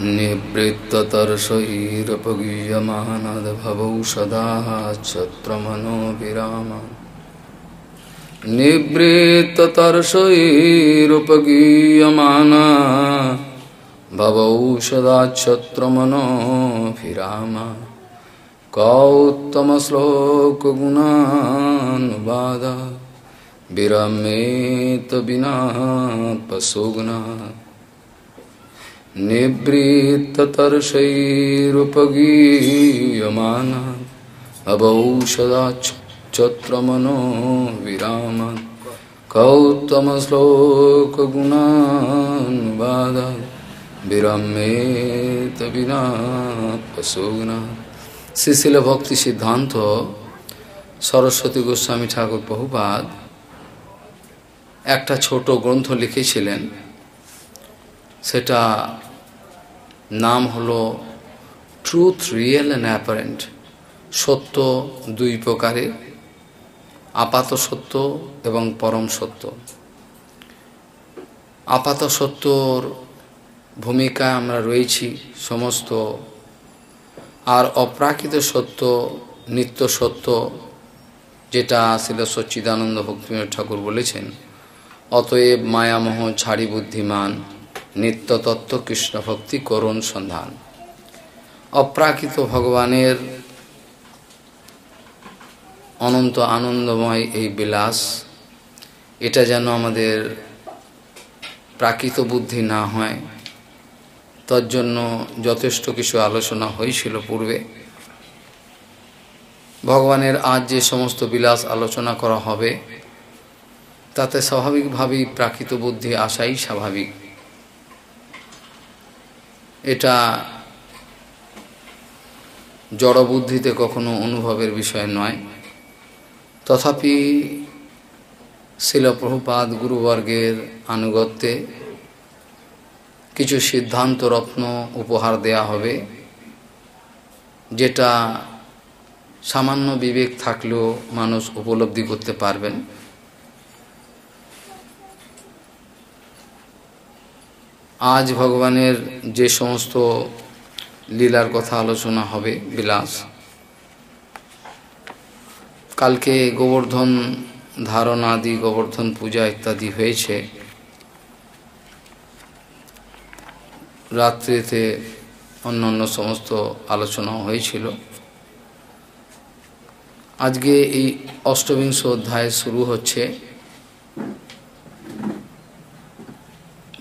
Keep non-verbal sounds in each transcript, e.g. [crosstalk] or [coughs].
निवृत्ततर्षैरपगीयमानद्भवौ सदा छत्रमनो विराम निवृत्ततर्षैरुपगीयमाना भवौ सदा छत्रमनोभिराम कौत्तमश्लोकगुणानुवाद विरमेत विना पशुगुणात् নিবৃত্তর্ষৈরুপগীয়মান অবৌষদা চত্রমনো বিরাম কৌতম শ্লোক গুণানুবাদ বিরমেত বিনাশুনা শিশিল ভক্তি সিদ্ধান্ত সরস্বতী গোস্বামী ঠাকুর বহুবাদ একটা ছোট গ্রন্থ লিখেছিলেন সেটা নাম হলো ট্রুথ রিয়েল অ্যান্ড অ্যাপারেন্ট সত্য দুই প্রকারে আপাত সত্য এবং পরম সত্য আপাত সত্যর ভূমিকায় আমরা রয়েছি সমস্ত আর অপ্রাকৃত সত্য নিত্য সত্য যেটা ছিল সচ্চিদানন্দ ভক্তিম ঠাকুর বলেছেন অতএব মায়ামোহ ছাড়ি বুদ্ধিমান নিত্যতত্ত্ব কৃষ্ণভক্তি করুণ সন্ধান অপ্রাকৃত ভগবানের অনন্ত আনন্দময় এই বিলাস এটা যেন আমাদের প্রাকৃত বুদ্ধি না হয় তার জন্য যথেষ্ট কিছু আলোচনা হয়েছিল পূর্বে ভগবানের আজ যে সমস্ত বিলাস আলোচনা করা হবে তাতে স্বাভাবিকভাবেই প্রাকৃত বুদ্ধি আসাই স্বাভাবিক এটা জড়বুদ্ধিতে কখনো অনুভবের বিষয় নয় তথাপি শিলপ্রভুপাদ গুরুবর্গের আনুগত্যে কিছু সিদ্ধান্ত রত্ন উপহার দেয়া হবে যেটা সামান্য বিবেক থাকলেও মানুষ উপলব্ধি করতে পারবেন আজ ভগবানের যে সমস্ত লীলার কথা আলোচনা হবে বিলাস কালকে গোবর্ধন ধারণা আদি গোবর্ধন পূজা ইত্যাদি হয়েছে রাত্রিতে অন্যান্য সমস্ত আলোচনাও হয়েছিল আজকে এই অষ্টবিংশ অধ্যায় শুরু হচ্ছে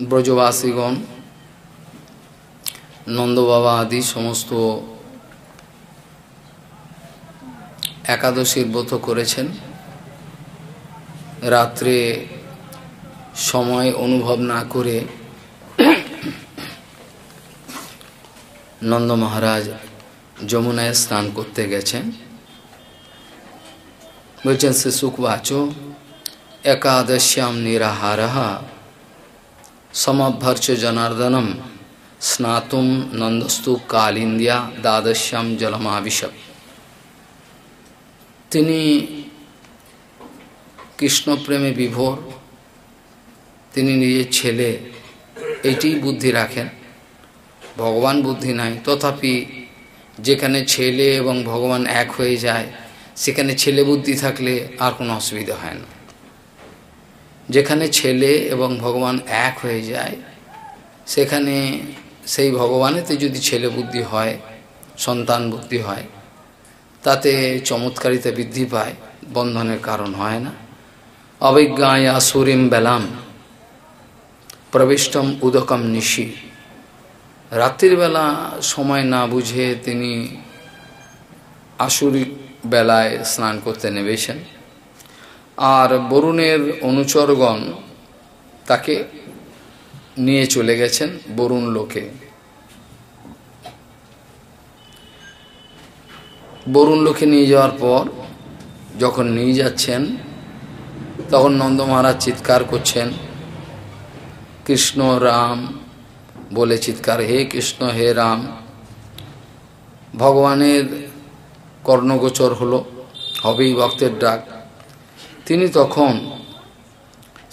ব্রজবাসীগণ নন্দবাবা আদি সমস্ত একাদশীর ব্রত করেছেন রাত্রে সময় অনুভব না করে নন্দ মহারাজ যমুনায় স্নান করতে গেছেন বলছেন সে সুখবাচ একাদশ্যাম নিরাহারহা Samabharcha Janardanam Snatum Nandastu Kalindya Dadashyam Jalamavisha তিনি কৃষ্ণপ্রেমে বিভোর তিনি নিজের ছেলে এটি বুদ্ধি রাখেন ভগবান বুদ্ধি নাই তথাপি যেখানে ছেলে এবং ভগবান এক হয়ে যায় সেখানে ছেলে বুদ্ধি থাকলে আর কোনো অসুবিধা হয় না যেখানে ছেলে এবং ভগবান এক হয়ে যায় সেখানে সেই ভগবানেতে যদি ছেলে বুদ্ধি হয় সন্তান বুদ্ধি হয় তাতে চমৎকারিতা বৃদ্ধি পায় বন্ধনের কারণ হয় না অবিজ্ঞায় আসুরিম বেলাম প্রবিষ্টম উদকম নিশি রাত্রিবেলা সময় না বুঝে তিনি আসুরিক বেলায় স্নান করতে নেবেছেন আর বরুণের অনুচরগণ তাকে নিয়ে চলে গেছেন বরুণ লোকে বরুণ লোকে নিয়ে যাওয়ার পর যখন নিয়ে যাচ্ছেন তখন নন্দ মহারাজ চিৎকার করছেন কৃষ্ণ রাম বলে চিৎকার হে কৃষ্ণ হে রাম ভগবানের কর্ণগোচর হলো হবেই ভক্তের ডাক তিনি তখন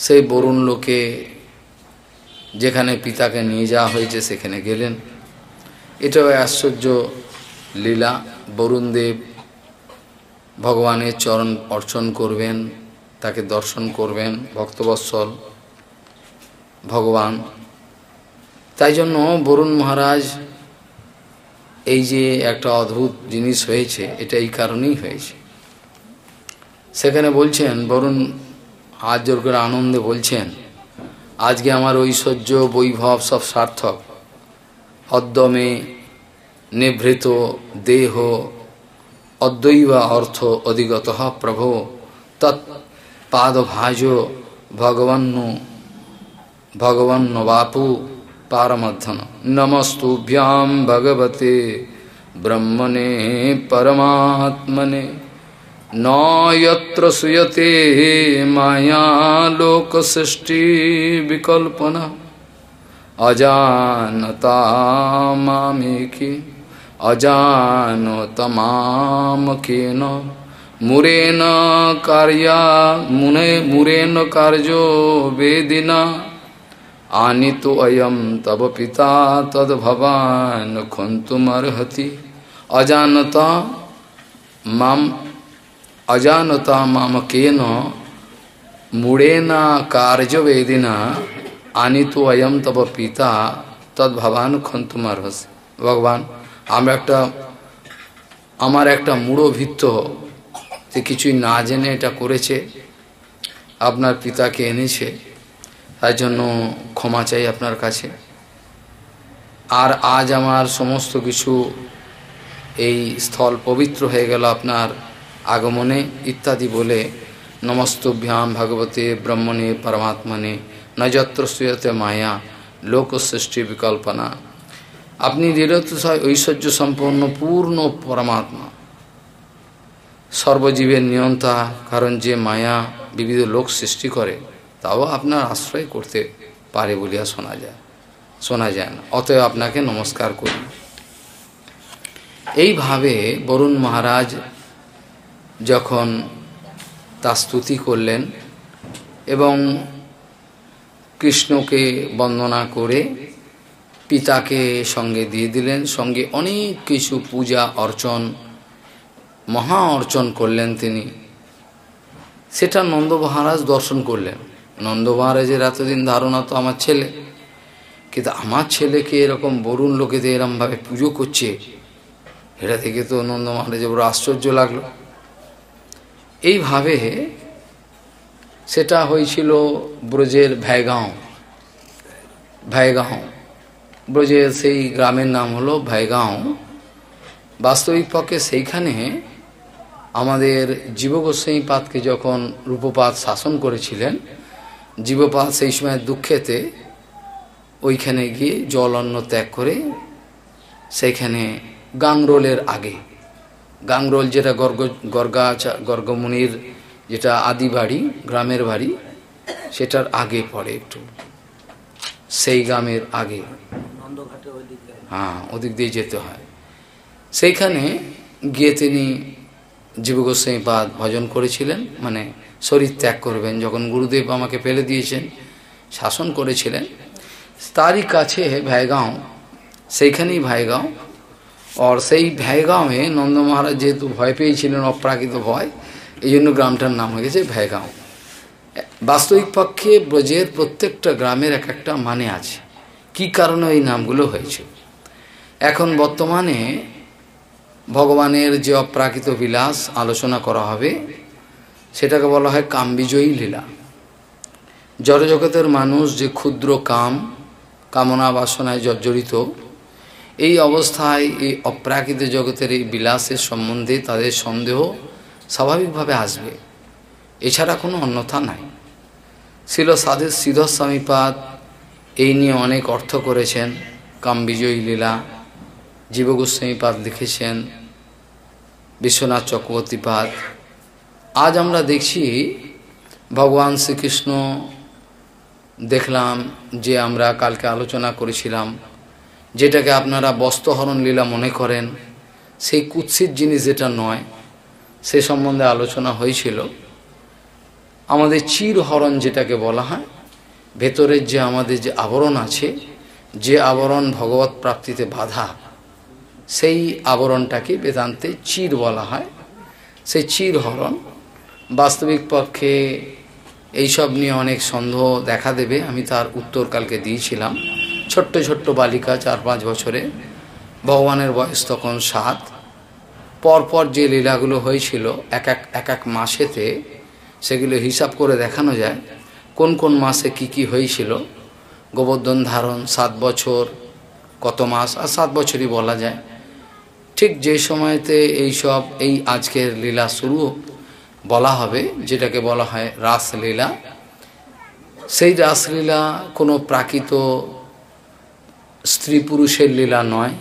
সেই বরুণ লোকে যেখানে পিতাকে নিয়ে যাওয়া হয়েছে সেখানে গেলেন এটাও আশ্চর্য লীলা বরুণদেব ভগবানের চরণ অর্চন করবেন তাকে দর্শন করবেন ভক্তবৎসল ভগবান তাই জন্য বরুণ মহারাজ এই যে একটা অদ্ভুত জিনিস হয়েছে এটা এই কারণেই হয়েছে সেখানে বলছেন বরুণ আজ জোর করে আনন্দে বলছেন আজকে আমার ঐশ্বর্য বৈভব সব সার্থক অদ্যমে নিভৃত দেহ অদ্বৈবা অর্থ অধিগত প্রভো তৎ ভাজ ভগবন্ন ভগবন্ন বাপু পারমর্ধন নমস্তুভ্যাম ভগবতে ব্রহ্মণে পরমাত্মনে न यत्र सुयते माया लोक सृष्टि विकल्पना अजानता मामेके अजानतमामकेन मुरेन कार्या मुने मुरेन कार्यो वेदिना तो अयम तब पिता तद्भवान खुन्तुमर्हति अजानता माम অজানতা কেন না মুড়েনা কার্যবেদিনা আনিত অয়ম তব পিতা তদ ভবান খন্তুমার হস ভগবান আমরা একটা আমার একটা মূড়ো ভিত্ত যে কিছুই না জেনে এটা করেছে আপনার পিতাকে এনেছে তার জন্য ক্ষমা চাই আপনার কাছে আর আজ আমার সমস্ত কিছু এই স্থল পবিত্র হয়ে গেল আপনার আগমনে ইত্যাদি বলে নমস্তভ্যাম ভগবতে ব্রহ্মণে পরমাত্মনে নজত্র সুয়তে মায়া লোকসৃষ্টি বিকল্পনা আপনি নিরতসায় ঐশ্বর্য সম্পন্ন পূর্ণ পরমাত্মা সর্বজীবের নিয়ন্তা কারণ যে মায়া বিবিধ লোক সৃষ্টি করে তাও আপনার আশ্রয় করতে পারে বলিয়া শোনা যায় শোনা যায় না অতএব আপনাকে নমস্কার করি এইভাবে বরুণ মহারাজ যখন তা স্তুতি করলেন এবং কৃষ্ণকে বন্দনা করে পিতাকে সঙ্গে দিয়ে দিলেন সঙ্গে অনেক কিছু পূজা অর্চন মহা অর্চন করলেন তিনি সেটা নন্দ মহারাজ দর্শন করলেন নন্দ মহারাজের এতদিন ধারণা তো আমার ছেলে কিন্তু আমার ছেলেকে এরকম বরুণ লোকেদের এরমভাবে পুজো করছে এটা থেকে তো নন্দ মহারাজের বড় আশ্চর্য লাগলো এইভাবে সেটা হয়েছিল ব্রজের ভাইগাঁও ভাইগাঁও ব্রজের সেই গ্রামের নাম হলো ভাইগাঁও বাস্তবিক পক্ষে সেইখানে আমাদের জীবগোস্বাই পাতকে যখন রূপপাত শাসন করেছিলেন জীবপাত সেই সময় দুঃখেতে ওইখানে গিয়ে জল অন্ন ত্যাগ করে সেইখানে গাংরোলের আগে গাংরোল যেটা গর্গ গর্গা গর্গমুনির যেটা আদি বাড়ি গ্রামের বাড়ি সেটার আগে পড়ে একটু সেই গ্রামের আগে হ্যাঁ ওদিক দিয়ে যেতে হয় সেইখানে গিয়ে তিনি জীবগোস্বাই পাদ ভজন করেছিলেন মানে শরীর ত্যাগ করবেন যখন গুরুদেব আমাকে ফেলে দিয়েছেন শাসন করেছিলেন তারই কাছে ভাইগাঁও সেইখানেই ভাইগাঁও আর সেই ভ্যায়গাঁওয়ে নন্দ মহারাজ যেহেতু ভয় পেয়েছিলেন অপ্রাকৃত ভয় এই জন্য গ্রামটার নাম হয়ে গেছে ভ্যাগাঁও বাস্তবিক পক্ষে ব্রজের প্রত্যেকটা গ্রামের এক একটা মানে আছে কি কারণে ওই নামগুলো হয়েছে এখন বর্তমানে ভগবানের যে অপ্রাকৃত বিলাস আলোচনা করা হবে সেটাকে বলা হয় কামবিজয়ী লীলা জড়জগতের মানুষ যে ক্ষুদ্র কাম কামনা বাসনায় জর্জরিত এই অবস্থায় এই অপ্রাকৃত জগতের এই বিলাসের সম্বন্ধে তাদের সন্দেহ স্বাভাবিকভাবে আসবে এছাড়া কোনো অন্যথা নাই ছিল সাধে স্বামীপাদ এই নিয়ে অনেক অর্থ করেছেন কাম বিজয়ী লীলা জীবগোস্বামীপাদ লিখেছেন বিশ্বনাথ চক্রবর্তীপাদ আজ আমরা দেখছি ভগবান শ্রীকৃষ্ণ দেখলাম যে আমরা কালকে আলোচনা করেছিলাম যেটাকে আপনারা বস্ত্রহরণ লীলা মনে করেন সেই কুৎসিত জিনিস যেটা নয় সে সম্বন্ধে আলোচনা হয়েছিল আমাদের চিরহরণ যেটাকে বলা হয় ভেতরের যে আমাদের যে আবরণ আছে যে আবরণ ভগবত প্রাপ্তিতে বাধা সেই আবরণটাকে বেদান্তে চির বলা হয় সেই চিরহরণ বাস্তবিক পক্ষে এইসব নিয়ে অনেক সন্দেহ দেখা দেবে আমি তার উত্তর কালকে দিয়েছিলাম ছোট্ট ছোট্ট বালিকা চার পাঁচ বছরে ভগবানের বয়স তখন সাত পরপর যে লীলাগুলো হয়েছিল এক এক এক এক মাসেতে সেগুলো হিসাব করে দেখানো যায় কোন কোন মাসে কি কি হয়েছিল গোবর্ধন ধারণ সাত বছর কত মাস আর সাত বছরই বলা যায় ঠিক যে সময়তে এই সব এই আজকের লীলা শুরু বলা হবে যেটাকে বলা হয় রাসলীলা সেই রাসলীলা কোনো প্রাকৃত স্ত্রী পুরুষের লীলা নয়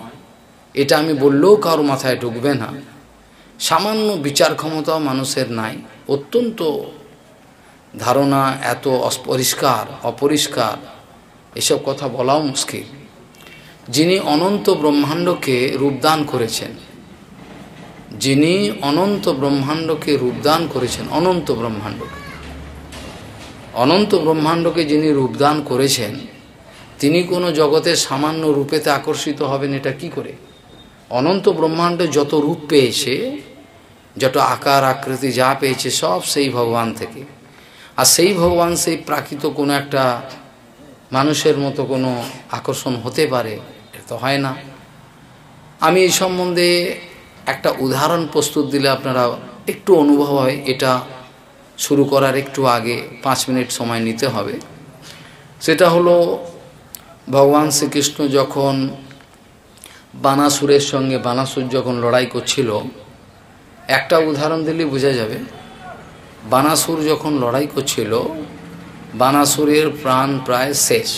এটা আমি বললেও কারো মাথায় ঢুকবে না সামান্য বিচার ক্ষমতাও মানুষের নাই অত্যন্ত ধারণা এত অপরিষ্কার অপরিষ্কার এসব কথা বলাও মুশকিল যিনি অনন্ত ব্রহ্মাণ্ডকে রূপদান করেছেন যিনি অনন্ত ব্রহ্মাণ্ডকে রূপদান করেছেন অনন্ত ব্রহ্মাণ্ডকে অনন্ত ব্রহ্মাণ্ডকে যিনি রূপদান করেছেন তিনি কোনো জগতের সামান্য রূপেতে আকর্ষিত হবেন এটা কি করে অনন্ত ব্রহ্মাণ্ডে যত রূপ পেয়েছে যত আকার আকৃতি যা পেয়েছে সব সেই ভগবান থেকে আর সেই ভগবান সেই প্রাকৃত কোনো একটা মানুষের মতো কোনো আকর্ষণ হতে পারে এটা তো হয় না আমি এই সম্বন্ধে একটা উদাহরণ প্রস্তুত দিলে আপনারা একটু অনুভব হয় এটা শুরু করার একটু আগে পাঁচ মিনিট সময় নিতে হবে সেটা হলো ভগবান শ্রীকৃষ্ণ যখন বানাসুরের সঙ্গে বানাসুর যখন লড়াই করছিল একটা উদাহরণ দিলে বোঝা যাবে বানাসুর যখন লড়াই করছিল বানাসুরের প্রাণ প্রায় শেষ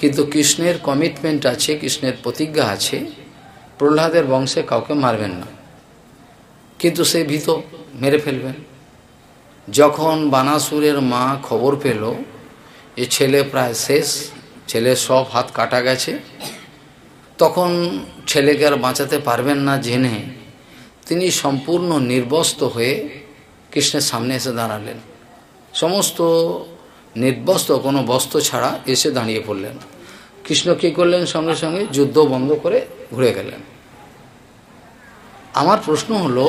কিন্তু কৃষ্ণের কমিটমেন্ট আছে কৃষ্ণের প্রতিজ্ঞা আছে প্রহ্লাদের বংশে কাউকে মারবেন না কিন্তু সে ভীত মেরে ফেলবেন যখন বানাসুরের মা খবর পেল এ ছেলে প্রায় শেষ ছেলের সব হাত কাটা গেছে তখন ছেলেকে আর বাঁচাতে পারবেন না জেনে তিনি সম্পূর্ণ নির্বস্ত হয়ে কৃষ্ণের সামনে এসে দাঁড়ালেন সমস্ত নির্বস্ত কোনো বস্ত্র ছাড়া এসে দাঁড়িয়ে পড়লেন কৃষ্ণ কী করলেন সঙ্গে সঙ্গে যুদ্ধ বন্ধ করে ঘুরে গেলেন আমার প্রশ্ন হলো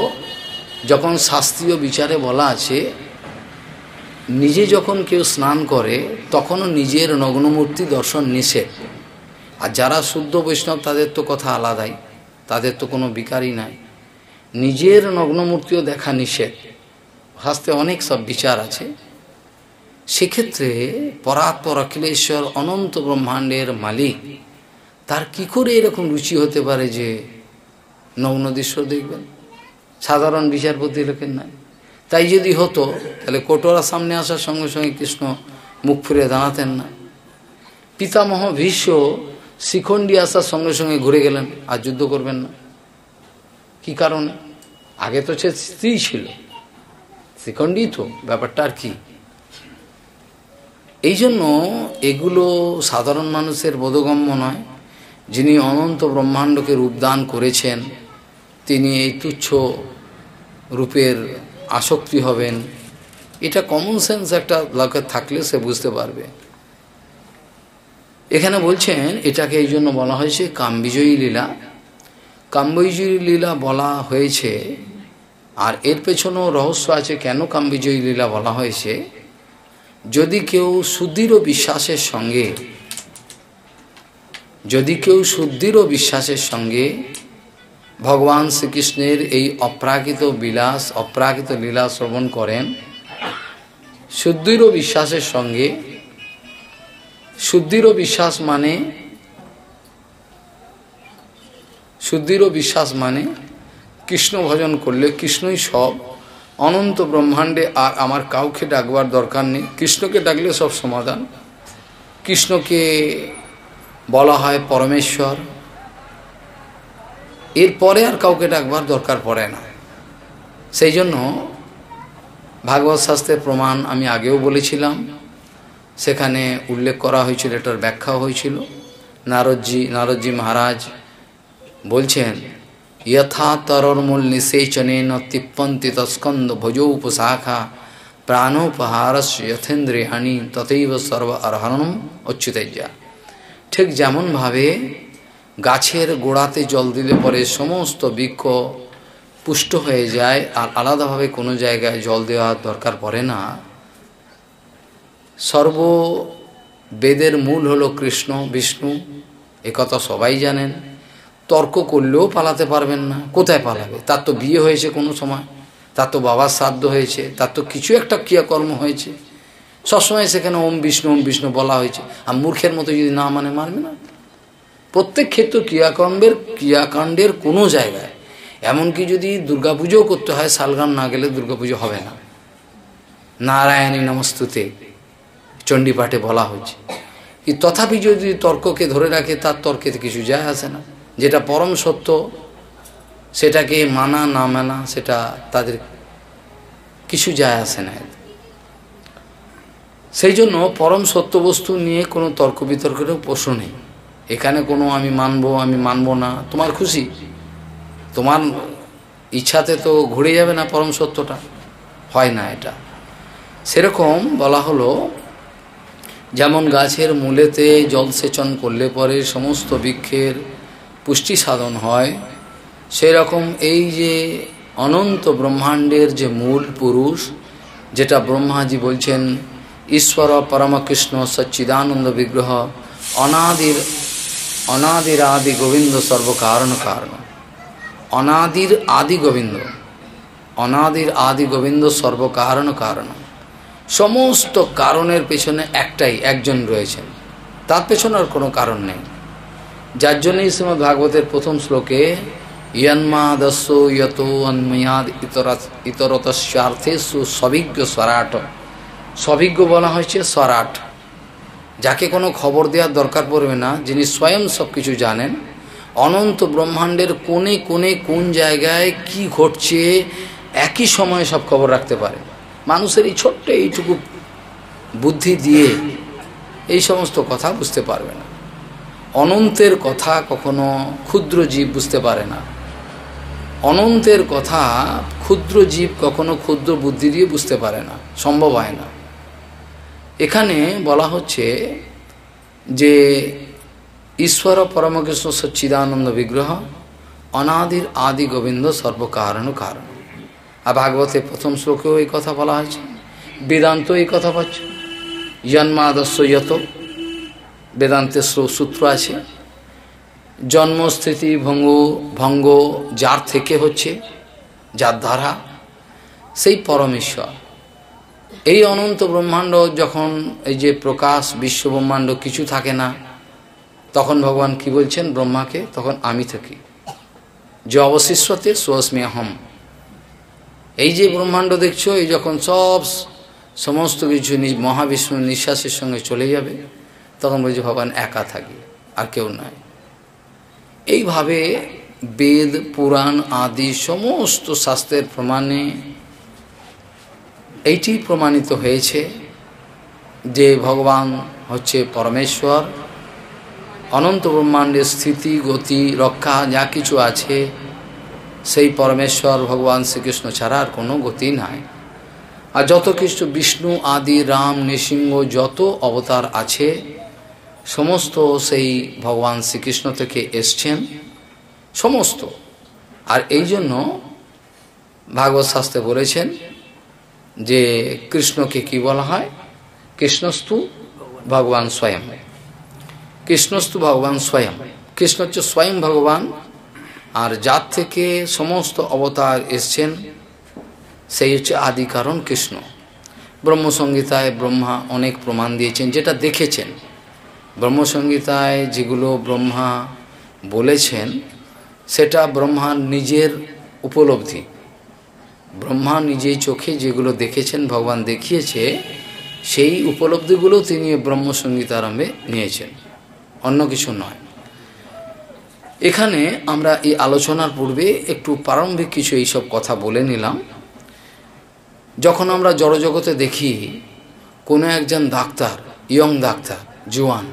যখন শাস্ত্রীয় বিচারে বলা আছে নিজে যখন কেউ স্নান করে তখনও নিজের নগ্নমূর্তি দর্শন নিষেধ আর যারা শুদ্ধ বৈষ্ণব তাদের তো কথা আলাদাই তাদের তো কোনো বিকারই নাই নিজের নগ্নমূর্তিও দেখা নিষেধ হাসতে অনেক সব বিচার আছে সেক্ষেত্রে পরাত্মর অখিলেশ্বর অনন্ত ব্রহ্মাণ্ডের মালিক তার কি করে এরকম রুচি হতে পারে যে নগ্ন দৃশ্য দেখবেন সাধারণ বিচারপতি লোকের নাই তাই যদি হতো তাহলে কটোরা সামনে আসার সঙ্গে সঙ্গে কৃষ্ণ মুখ ফুরে দাঁড়াতেন না পিতামহ ভীষ্ম শিখণ্ডী আসার সঙ্গে সঙ্গে ঘুরে গেলেন আর যুদ্ধ করবেন না কি কারণে আগে তো সে স্ত্রী ছিল শিখণ্ডী তো ব্যাপারটা আর কি এই জন্য এগুলো সাধারণ মানুষের বোধগম্য নয় যিনি অনন্ত ব্রহ্মাণ্ডকে রূপদান করেছেন তিনি এই তুচ্ছ রূপের আসক্তি হবেন এটা কমন সেন্স একটা লোকের থাকলে সে বুঝতে পারবে এখানে বলছেন এটাকে এই জন্য বলা হয়েছে কামবিজয়ী লীলা কামবিজয়ী লীলা বলা হয়েছে আর এর পেছনেও রহস্য আছে কেন কামবিজয়ী লীলা বলা হয়েছে যদি কেউ সুদৃঢ় বিশ্বাসের সঙ্গে যদি কেউ সুদৃঢ় বিশ্বাসের সঙ্গে ভগবান শ্রীকৃষ্ণের এই অপ্রাকৃত বিলাস অপ্রাকৃত লীলা শ্রবণ করেন শুদ্ধিরও বিশ্বাসের সঙ্গে শুদ্ধিরও বিশ্বাস মানে শুদ্ধিরও বিশ্বাস মানে কৃষ্ণ ভজন করলে কৃষ্ণই সব অনন্ত ব্রহ্মাণ্ডে আর আমার কাউকে ডাকবার দরকার নেই কৃষ্ণকে ডাকলে সব সমাধান কৃষ্ণকে বলা হয় পরমেশ্বর এরপরে আর কাউকে ডাকবার দরকার পড়ে না সেই জন্য ভাগবত শাস্ত্রের প্রমাণ আমি আগেও বলেছিলাম সেখানে উল্লেখ করা হয়েছিল এটার ব্যাখ্যা হয়েছিল নারদজি নারদজি মহারাজ বলছেন যথা তরমূল নিষেচনেন তিপ্পন্তি তস্কন্দ ভোজ উপশাখা প্রাণোপহারস যথেন্দ্রিয়ানি তথৈব সর্ব অর্হরণম অচ্যুতজ্ঞা ঠিক যেমনভাবে গাছের গোড়াতে জল দিলে পরে সমস্ত বৃক্ষ পুষ্ট হয়ে যায় আর আলাদাভাবে কোনো জায়গায় জল দেওয়ার দরকার পড়ে না সর্ব বেদের মূল হলো কৃষ্ণ বিষ্ণু একথা সবাই জানেন তর্ক করলেও পালাতে পারবেন না কোথায় পালাবে তার তো বিয়ে হয়েছে কোনো সময় তার তো বাবার শ্রাদ্ধ হয়েছে তার তো কিছু একটা ক্রিয়াকর্ম হয়েছে সবসময় সেখানে ওম বিষ্ণু ওম বিষ্ণু বলা হয়েছে আর মূর্খের মতো যদি না মানে মানবে না প্রত্যেক ক্ষেত্র ক্রিয়াকর্মের ক্রিয়াকাণ্ডের কোনো জায়গায় এমনকি যদি পুজোও করতে হয় শালগ্রাম না গেলে দুর্গাপুজো হবে না নারায়ণী নমস্তুতে চণ্ডীপাঠে বলা হচ্ছে কি তথাপি যদি তর্ককে ধরে রাখে তার তর্কে কিছু যায় আসে না যেটা পরম সত্য সেটাকে মানা না মানা সেটা তাদের কিছু যায় আসে না সেই জন্য পরম সত্য বস্তু নিয়ে কোনো তর্ক বিতর্কেরও প্রশ্ন নেই এখানে কোনো আমি মানবো আমি মানবো না তোমার খুশি তোমার ইচ্ছাতে তো ঘুরে যাবে না পরম সত্যটা হয় না এটা সেরকম বলা হলো যেমন গাছের মূলেতে জলসেচন করলে পরে সমস্ত বৃক্ষের পুষ্টি সাধন হয় সেই রকম এই যে অনন্ত ব্রহ্মাণ্ডের যে মূল পুরুষ যেটা ব্রহ্মাজি বলছেন ঈশ্বর পরমকৃষ্ণ সচ্চিদানন্দ বিগ্রহ অনাদির অনাদির আদি গোবিন্দ সর্বকারণ কারণ অনাদির আদি গোবিন্দ অনাদির আদি গোবিন্দ সর্বকারণ কারণ সমস্ত কারণের পেছনে একটাই একজন রয়েছেন তার পেছনে আর কোনো কারণ নেই যার জন্যই শ্রীমৎ ভাগবতের প্রথম শ্লোকে ইয়ন্মাদস্য ইয়ত অন্ময়াদ ইতরতস্বার্থে সু সবিজ্ঞ স্বরাট সবিজ্ঞ বলা হয়েছে স্বরাট যাকে কোনো খবর দেওয়ার দরকার পড়বে না যিনি স্বয়ং সব কিছু জানেন অনন্ত ব্রহ্মাণ্ডের কোণে কোণে কোন জায়গায় কি ঘটছে একই সময়ে সব খবর রাখতে পারে মানুষের এই ছোট্ট এইটুকু বুদ্ধি দিয়ে এই সমস্ত কথা বুঝতে পারবে না অনন্তের কথা কখনো ক্ষুদ্র জীব বুঝতে পারে না অনন্তের কথা ক্ষুদ্র জীব কখনো ক্ষুদ্র বুদ্ধি দিয়ে বুঝতে পারে না সম্ভব হয় না এখানে বলা হচ্ছে যে ঈশ্বর পরমকৃষ্ণ সচ্চিদানন্দ বিগ্রহ অনাদির আদি গোবিন্দ সর্বকারণ কারণ আর ভাগবতের প্রথম শ্লোকেও এই কথা বলা হয়েছে বেদান্ত এই কথা পাচ্ছে জন্মাদর্শ যত বেদান্তের সূত্র আছে জন্মস্থিতি ভঙ্গ ভঙ্গ যার থেকে হচ্ছে যার দ্বারা সেই পরমেশ্বর এই অনন্ত ব্রহ্মাণ্ড যখন এই যে প্রকাশ বিশ্ব ব্রহ্মাণ্ড কিছু থাকে না তখন ভগবান কি বলছেন ব্রহ্মাকে তখন আমি থাকি যে অবশিষ্যতে সোয়াসমি হম এই যে ব্রহ্মাণ্ড দেখছো এই যখন সব সমস্ত কিছু মহাবিষ্ণুর নিঃশ্বাসের সঙ্গে চলে যাবে তখন বলছি ভগবান একা থাকি আর কেউ নয় এইভাবে বেদ পুরাণ আদি সমস্ত শাস্ত্রের প্রমাণে এইটি প্রমাণিত হয়েছে যে ভগবান হচ্ছে পরমেশ্বর অনন্ত ব্রহ্মাণ্ডের স্থিতি গতি রক্ষা যা কিছু আছে সেই পরমেশ্বর ভগবান শ্রীকৃষ্ণ ছাড়া আর কোনো গতি নাই আর যত কিছু বিষ্ণু আদি রাম নৃসিংহ যত অবতার আছে সমস্ত সেই ভগবান শ্রীকৃষ্ণ থেকে এসছেন সমস্ত আর এই জন্য ভাগবত শাস্ত্রে বলেছেন যে কৃষ্ণকে কি বলা হয় কৃষ্ণস্তু ভগবান স্বয়ং কৃষ্ণস্তু ভগবান স্বয়ং কৃষ্ণ হচ্ছে স্বয়ং ভগবান আর যার থেকে সমস্ত অবতার এসছেন সেই হচ্ছে আদি কারণ কৃষ্ণ ব্রহ্মসংগীতায় ব্রহ্মা অনেক প্রমাণ দিয়েছেন যেটা দেখেছেন ব্রহ্মসংগীতায় যেগুলো ব্রহ্মা বলেছেন সেটা ব্রহ্মার নিজের উপলব্ধি ব্রহ্মা নিজে চোখে যেগুলো দেখেছেন ভগবান দেখিয়েছে সেই উপলব্ধিগুলো তিনি ব্রহ্মসঙ্গীত আরম্ভে নিয়েছেন অন্য কিছু নয় এখানে আমরা এই আলোচনার পূর্বে একটু প্রারম্ভিক কিছু এইসব কথা বলে নিলাম যখন আমরা জড়জগতে দেখি কোনো একজন ডাক্তার ইয়ং ডাক্তার জুয়ান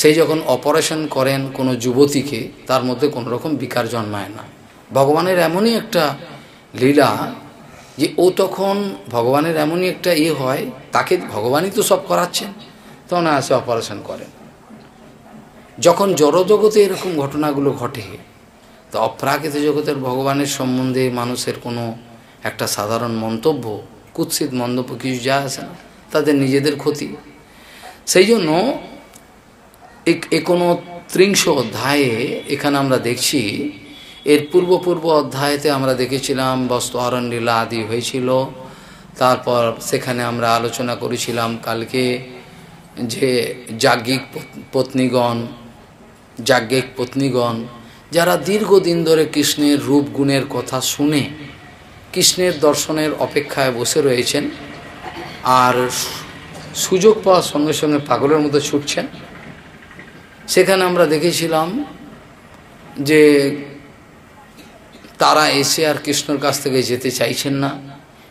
সেই যখন অপারেশন করেন কোনো যুবতীকে তার মধ্যে কোনোরকম বিকার জন্মায় না ভগবানের এমনই একটা লীলা যে ও তখন ভগবানের এমনই একটা ইয়ে হয় তাকে ভগবানই তো সব করাচ্ছেন তখন আসে অপারেশন করেন যখন জড়জগতে এরকম ঘটনাগুলো ঘটে তো অপ্রাকৃত জগতের ভগবানের সম্বন্ধে মানুষের কোনো একটা সাধারণ মন্তব্য কুৎসিত মন্তব্য কিছু যা আসে না তাদের নিজেদের ক্ষতি সেই জন্য কোনো ত্রিংশ অধ্যায়ে এখানে আমরা দেখছি এর পূর্ব পূর্ব অধ্যায়তে আমরা দেখেছিলাম বস্ত্র লীলা আদি হয়েছিল তারপর সেখানে আমরা আলোচনা করেছিলাম কালকে যে যাজ্ঞিক পত্নীগণ যাজ্ঞিক পত্নীগণ যারা দীর্ঘদিন ধরে কৃষ্ণের রূপ গুণের কথা শুনে কৃষ্ণের দর্শনের অপেক্ষায় বসে রয়েছেন আর সুযোগ পাওয়ার সঙ্গে সঙ্গে পাগলের মতো ছুটছেন সেখানে আমরা দেখেছিলাম যে তারা এসে আর কৃষ্ণর কাছ থেকে যেতে চাইছেন না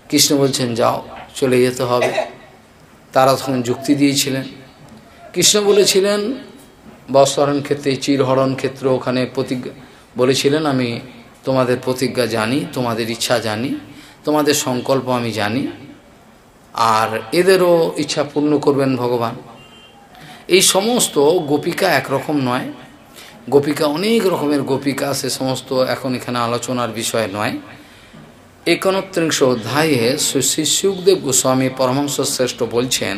কৃষ্ণ বলছেন যাও চলে যেতে হবে তারা তখন যুক্তি দিয়েছিলেন কৃষ্ণ বলেছিলেন বস্তরণ ক্ষেত্রে চিরহরণ ক্ষেত্র ওখানে প্রতিজ্ঞা বলেছিলেন আমি তোমাদের প্রতিজ্ঞা জানি তোমাদের ইচ্ছা জানি তোমাদের সংকল্প আমি জানি আর এদেরও ইচ্ছা পূর্ণ করবেন ভগবান এই সমস্ত গোপিকা একরকম নয় গোপিকা অনেক রকমের গোপিকা সে সমস্ত এখন এখানে আলোচনার বিষয় নয় একনত্রিংশ অধ্যায়ে শ্রী শুকদেব গোস্বামী পরমহংস শ্রেষ্ঠ বলছেন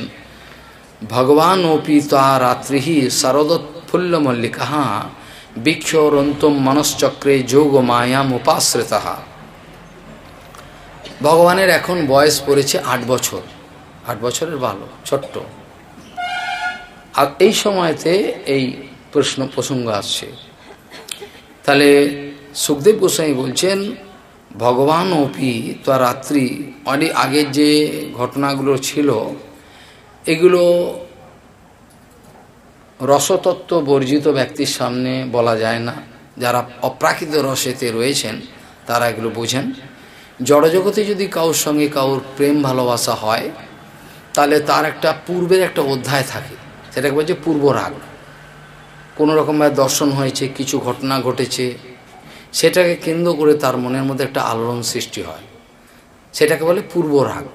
ভগবান ওপি তা রাত্রিহি শারদোৎফুল্ল মল্লিকা বিক্ষরন্তম মনশ্চক্রে যোগ মায়াম উপাশ্রিতা ভগবানের এখন বয়স পড়েছে আট বছর আট বছরের ভালো ছোট্ট আর এই সময়তে এই প্রশ্ন প্রসঙ্গ আসছে তাহলে সুখদেব গোস্বাই বলছেন ভগবান অপি তা রাত্রি অনেক আগের যে ঘটনাগুলো ছিল এগুলো রসতত্ত্ব বর্জিত ব্যক্তির সামনে বলা যায় না যারা অপ্রাকৃত রসেতে রয়েছেন তারা এগুলো বোঝেন জড়জগতে যদি কাউর সঙ্গে কাউর প্রেম ভালোবাসা হয় তাহলে তার একটা পূর্বের একটা অধ্যায় থাকে সেটাকে বলছে পূর্ব রাগ কোনো রকমভাবে দর্শন হয়েছে কিছু ঘটনা ঘটেছে সেটাকে কেন্দ্র করে তার মনের মধ্যে একটা আলোড়ন সৃষ্টি হয় সেটাকে বলে পূর্ব রাগ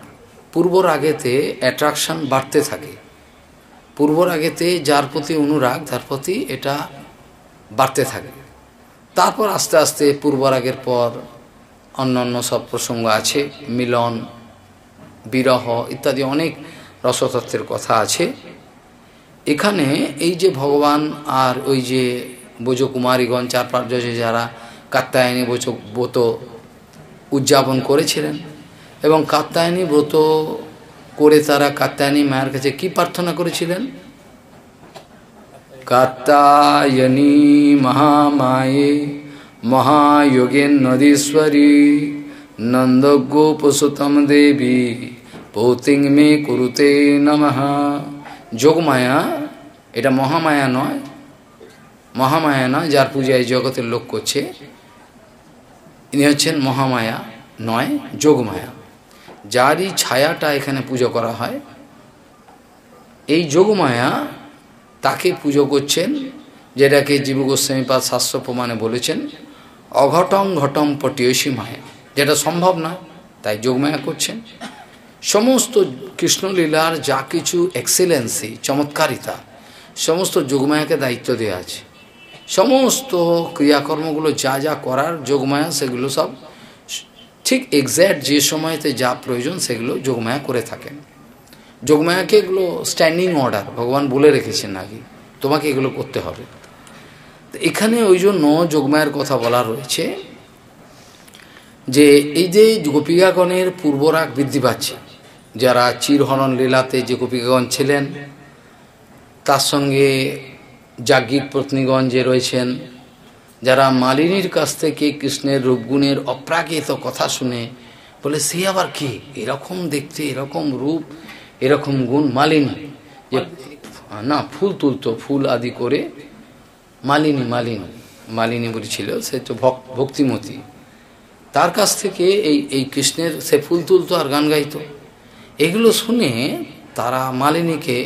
পূর্ব রাগেতে অ্যাট্রাকশান বাড়তে থাকে পূর্ব রাগেতে যার প্রতি অনুরাগ তার প্রতি এটা বাড়তে থাকে তারপর আস্তে আস্তে পূর্ব রাগের পর অন্য অন্য সব প্রসঙ্গ আছে মিলন বিরহ ইত্যাদি অনেক রসতত্ত্বের কথা আছে এখানে এই যে ভগবান আর ওই যে বোজকুমারীগণ চার পাঁচ যারা কাত্তায়নী বোচ ব্রত উদযাপন করেছিলেন এবং কাত্তায়নী ব্রত করে তারা কাত্তায়নী মায়ের কাছে কি প্রার্থনা করেছিলেন কাত্তায়নী মহামায়ে মহাযোগেন নদীশ্বরী নন্দগোপসুতম দেবী পৌতিং মে কুরুতে নমহা যোগমায়া এটা মহামায়া নয় মহামায়া নয় যার পূজায় জগতের লোক করছে ইনি হচ্ছেন মহামায়া নয় যোগমায়া যারই ছায়াটা এখানে পুজো করা হয় এই যোগমায়া তাকে পুজো করছেন যেটাকে জীব গোস্বামীপাদ শাস্ত্র প্রমাণে বলেছেন অঘটং ঘটম পটিয়সী মায়া যেটা সম্ভব না তাই যোগমায়া করছেন সমস্ত কৃষ্ণলীলার যা কিছু এক্সেলেন্সি চমৎকারিতা সমস্ত যোগমায়াকে দায়িত্ব দেওয়া আছে সমস্ত ক্রিয়াকর্মগুলো যা যা করার যোগমায়া সেগুলো সব ঠিক এক্স্যাক্ট যে সময়তে যা প্রয়োজন সেগুলো যোগমায়া করে থাকেন যোগমায়াকে এগুলো স্ট্যান্ডিং অর্ডার ভগবান বলে রেখেছেন আগে তোমাকে এগুলো করতে হবে তো এখানে ওই জন্য যোগমায়ের কথা বলা রয়েছে যে এই যে গোপিকাগণের পূর্বরাগ বৃদ্ধি পাচ্ছে যারা চিরহনন লীলাতে যে গোপীগণ ছিলেন তার সঙ্গে জাগির পত্নীগণ যে রয়েছেন যারা মালিনীর কাছ থেকে কৃষ্ণের রূপগুণের অপ্রাকৃত কথা শুনে বলে সে আবার কি এরকম দেখতে এরকম রূপ এরকম গুণ মালিনী যে না ফুল তুলতো ফুল আদি করে মালিনী মালিনী মালিনী বলেছিল সে তো ভক ভক্তিমতী তার কাছ থেকে এই এই কৃষ্ণের সে ফুল তুলতো আর গান গাইতো এগুলো শুনে তারা মালিনীকে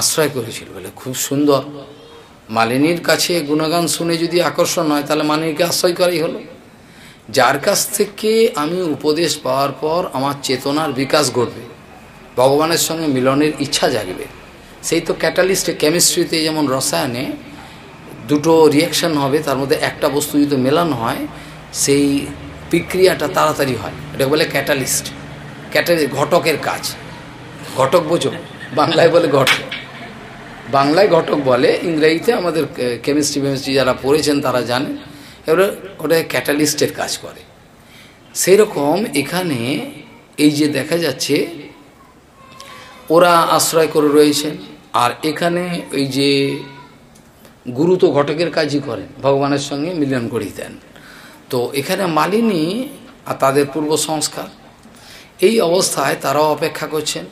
আশ্রয় করেছিল বলে খুব সুন্দর মালিনীর কাছে গুণগান শুনে যদি আকর্ষণ হয় তাহলে মালিনীকে আশ্রয় করাই হলো যার কাছ থেকে আমি উপদেশ পাওয়ার পর আমার চেতনার বিকাশ ঘটবে ভগবানের সঙ্গে মিলনের ইচ্ছা জাগবে সেই তো ক্যাটালিস্টে কেমিস্ট্রিতে যেমন রসায়নে দুটো রিয়াকশান হবে তার মধ্যে একটা বস্তু যদি মেলানো হয় সেই বিক্রিয়াটা তাড়াতাড়ি হয় এটা বলে ক্যাটালিস্ট ক্যাটারি ঘটকের কাজ ঘটক বোঝো বাংলায় বলে ঘটক বাংলায় ঘটক বলে ইংরেজিতে আমাদের কেমিস্ট্রি ফেমিস্ট্রি যারা পড়েছেন তারা জানেন এবারে ওটা ক্যাটালিস্টের কাজ করে সেই রকম এখানে এই যে দেখা যাচ্ছে ওরা আশ্রয় করে রয়েছেন আর এখানে ওই যে গুরু তো ঘটকের কাজই করেন ভগবানের সঙ্গে মিলন করিয়ে দেন তো এখানে মালিনী আর তাদের পূর্ব সংস্কার এই অবস্থায় তারাও অপেক্ষা করছেন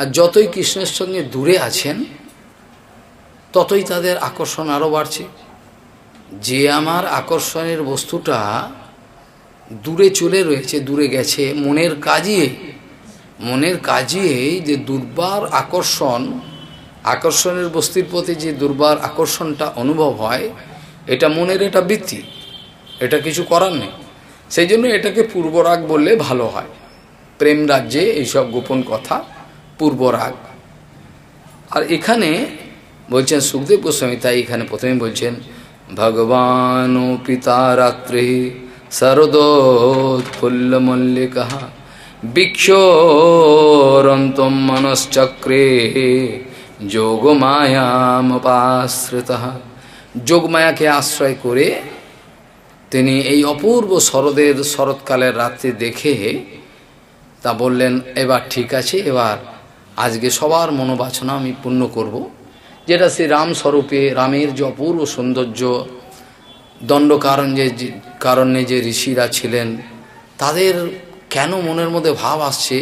আর যতই কৃষ্ণের সঙ্গে দূরে আছেন ততই তাদের আকর্ষণ আরও বাড়ছে যে আমার আকর্ষণের বস্তুটা দূরে চলে রয়েছে দূরে গেছে মনের কাজিয়ে মনের কাজিয়ে যে দুর্বার আকর্ষণ আকর্ষণের বস্তির প্রতি যে দুর্বার আকর্ষণটা অনুভব হয় এটা মনের এটা বৃত্তি এটা কিছু করার নেই সেই জন্য এটাকে পূর্বরাগ বললে ভালো হয় প্রেম রাজ্যে এইসব গোপন কথা পূর্বরাগ আর এখানে বলছেন সুখদেব গোস্বামী তাই এখানে প্রথমে বলছেন ভগবান ও পিতা রাত্রে শরদোৎফুল্ল মল্লিকা বিক্ষোরন্ত মনশ্চক্রে যোগমায়ামপাশ্রিত যোগমায়াকে আশ্রয় করে তিনি এই অপূর্ব শরদের শরৎকালের রাত্রে দেখে তা বললেন এবার ঠিক আছে এবার আজকে সবার মনোবাচনা আমি পূর্ণ করব। যেটা শ্রী রামস্বরূপে রামের যে অপূর্ব সৌন্দর্য দণ্ডকারণ যে কারণে যে ঋষিরা ছিলেন তাদের কেন মনের মধ্যে ভাব আসছে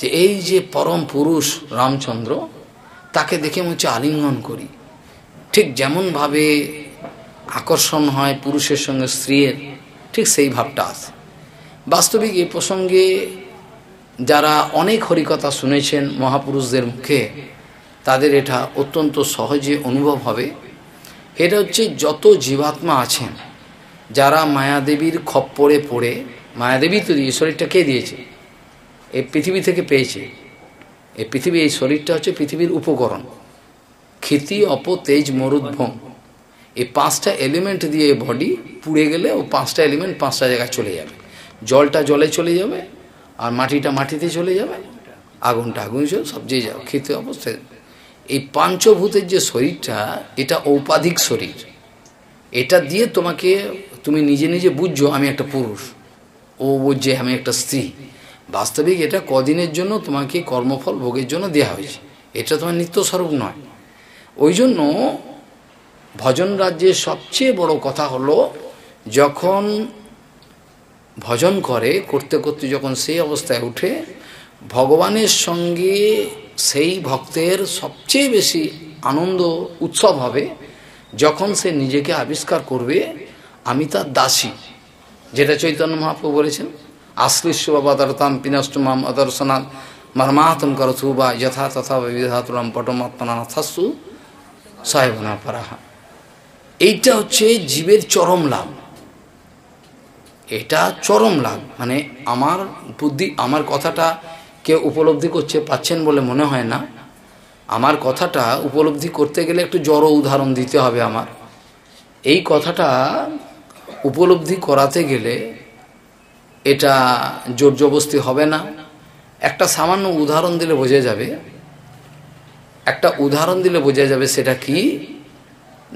যে এই যে পরম পুরুষ রামচন্দ্র তাকে দেখে মনে হচ্ছে আলিঙ্গন করি ঠিক যেমনভাবে আকর্ষণ হয় পুরুষের সঙ্গে স্ত্রীর ঠিক সেই ভাবটা আছে বাস্তবিক এই প্রসঙ্গে যারা অনেক হরিকথা শুনেছেন মহাপুরুষদের মুখে তাদের এটা অত্যন্ত সহজে অনুভব হবে এটা হচ্ছে যত জীবাত্মা আছেন যারা মায়াদেবীর খপ্পরে পড়ে মায়াদেবী তো এই শরীরটা কে দিয়েছে এই পৃথিবী থেকে পেয়েছে এ পৃথিবী এই শরীরটা হচ্ছে পৃথিবীর উপকরণ ক্ষিতি অপ তেজ মরুদ্ভম এই পাঁচটা এলিমেন্ট দিয়ে বডি পুড়ে গেলে ও পাঁচটা এলিমেন্ট পাঁচটা জায়গায় চলে যাবে জলটা জলে চলে যাবে আর মাটিটা মাটিতে চলে যাবে আগুনটা আগুন চলে সব যে যাও খেতে অবস্থায় এই পাঞ্চভূতের যে শরীরটা এটা ঔপাধিক শরীর এটা দিয়ে তোমাকে তুমি নিজে নিজে বুঝছো আমি একটা পুরুষ ও বুঝছে আমি একটা স্ত্রী বাস্তবিক এটা কদিনের জন্য তোমাকে কর্মফল ভোগের জন্য দেওয়া হয়েছে এটা তোমার নিত্যস্বরূপ নয় ওই জন্য ভজন রাজ্যের সবচেয়ে বড় কথা হলো যখন ভজন করে করতে করতে যখন সেই অবস্থায় উঠে ভগবানের সঙ্গে সেই ভক্তের সবচেয়ে বেশি আনন্দ উৎসব হবে যখন সে নিজেকে আবিষ্কার করবে আমি তার দাসী যেটা চৈতন্য মহাপ্রু বলেছেন আশ্লিষ্য বাদারতাম পিনাষ্টমাম আদর্শনাথ মর্মাহতম করথু বা যথা তথা বিধাতুরাম সাহেব না পারাহা এইটা হচ্ছে জীবের চরম লাভ এটা চরম লাভ মানে আমার বুদ্ধি আমার কথাটা কে উপলব্ধি করছে পাচ্ছেন বলে মনে হয় না আমার কথাটা উপলব্ধি করতে গেলে একটু জড় উদাহরণ দিতে হবে আমার এই কথাটা উপলব্ধি করাতে গেলে এটা জোর জবস্তি হবে না একটা সামান্য উদাহরণ দিলে বোঝা যাবে একটা উদাহরণ দিলে বোঝা যাবে সেটা কি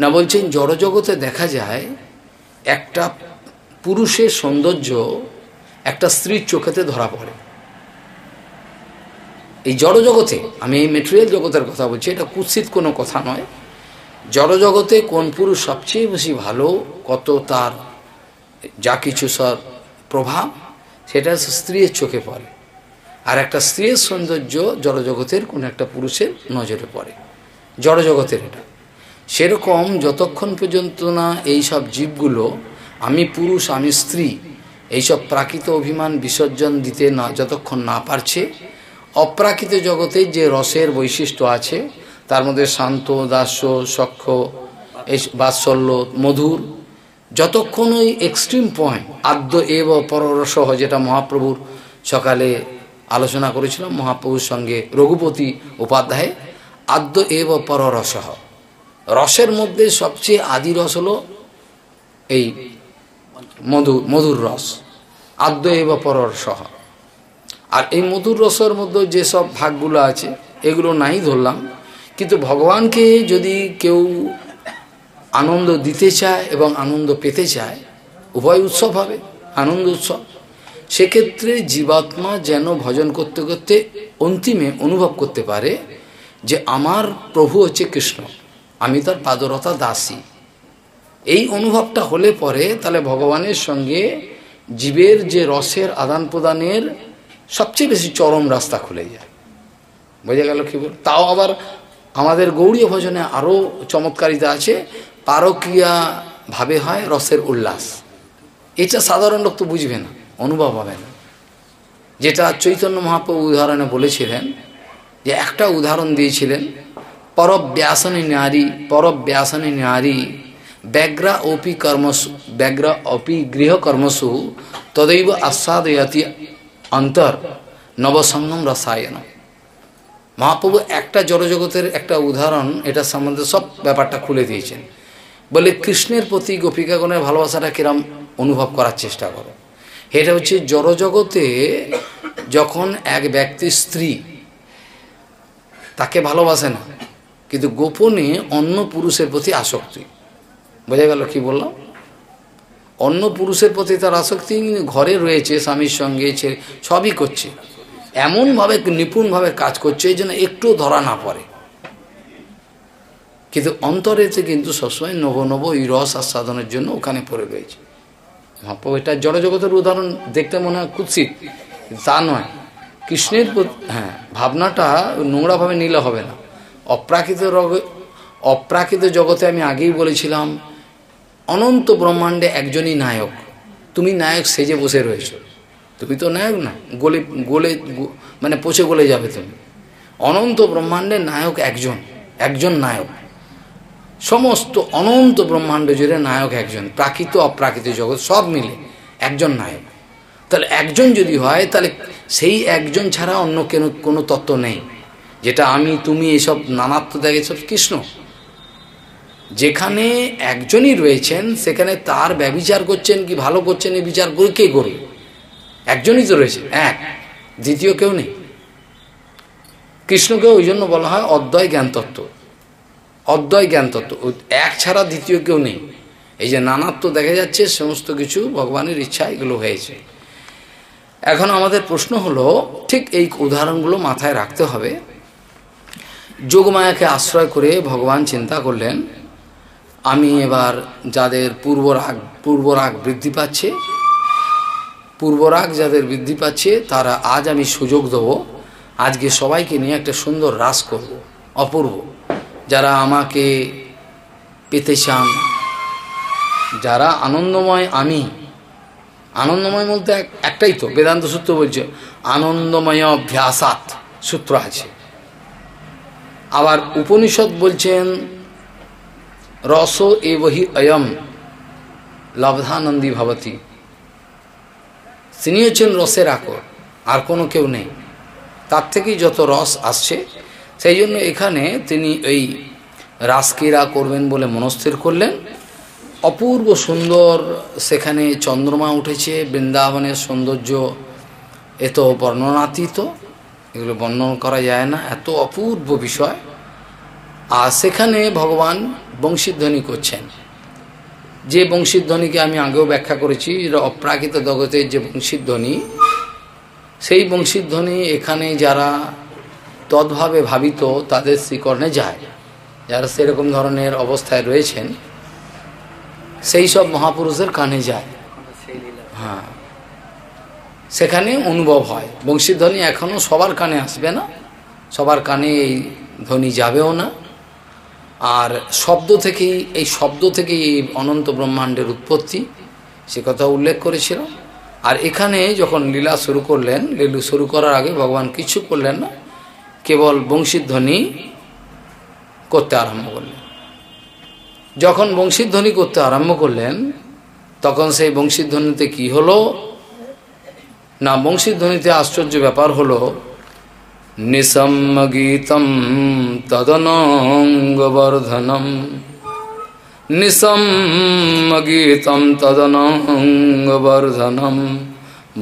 না বলছেন জড়জগতে দেখা যায় একটা পুরুষের সৌন্দর্য একটা স্ত্রীর চোখেতে ধরা পড়ে এই জড়জগতে আমি এই মেটেরিয়াল জগতের কথা বলছি এটা কুৎসিত কোনো কথা নয় জড়জগতে কোন পুরুষ সবচেয়ে বেশি ভালো কত তার যা কিছু সর প্রভাব সেটা স্ত্রীর চোখে পড়ে আর একটা স্ত্রীর সৌন্দর্য জড়জগতের কোন একটা পুরুষের নজরে পড়ে জড়জগতের এটা সেরকম যতক্ষণ পর্যন্ত না এই সব জীবগুলো আমি পুরুষ আমি স্ত্রী এইসব প্রাকৃত অভিমান বিসর্জন দিতে না যতক্ষণ না পারছে অপ্রাকৃত জগতে যে রসের বৈশিষ্ট্য আছে তার মধ্যে শান্ত দাস্য সক্ষ বাৎসল্য মধুর যতক্ষণ ওই এক্সট্রিম পয়েন্ট আদ্য এব পররসহ যেটা মহাপ্রভুর সকালে আলোচনা করেছিলাম মহাপ্রভুর সঙ্গে রঘুপতি উপাধ্যায় আদ্য এব পররসহ রসের মধ্যে সবচেয়ে আদি রস হল এই মধুর মধুর রস আদ্য এব পরর সহ আর এই মধুর রসের মধ্যে যেসব ভাগগুলো আছে এগুলো নাই ধরলাম কিন্তু ভগবানকে যদি কেউ আনন্দ দিতে চায় এবং আনন্দ পেতে চায় উভয় উৎসব হবে আনন্দ উৎসব সেক্ষেত্রে জীবাত্মা যেন ভজন করতে করতে অন্তিমে অনুভব করতে পারে যে আমার প্রভু হচ্ছে কৃষ্ণ আমি তার পাদরতা দাসী এই অনুভবটা হলে পরে তাহলে ভগবানের সঙ্গে জীবের যে রসের আদান প্রদানের সবচেয়ে বেশি চরম রাস্তা খুলে যায় বোঝা গেল কী বল তাও আবার আমাদের গৌরী ভজনে আরও চমৎকারিতা আছে পারক্রিয়া ভাবে হয় রসের উল্লাস এটা সাধারণ লোক তো বুঝবে না অনুভব হবে না যেটা চৈতন্য মহাপ্রভু উদাহরণে বলেছিলেন যে একটা উদাহরণ দিয়েছিলেন পরব্যাসনী নারী পরব্যাসনী নারী ব্যগ্রা অপি কর্মসু ব্যাগ্রা অপি গৃহকর্মসু তদৈব আস্বাদয়াতি অন্তর নবসঙ্গম রসায়ন মহাপ্রভু একটা জড়জগতের একটা উদাহরণ এটা সম্বন্ধে সব ব্যাপারটা খুলে দিয়েছেন বলে কৃষ্ণের প্রতি গোপিকাগণের ভালোবাসাটা কিরম অনুভব করার চেষ্টা করো এটা হচ্ছে জড়জগতে যখন এক ব্যক্তি স্ত্রী তাকে ভালোবাসে না কিন্তু গোপনে অন্য পুরুষের প্রতি আসক্তি বোঝা গেল কি বললাম অন্য পুরুষের প্রতি তার আসক্তি ঘরে রয়েছে স্বামীর সঙ্গে সবই করছে এমনভাবে নিপুণভাবে কাজ করছে এই জন্য একটু ধরা না পড়ে কিন্তু অন্তরেতে কিন্তু সবসময় নব নব এই রস আস্বাদনের জন্য ওখানে পড়ে রয়েছে মহাপ্রভু এটা জড়জগতের উদাহরণ দেখতে মনে হয় কুৎসিত তা নয় কৃষ্ণের হ্যাঁ ভাবনাটা নোংরাভাবে নিলে হবে না অপ্রাকৃত রগ অপ্রাকৃত জগতে আমি আগেই বলেছিলাম অনন্ত ব্রহ্মাণ্ডে একজনই নায়ক তুমি নায়ক সেজে বসে রয়েছ তুমি তো নায়ক না গোলে গোলে মানে পচে গলে যাবে তুমি অনন্ত ব্রহ্মাণ্ডের নায়ক একজন একজন নায়ক সমস্ত অনন্ত ব্রহ্মাণ্ড জুড়ে নায়ক একজন প্রাকৃত অপ্রাকৃত জগৎ সব মিলে একজন নায়ক তাহলে একজন যদি হয় তাহলে সেই একজন ছাড়া অন্য কেন কোনো তত্ত্ব নেই যেটা আমি তুমি এসব নানাত্ম দেখে এসব কৃষ্ণ যেখানে একজনই রয়েছেন সেখানে তার ব্যবিচার করছেন কি ভালো করছেন এই বিচার করে কে করে একজনই তো রয়েছে এক দ্বিতীয় কেউ নেই কৃষ্ণকে ওই জন্য বলা হয় অদ্বয় জ্ঞানতত্ত্ব অদ্বয় জ্ঞানতত্ত্ব এক ছাড়া দ্বিতীয় কেউ নেই এই যে নানাত্ব দেখা যাচ্ছে সমস্ত কিছু ভগবানের ইচ্ছা এগুলো হয়েছে এখন আমাদের প্রশ্ন হলো ঠিক এই উদাহরণগুলো মাথায় রাখতে হবে যোগমায়াকে আশ্রয় করে ভগবান চিন্তা করলেন আমি এবার যাদের পূর্বরাগ পূর্বরাগ বৃদ্ধি পাচ্ছে পূর্বরাগ যাদের বৃদ্ধি পাচ্ছে তারা আজ আমি সুযোগ দেব আজকে সবাইকে নিয়ে একটা সুন্দর রাস করব অপূর্ব যারা আমাকে পেতে চান যারা আনন্দময় আমি আনন্দময় বলতে একটাই তো বেদান্ত সূত্র বলছে আনন্দময় অভ্যাসাত সূত্র আছে আবার উপনিষদ বলছেন রসো এবহি অয়ম লাভধানন্দী ভবতী তিনি হচ্ছেন রসের আকর আর কোনো কেউ নেই তার থেকেই যত রস আসছে সেই জন্য এখানে তিনি এই রাসক্রীড়া করবেন বলে মনস্থির করলেন অপূর্ব সুন্দর সেখানে চন্দ্রমা উঠেছে বৃন্দাবনের সৌন্দর্য এত বর্ণনাতীত এগুলো বর্ণন করা যায় না এত অপূর্ব বিষয় আর সেখানে ভগবান বংশীধ্বনি করছেন যে বংশীধ্বনিকে আমি আগেও ব্যাখ্যা করেছি অপ্রাকৃত জগতের যে বংশীধ্বনি সেই বংশীধ্বনি এখানে যারা তদ্ভাবে ভাবিত তাদের শ্রীকর্ণে যায় যারা সেরকম ধরনের অবস্থায় রয়েছেন সেই সব মহাপুরুষের কানে যায় হ্যাঁ সেখানে অনুভব হয় বংশীধ্বনি এখনও সবার কানে আসবে না সবার কানে এই ধ্বনি যাবেও না আর শব্দ থেকেই এই শব্দ থেকেই এই অনন্ত ব্রহ্মাণ্ডের উৎপত্তি সে কথা উল্লেখ করেছিল আর এখানে যখন লীলা শুরু করলেন লীলু শুরু করার আগে ভগবান কিছু করলেন না কেবল বংশীধ্বনি করতে আরম্ভ করলেন যখন বংশীধ্বনি করতে আরম্ভ করলেন তখন সেই বংশীধ্বনিতে কি হলো না বংশীধ্বনিতে আশ্চর্য ব্যাপার হলো निसम्मगीतं तदनाङ्गवर्धनं निसम्मगीतं तदनाङ्गवर्धनं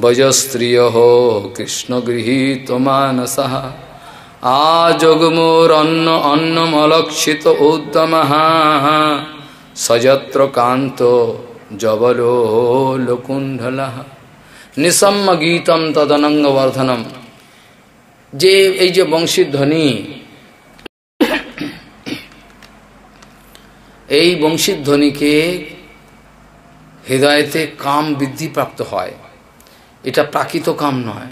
भजस्त्रियः कृष्णगृहीतमानसः आजगमोरन्न अन्नमलक्षित उद्दमः सजत्र कान्तो जबलो लकुण्डलः निसम्मगीतं तदनङ्गवर्धनम् যে এই যে বংশীধ্বনি ধ্বনি এই বংশীধ্বনিকে ধ্বনিকে হৃদয়তে কাম বৃদ্ধিপ্রাপ্ত হয় এটা প্রাকৃত কাম নয়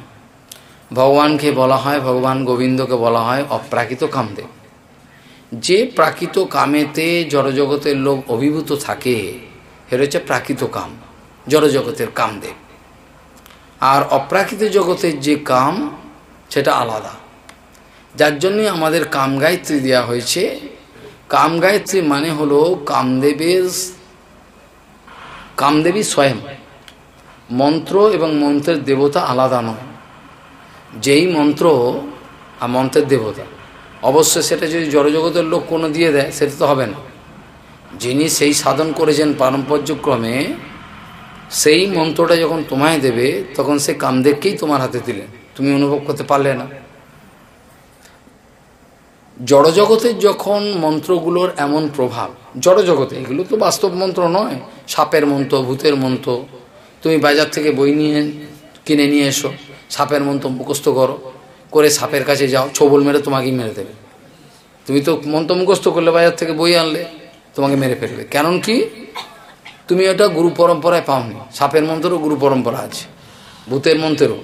ভগবানকে বলা হয় ভগবান গোবিন্দকে বলা হয় অপ্রাকৃত কামদেব যে প্রাকৃত কামেতে জড়জগতের লোক অভিভূত থাকে সেটা হচ্ছে প্রাকৃত কাম জড়জগতের কামদেব আর অপ্রাকৃত জগতের যে কাম সেটা আলাদা যার জন্যই আমাদের কামগায়ত্রী দেওয়া হয়েছে কামগায়ত্রী মানে হলো কামদেবের কামদেবী স্বয়ং মন্ত্র এবং মন্ত্রের দেবতা আলাদা নয় যেই মন্ত্র আর মন্ত্রের দেবতা অবশ্য সেটা যদি জড়জগতের লোক কোনো দিয়ে দেয় সেটা তো হবে না যিনি সেই সাধন করেছেন পারম্পর্যক্রমে সেই মন্ত্রটা যখন তোমায় দেবে তখন সে কামদেবকেই তোমার হাতে দিলেন তুমি অনুভব করতে পারলে না জড়জগতের যখন মন্ত্রগুলোর এমন প্রভাব জড়জগতে এগুলো তো বাস্তব মন্ত্র নয় সাপের মন্ত্র ভূতের মন্ত্র তুমি বাজার থেকে বই নিয়ে কিনে নিয়ে এসো সাপের মন্ত্র মুখস্থ করো করে সাপের কাছে যাও ছবল মেরে তোমাকেই মেরে দেবে তুমি তো মন্ত্র মুখস্থ করলে বাজার থেকে বই আনলে তোমাকে মেরে ফেলবে কারণ কি তুমি ওটা গুরু পরম্পরায় পাওনি সাপের মন্ত্রেরও গুরু পরম্পরা আছে ভূতের মন্ত্রেরও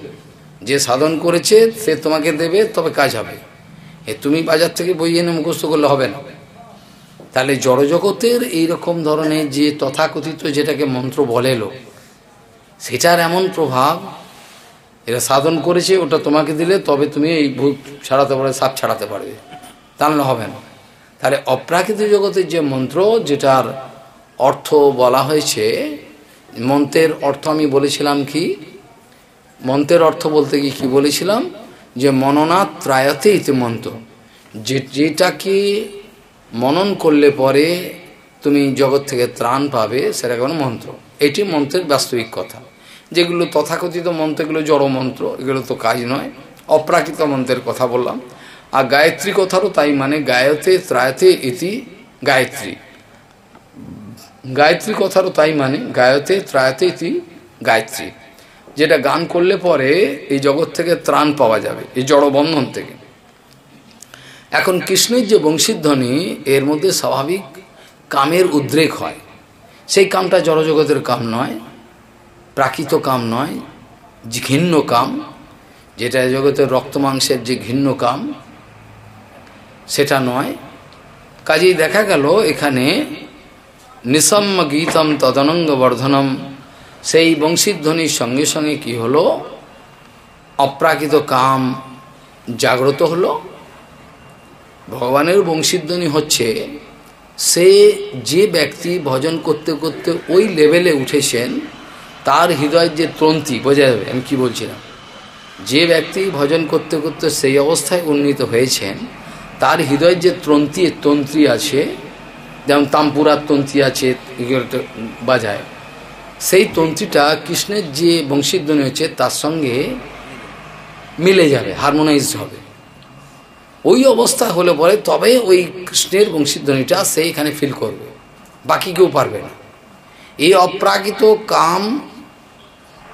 যে সাধন করেছে সে তোমাকে দেবে তবে কাজ হবে এ তুমি বাজার থেকে বই এনে মুখস্থ করলে হবে না তাহলে জড়জগতের এইরকম ধরনের যে তথাকথিত যেটাকে মন্ত্র বলে লোক সেটার এমন প্রভাব এরা সাধন করেছে ওটা তোমাকে দিলে তবে তুমি এই ভূত ছাড়াতে পারবে সাপ ছাড়াতে পারবে তা না হবে না তাহলে অপ্রাকৃত জগতের যে মন্ত্র যেটার অর্থ বলা হয়েছে মন্ত্রের অর্থ আমি বলেছিলাম কি মন্ত্রের অর্থ বলতে গিয়ে কী বলেছিলাম যে মননা ত্রায়তে মন্ত্র যে যেটাকে মনন করলে পরে তুমি জগৎ থেকে ত্রাণ পাবে সেটা কোনো মন্ত্র এটি মন্ত্রের বাস্তবিক কথা যেগুলো তথাকথিত মন্ত্রগুলো জড় মন্ত্র এগুলো তো কাজ নয় অপ্রাকৃত মন্ত্রের কথা বললাম আর গায়ত্রী কথারও তাই মানে গায়তে ত্রায়তে ইতি গায়ত্রী গায়ত্রী কথারও তাই মানে গায়তে ত্রায়তে ইতি গায়ত্রী যেটা গান করলে পরে এই জগৎ থেকে ত্রাণ পাওয়া যাবে এই জড়বন্ধন থেকে এখন কৃষ্ণের যে বংশীধ্বনি এর মধ্যে স্বাভাবিক কামের উদ্রেক হয় সেই কামটা জড়জগতের কাম নয় প্রাকৃত কাম নয় ঘৃণ্য কাম যেটা জগতের রক্ত মাংসের যে ঘৃণ্য কাম সেটা নয় কাজেই দেখা গেল এখানে নিসম্ম গীতম তদনঙ্গ বর্ধনম সেই বংশীর ধ্বনির সঙ্গে সঙ্গে কি হলো অপ্রাকৃত কাম জাগ্রত হলো ভগবানের বংশীধ্বনি হচ্ছে সে যে ব্যক্তি ভজন করতে করতে ওই লেভেলে উঠেছেন তার হৃদয়ের যে ত্রন্তি বোঝা যাবে আমি কী বলছিলাম যে ব্যক্তি ভজন করতে করতে সেই অবস্থায় উন্নীত হয়েছেন তার হৃদয়ের যে ত্রন্তি তন্ত্রী আছে যেমন তাম্পুরার তন্ত্রী আছে বাজায় সেই তন্ত্রীটা কৃষ্ণের যে বংশীধ্বনি হয়েছে তার সঙ্গে মিলে যাবে হারমোনাইজ হবে ওই অবস্থা হলে পরে তবে ওই কৃষ্ণের বংশীধ্বনিটা এখানে ফিল করবে বাকি কেউ পারবে না এই অপ্রাকৃত কাম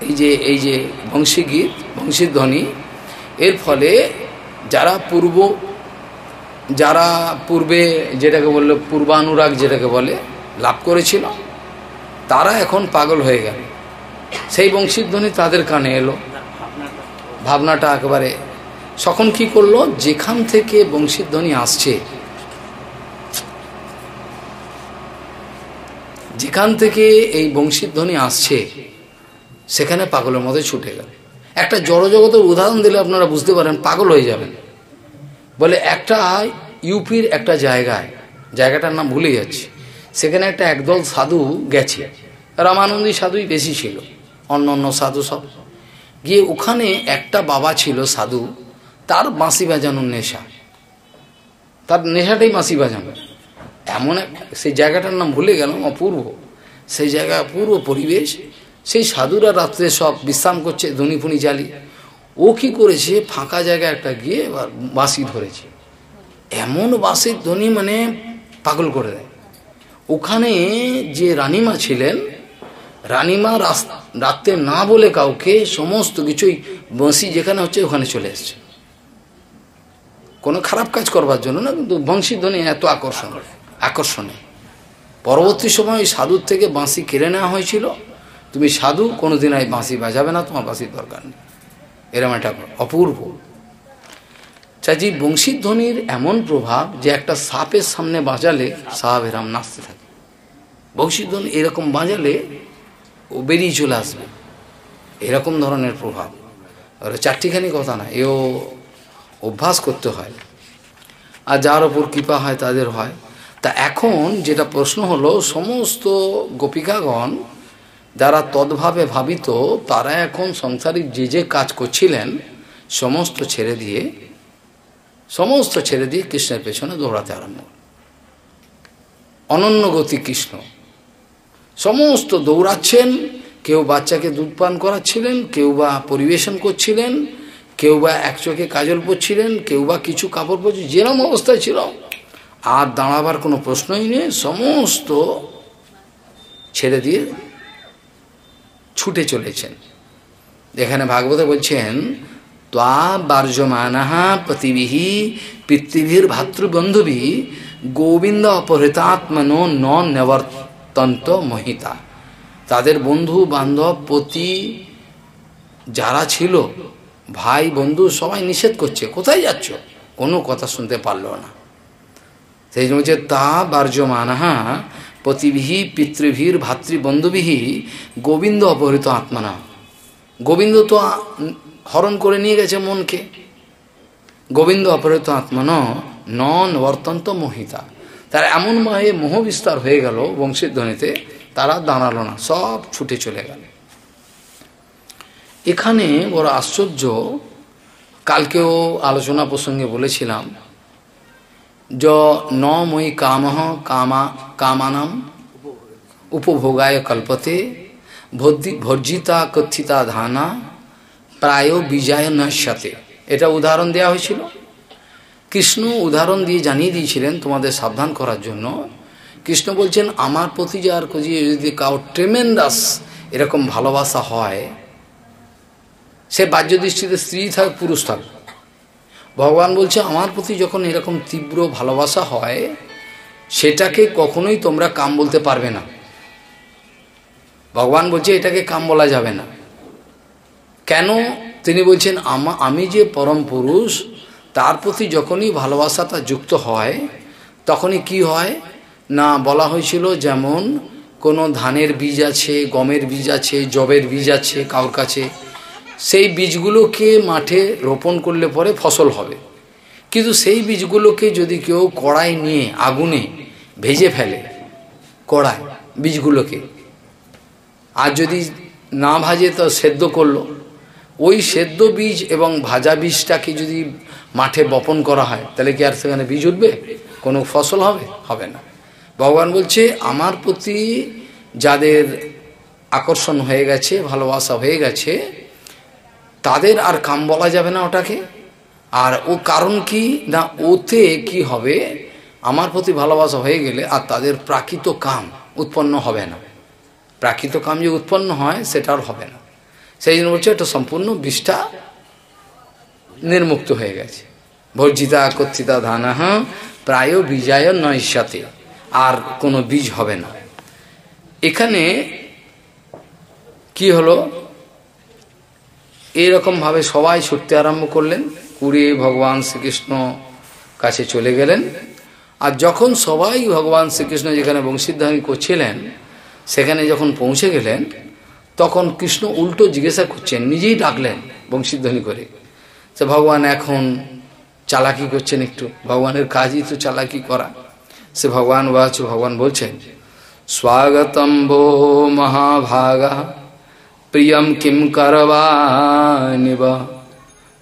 এই যে এই যে বংশীগীত বংশীধ্বনি এর ফলে যারা পূর্ব যারা পূর্বে যেটাকে বললো পূর্বানুরাগ যেটাকে বলে লাভ করেছিল তারা এখন পাগল হয়ে গেল সেই বংশীধ্বনি তাদের কানে এলো ভাবনাটা একবারে তখন কি করলো যেখান থেকে বংশীধ্বনি আসছে যেখান থেকে এই বংশীধ্বনি আসছে সেখানে পাগলের মধ্যে ছুটে গেল একটা জড়জগতের উদাহরণ দিলে আপনারা বুঝতে পারেন পাগল হয়ে যাবেন বলে একটা ইউপির একটা জায়গায় জায়গাটার নাম ভুলে যাচ্ছে সেখানে একটা একদল সাধু গেছে রামানন্দী সাধুই বেশি ছিল অন্য অন্য সাধু সব গিয়ে ওখানে একটা বাবা ছিল সাধু তার বাঁশি বাজানোর নেশা তার নেশাটাই বাঁশি বাজানো এমন এক সেই জায়গাটার নাম ভুলে গেলাম অপূর্ব সেই জায়গা পূর্ব পরিবেশ সেই সাধুরা রাত্রে সব বিশ্রাম করছে ধনিফুনি জালি ও কি করেছে ফাঁকা জায়গা একটা গিয়ে বাঁশি ধরেছে এমন বাঁশির ধ্বনি মানে পাগল করে দেয় ওখানে যে রানিমা ছিলেন রানিমা রাত্রে না বলে কাউকে সমস্ত কিছুই বংশি যেখানে হচ্ছে ওখানে চলে এসছে কোনো খারাপ কাজ করবার জন্য না কিন্তু বংশী ধ্বনি এত আকর্ষণ আকর্ষণে পরবর্তী সময় সাধুর থেকে বাঁশি কেড়ে নেওয়া হয়েছিল তুমি সাধু কোনোদিন আই বাঁশি বাজাবে না তোমার বাঁশির দরকার নেই এরম একটা অপূর্ব চাজি ধ্বনির এমন প্রভাব যে একটা সাপের সামনে বাজালে সাপ এরাম নাচতে থাকে বংশীধ্বনি এরকম বাজালে ও বেরিয়ে চলে আসবে এরকম ধরনের প্রভাব আর চারটিখানি কথা না এও অভ্যাস করতে হয় আর যার ওপর কৃপা হয় তাদের হয় তা এখন যেটা প্রশ্ন হলো সমস্ত গোপিকাগণ যারা তদ্ভাবে ভাবিত তারা এখন সংসারিক যে যে কাজ করছিলেন সমস্ত ছেড়ে দিয়ে সমস্ত ছেড়ে দিয়ে কৃষ্ণের পেছনে দৌড়াতে আরম্ভ অনন্য গতি কৃষ্ণ সমস্ত দৌড়াচ্ছেন কেউ বাচ্চাকে দুধ পান করাচ্ছিলেন কেউ বা পরিবেশন করছিলেন কেউ বা এক চোখে কাজল পরছিলেন কেউ বা কিছু কাপড় পরছিল যেরম অবস্থায় ছিল আর দাঁড়াবার কোনো প্রশ্নই নেই সমস্ত ছেড়ে দিয়ে ছুটে চলেছেন এখানে ভাগবত বলছেন তা বার্যমানাহা পৃথিবী পৃথিবীর ভাতৃবন্ধুভি গোবিন্দ অপহৃতাত্মনো ন নেওয়ার তন্ত মহিতা তাদের বন্ধু বান্ধব পতি যারা ছিল ভাই বন্ধু সবাই নিষেধ করছে কোথায় যাচ্ছ কোনো কথা শুনতে পারল না সেই জন্য হচ্ছে তা বার্যমানাহা পতিভি পিতৃভীর ভাতৃবন্ধুবিহি গোবিন্দ অপহৃত আত্মানা গোবিন্দ তো হরণ করে নিয়ে গেছে মনকে গোবিন্দ অপহৃত আত্মন নন বর্তন্ত মোহিতা তারা এমন মায়ে মোহ বিস্তার হয়ে গেল বংশের ধ্বনিতে তারা দাঁড়ালো না সব ছুটে চলে গেল এখানে বড় আশ্চর্য কালকেও আলোচনা প্রসঙ্গে বলেছিলাম য ন মই কামহ কামা কামানাম উপভোগায় কল্পতে ভর্জিতা কথিতা ধানা প্রায় বিজায় নস্যাতে এটা উদাহরণ দেয়া হয়েছিল কৃষ্ণ উদাহরণ দিয়ে জানিয়ে দিয়েছিলেন তোমাদের সাবধান করার জন্য কৃষ্ণ বলছেন আমার প্রতি যার খুঁজি যদি কাউ ট্রেমেন্ডাস এরকম ভালোবাসা হয় সে বাহ্য দৃষ্টিতে স্ত্রী থাক পুরুষ থাক ভগবান বলছে আমার প্রতি যখন এরকম তীব্র ভালোবাসা হয় সেটাকে কখনোই তোমরা কাম বলতে পারবে না ভগবান বলছে এটাকে কাম বলা যাবে না কেন তিনি বলছেন আমি যে পরম পুরুষ তার প্রতি যখনই ভালোবাসাটা যুক্ত হয় তখনই কি হয় না বলা হয়েছিল যেমন কোনো ধানের বীজ আছে গমের বীজ আছে জবের বীজ আছে কারোর কাছে সেই বীজগুলোকে মাঠে রোপণ করলে পরে ফসল হবে কিন্তু সেই বীজগুলোকে যদি কেউ কড়াই নিয়ে আগুনে ভেজে ফেলে কড়াই বীজগুলোকে আর যদি না ভাজে তো সেদ্ধ করলো ওই সেদ্ধ বীজ এবং ভাজা বীজটাকে যদি মাঠে বপন করা হয় তাহলে কি আর সেখানে বীজ উঠবে কোনো ফসল হবে হবে না ভগবান বলছে আমার প্রতি যাদের আকর্ষণ হয়ে গেছে ভালোবাসা হয়ে গেছে তাদের আর কাম বলা যাবে না ওটাকে আর ও কারণ কি না ওতে কি হবে আমার প্রতি ভালোবাসা হয়ে গেলে আর তাদের প্রাকৃত কাম উৎপন্ন হবে না প্রাকৃত কাম যে উৎপন্ন হয় সেটা আর হবে না সেই জন্য বলছে একটা সম্পূর্ণ বিষ্ঠা নির্মুক্ত হয়ে গেছে ভর্জিতা কর্তিতা ধানাহ প্রায় বিজয় নয় সাথে আর কোনো বীজ হবে না এখানে কি হলো ভাবে সবাই ছুটতে আরম্ভ করলেন কুড়ে ভগবান শ্রীকৃষ্ণ কাছে চলে গেলেন আর যখন সবাই ভগবান শ্রীকৃষ্ণ যেখানে বংশীধারণ করছিলেন সেখানে যখন পৌঁছে গেলেন তখন কৃষ্ণ উল্টো জিজ্ঞাসা করছেন নিজেই ডাকলেন বংশীধ্বনি করে তো ভগবান এখন চালাকি করছেন একটু ভগবানের কাজই তো চালাকি করা সে ভগবান বাচ ভগবান বলছেন স্বাগতম ভো মহাভাগা প্রিয়ম কিম করবানিব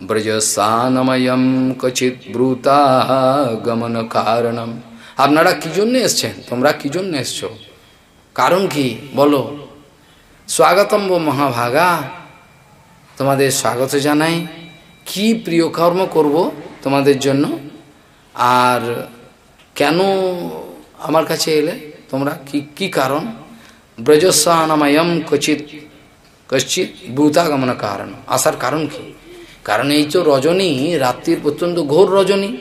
ব্রজসানময়ম কচিত ব্রুতা গমন কারণম আপনারা কি জন্য এসছেন তোমরা কি জন্য এসছো কারণ কি বলো স্বাগতম মহাভাগা তোমাদের স্বাগত জানাই কি প্রিয় কর্ম করব তোমাদের জন্য আর কেন আমার কাছে এলে তোমরা কি কি কারণ ব্রজস্বানাময়ম কচিত কচিত ভূতাগমন কারণ আসার কারণ কি কারণ এই তো রজনী রাত্রির প্রত্যন্ত ঘোর রজনী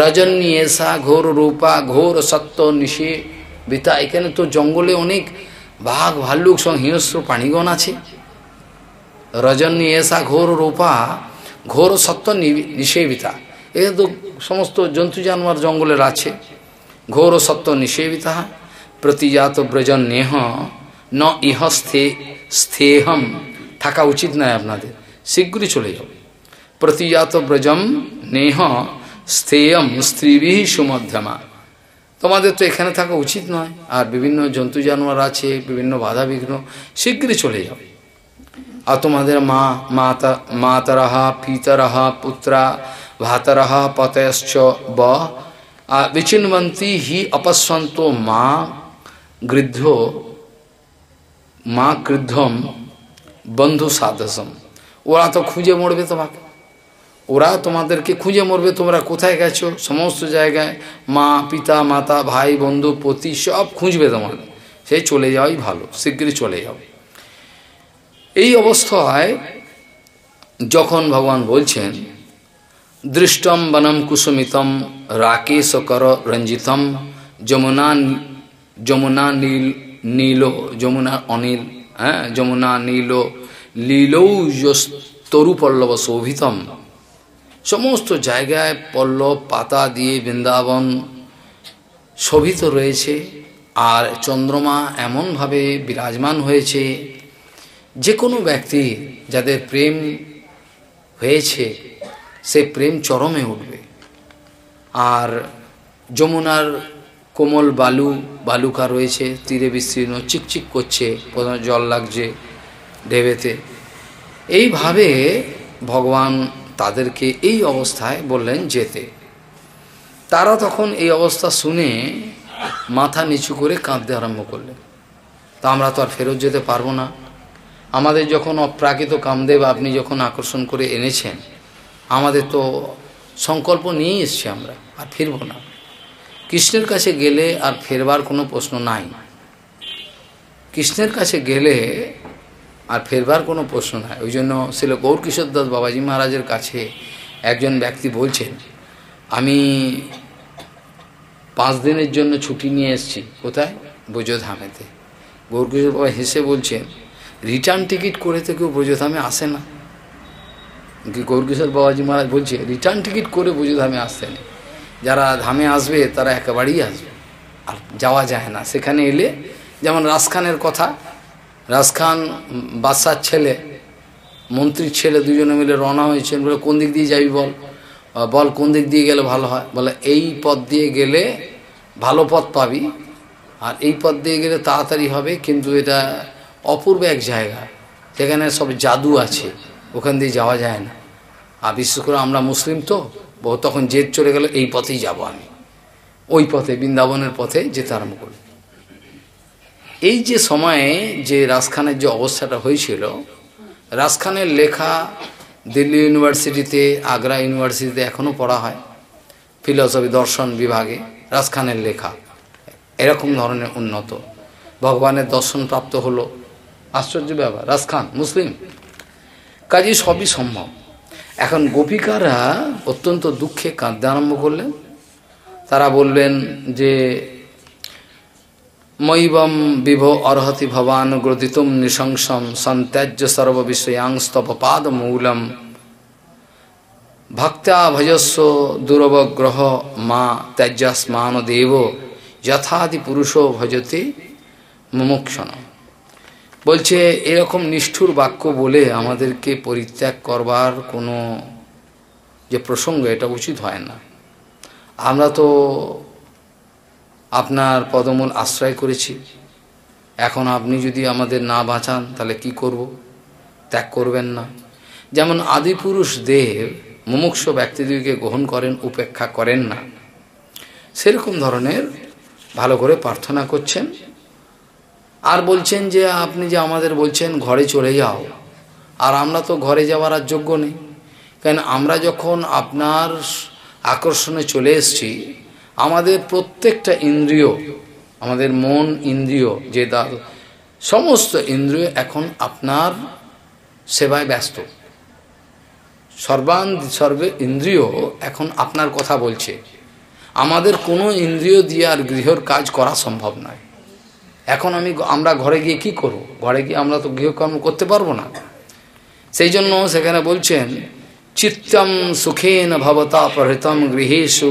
রজনী এসা ঘোর রূপা ঘোর সত্য নিশে বিতা এখানে তো জঙ্গলে অনেক বাঘ ভাল্লুক সঙ্গে হিংস্র প্রাণীগণ আছে রজনী এসা ঘোর রূপা ঘোর সত্য নিষেবিতা এ তো সমস্ত জন্তু জানোয়ার জঙ্গলের আছে ঘোর সত্য নিষেবিতা প্রতিজাত ব্রজন নেহ ন ইহ স্থে স্থেহম থাকা উচিত নয় আপনাদের শীঘ্রই চলে যাবে প্রতিজাত ব্রজম নেহ স্থেয়ম স্ত্রীবিহি সুমধ্যমা তোমাদের তো এখানে থাকা উচিত নয় আর বিভিন্ন জন্তু জানোয়ার আছে বিভিন্ন বাধা বিঘ্ন শীঘ্রই চলে যাবে আর তোমাদের মা মাতা মাতারাহা পিতারাহা পুত্রা ভাতারাহা পতয়শ্চ ব বিচিনবন্তী হি অপস্বন্ত মা গৃদ্ধ মা গৃদ্ধম বন্ধু সাদসম ওরা তো খুঁজে মরবে তোমাকে ওরা তোমাদেরকে খুঁজে মরবে তোমরা কোথায় গেছো সমস্ত জায়গায় মা পিতা মাতা ভাই বন্ধু পতি সব খুঁজবে তোমাদের সে চলে যাওয়াই ভালো শীঘ্রই চলে যাবে এই অবস্থায় যখন ভগবান বলছেন দৃষ্টম বনম কুসুমিতম রাকেশ কর রঞ্জিতম যমুনা যমুনা নীল নীল যমুনা অনিল হ্যাঁ যমুনা নীল লীলৌ তরুপল্লব শোভিতম সমস্ত জায়গায় পল্লব পাতা দিয়ে বৃন্দাবন শোভিত রয়েছে আর চন্দ্রমা এমনভাবে বিরাজমান হয়েছে যে কোনো ব্যক্তি যাদের প্রেম হয়েছে সে প্রেম চরমে উঠবে আর যমুনার কোমল বালু বালুকা রয়েছে তীরে বিস্তীর্ণ চিকচিক করছে প্রথমে জল লাগছে ঢেবেতে এইভাবে ভগবান তাদেরকে এই অবস্থায় বললেন যেতে তারা তখন এই অবস্থা শুনে মাথা নিচু করে কাঁদতে আরম্ভ করলেন তা আমরা তো আর ফেরত যেতে পারবো না আমাদের যখন অপ্রাকৃত কামদেব আপনি যখন আকর্ষণ করে এনেছেন আমাদের তো সংকল্প নিয়ে এসছি আমরা আর ফিরব না কৃষ্ণের কাছে গেলে আর ফেরবার কোনো প্রশ্ন নাই কৃষ্ণের কাছে গেলে আর ফেরবার কোনো প্রশ্ন নয় ওই জন্য ছিল গৌরকিশোর দাস বাবাজি মহারাজের কাছে একজন ব্যক্তি বলছেন আমি পাঁচ দিনের জন্য ছুটি নিয়ে এসছি কোথায় বোঝধামেতে গৌরকিশোর বাবা হেসে বলছেন রিটার্ন টিকিট করে তো কেউ বোঝধামে আসে না গৌরকিশোর বাবাজি মহারাজ বলছে রিটার্ন টিকিট করে বোঝধামে আসতেন যারা ধামে আসবে তারা একেবারেই আসবে আর যাওয়া যায় না সেখানে এলে যেমন রাজখানের কথা রাজখান বাদশার ছেলে মন্ত্রীর ছেলে দুজনে মিলে রওনা হয়েছেন বলে কোন দিক দিয়ে যাবি বল বল কোন দিক দিয়ে গেলে ভালো হয় বলে এই পথ দিয়ে গেলে ভালো পথ পাবি আর এই পথ দিয়ে গেলে তাড়াতাড়ি হবে কিন্তু এটা অপূর্ব এক জায়গা সেখানে সব জাদু আছে ওখান দিয়ে যাওয়া যায় না আর বিশেষ করে আমরা মুসলিম তো তখন জেদ চলে গেল এই পথেই যাব আমি ওই পথে বৃন্দাবনের পথে যেতে আরম্ভ করি এই যে সময়ে যে রাজখানের যে অবস্থাটা হয়েছিল রাজখানের লেখা দিল্লি ইউনিভার্সিটিতে আগ্রা ইউনিভার্সিটিতে এখনও পড়া হয় ফিলসফি দর্শন বিভাগে রাজখানের লেখা এরকম ধরনের উন্নত ভগবানের দর্শন প্রাপ্ত হলো আশ্চর্য ব্যাপার রাজখান মুসলিম কাজে সবই সম্ভব এখন গোপিকারা অত্যন্ত দুঃখে কাঁদতে আরম্ভ করলেন তারা বললেন যে মৈবম বিভ অর্হতি ভবান গ্রদিতুম নৃশংসম সন্ত্যাজ্য সর্ববিষয়াংস্তব পাদ মূলম ভক্তা দুরবগ্রহ মা ত্যাজ্যাস্মান দেব যথাদি পুরুষ ভজতে মুমুক্ষণ বলছে এরকম নিষ্ঠুর বাক্য বলে আমাদেরকে পরিত্যাগ করবার কোনো যে প্রসঙ্গ এটা উচিত হয় না আমরা তো আপনার পদমূল আশ্রয় করেছি এখন আপনি যদি আমাদের না বাঁচান তাহলে কি করব ত্যাগ করবেন না যেমন আদিপুরুষ দেহ মুমুক্ষ ব্যক্তিদেরকে গ্রহণ করেন উপেক্ষা করেন না সেরকম ধরনের ভালো করে প্রার্থনা করছেন আর বলছেন যে আপনি যে আমাদের বলছেন ঘরে চলে যাও আর আমরা তো ঘরে যাওয়ার আর যোগ্য নেই কেন আমরা যখন আপনার আকর্ষণে চলে এসছি আমাদের প্রত্যেকটা ইন্দ্রিয় আমাদের মন ইন্দ্রিয় যে দ্বার সমস্ত ইন্দ্রিয় এখন আপনার সেবায় ব্যস্ত সর্বান সর্বে ইন্দ্রিয় এখন আপনার কথা বলছে আমাদের কোনো ইন্দ্রিয় দিয়ে আর গৃহর কাজ করা সম্ভব নয় এখন আমি আমরা ঘরে গিয়ে কি করব ঘরে গিয়ে আমরা তো গৃহকর্ম করতে পারবো না সেই জন্য সেখানে বলছেন চিত্তম সুখেন ভবতা প্রহৃতম গৃহেশু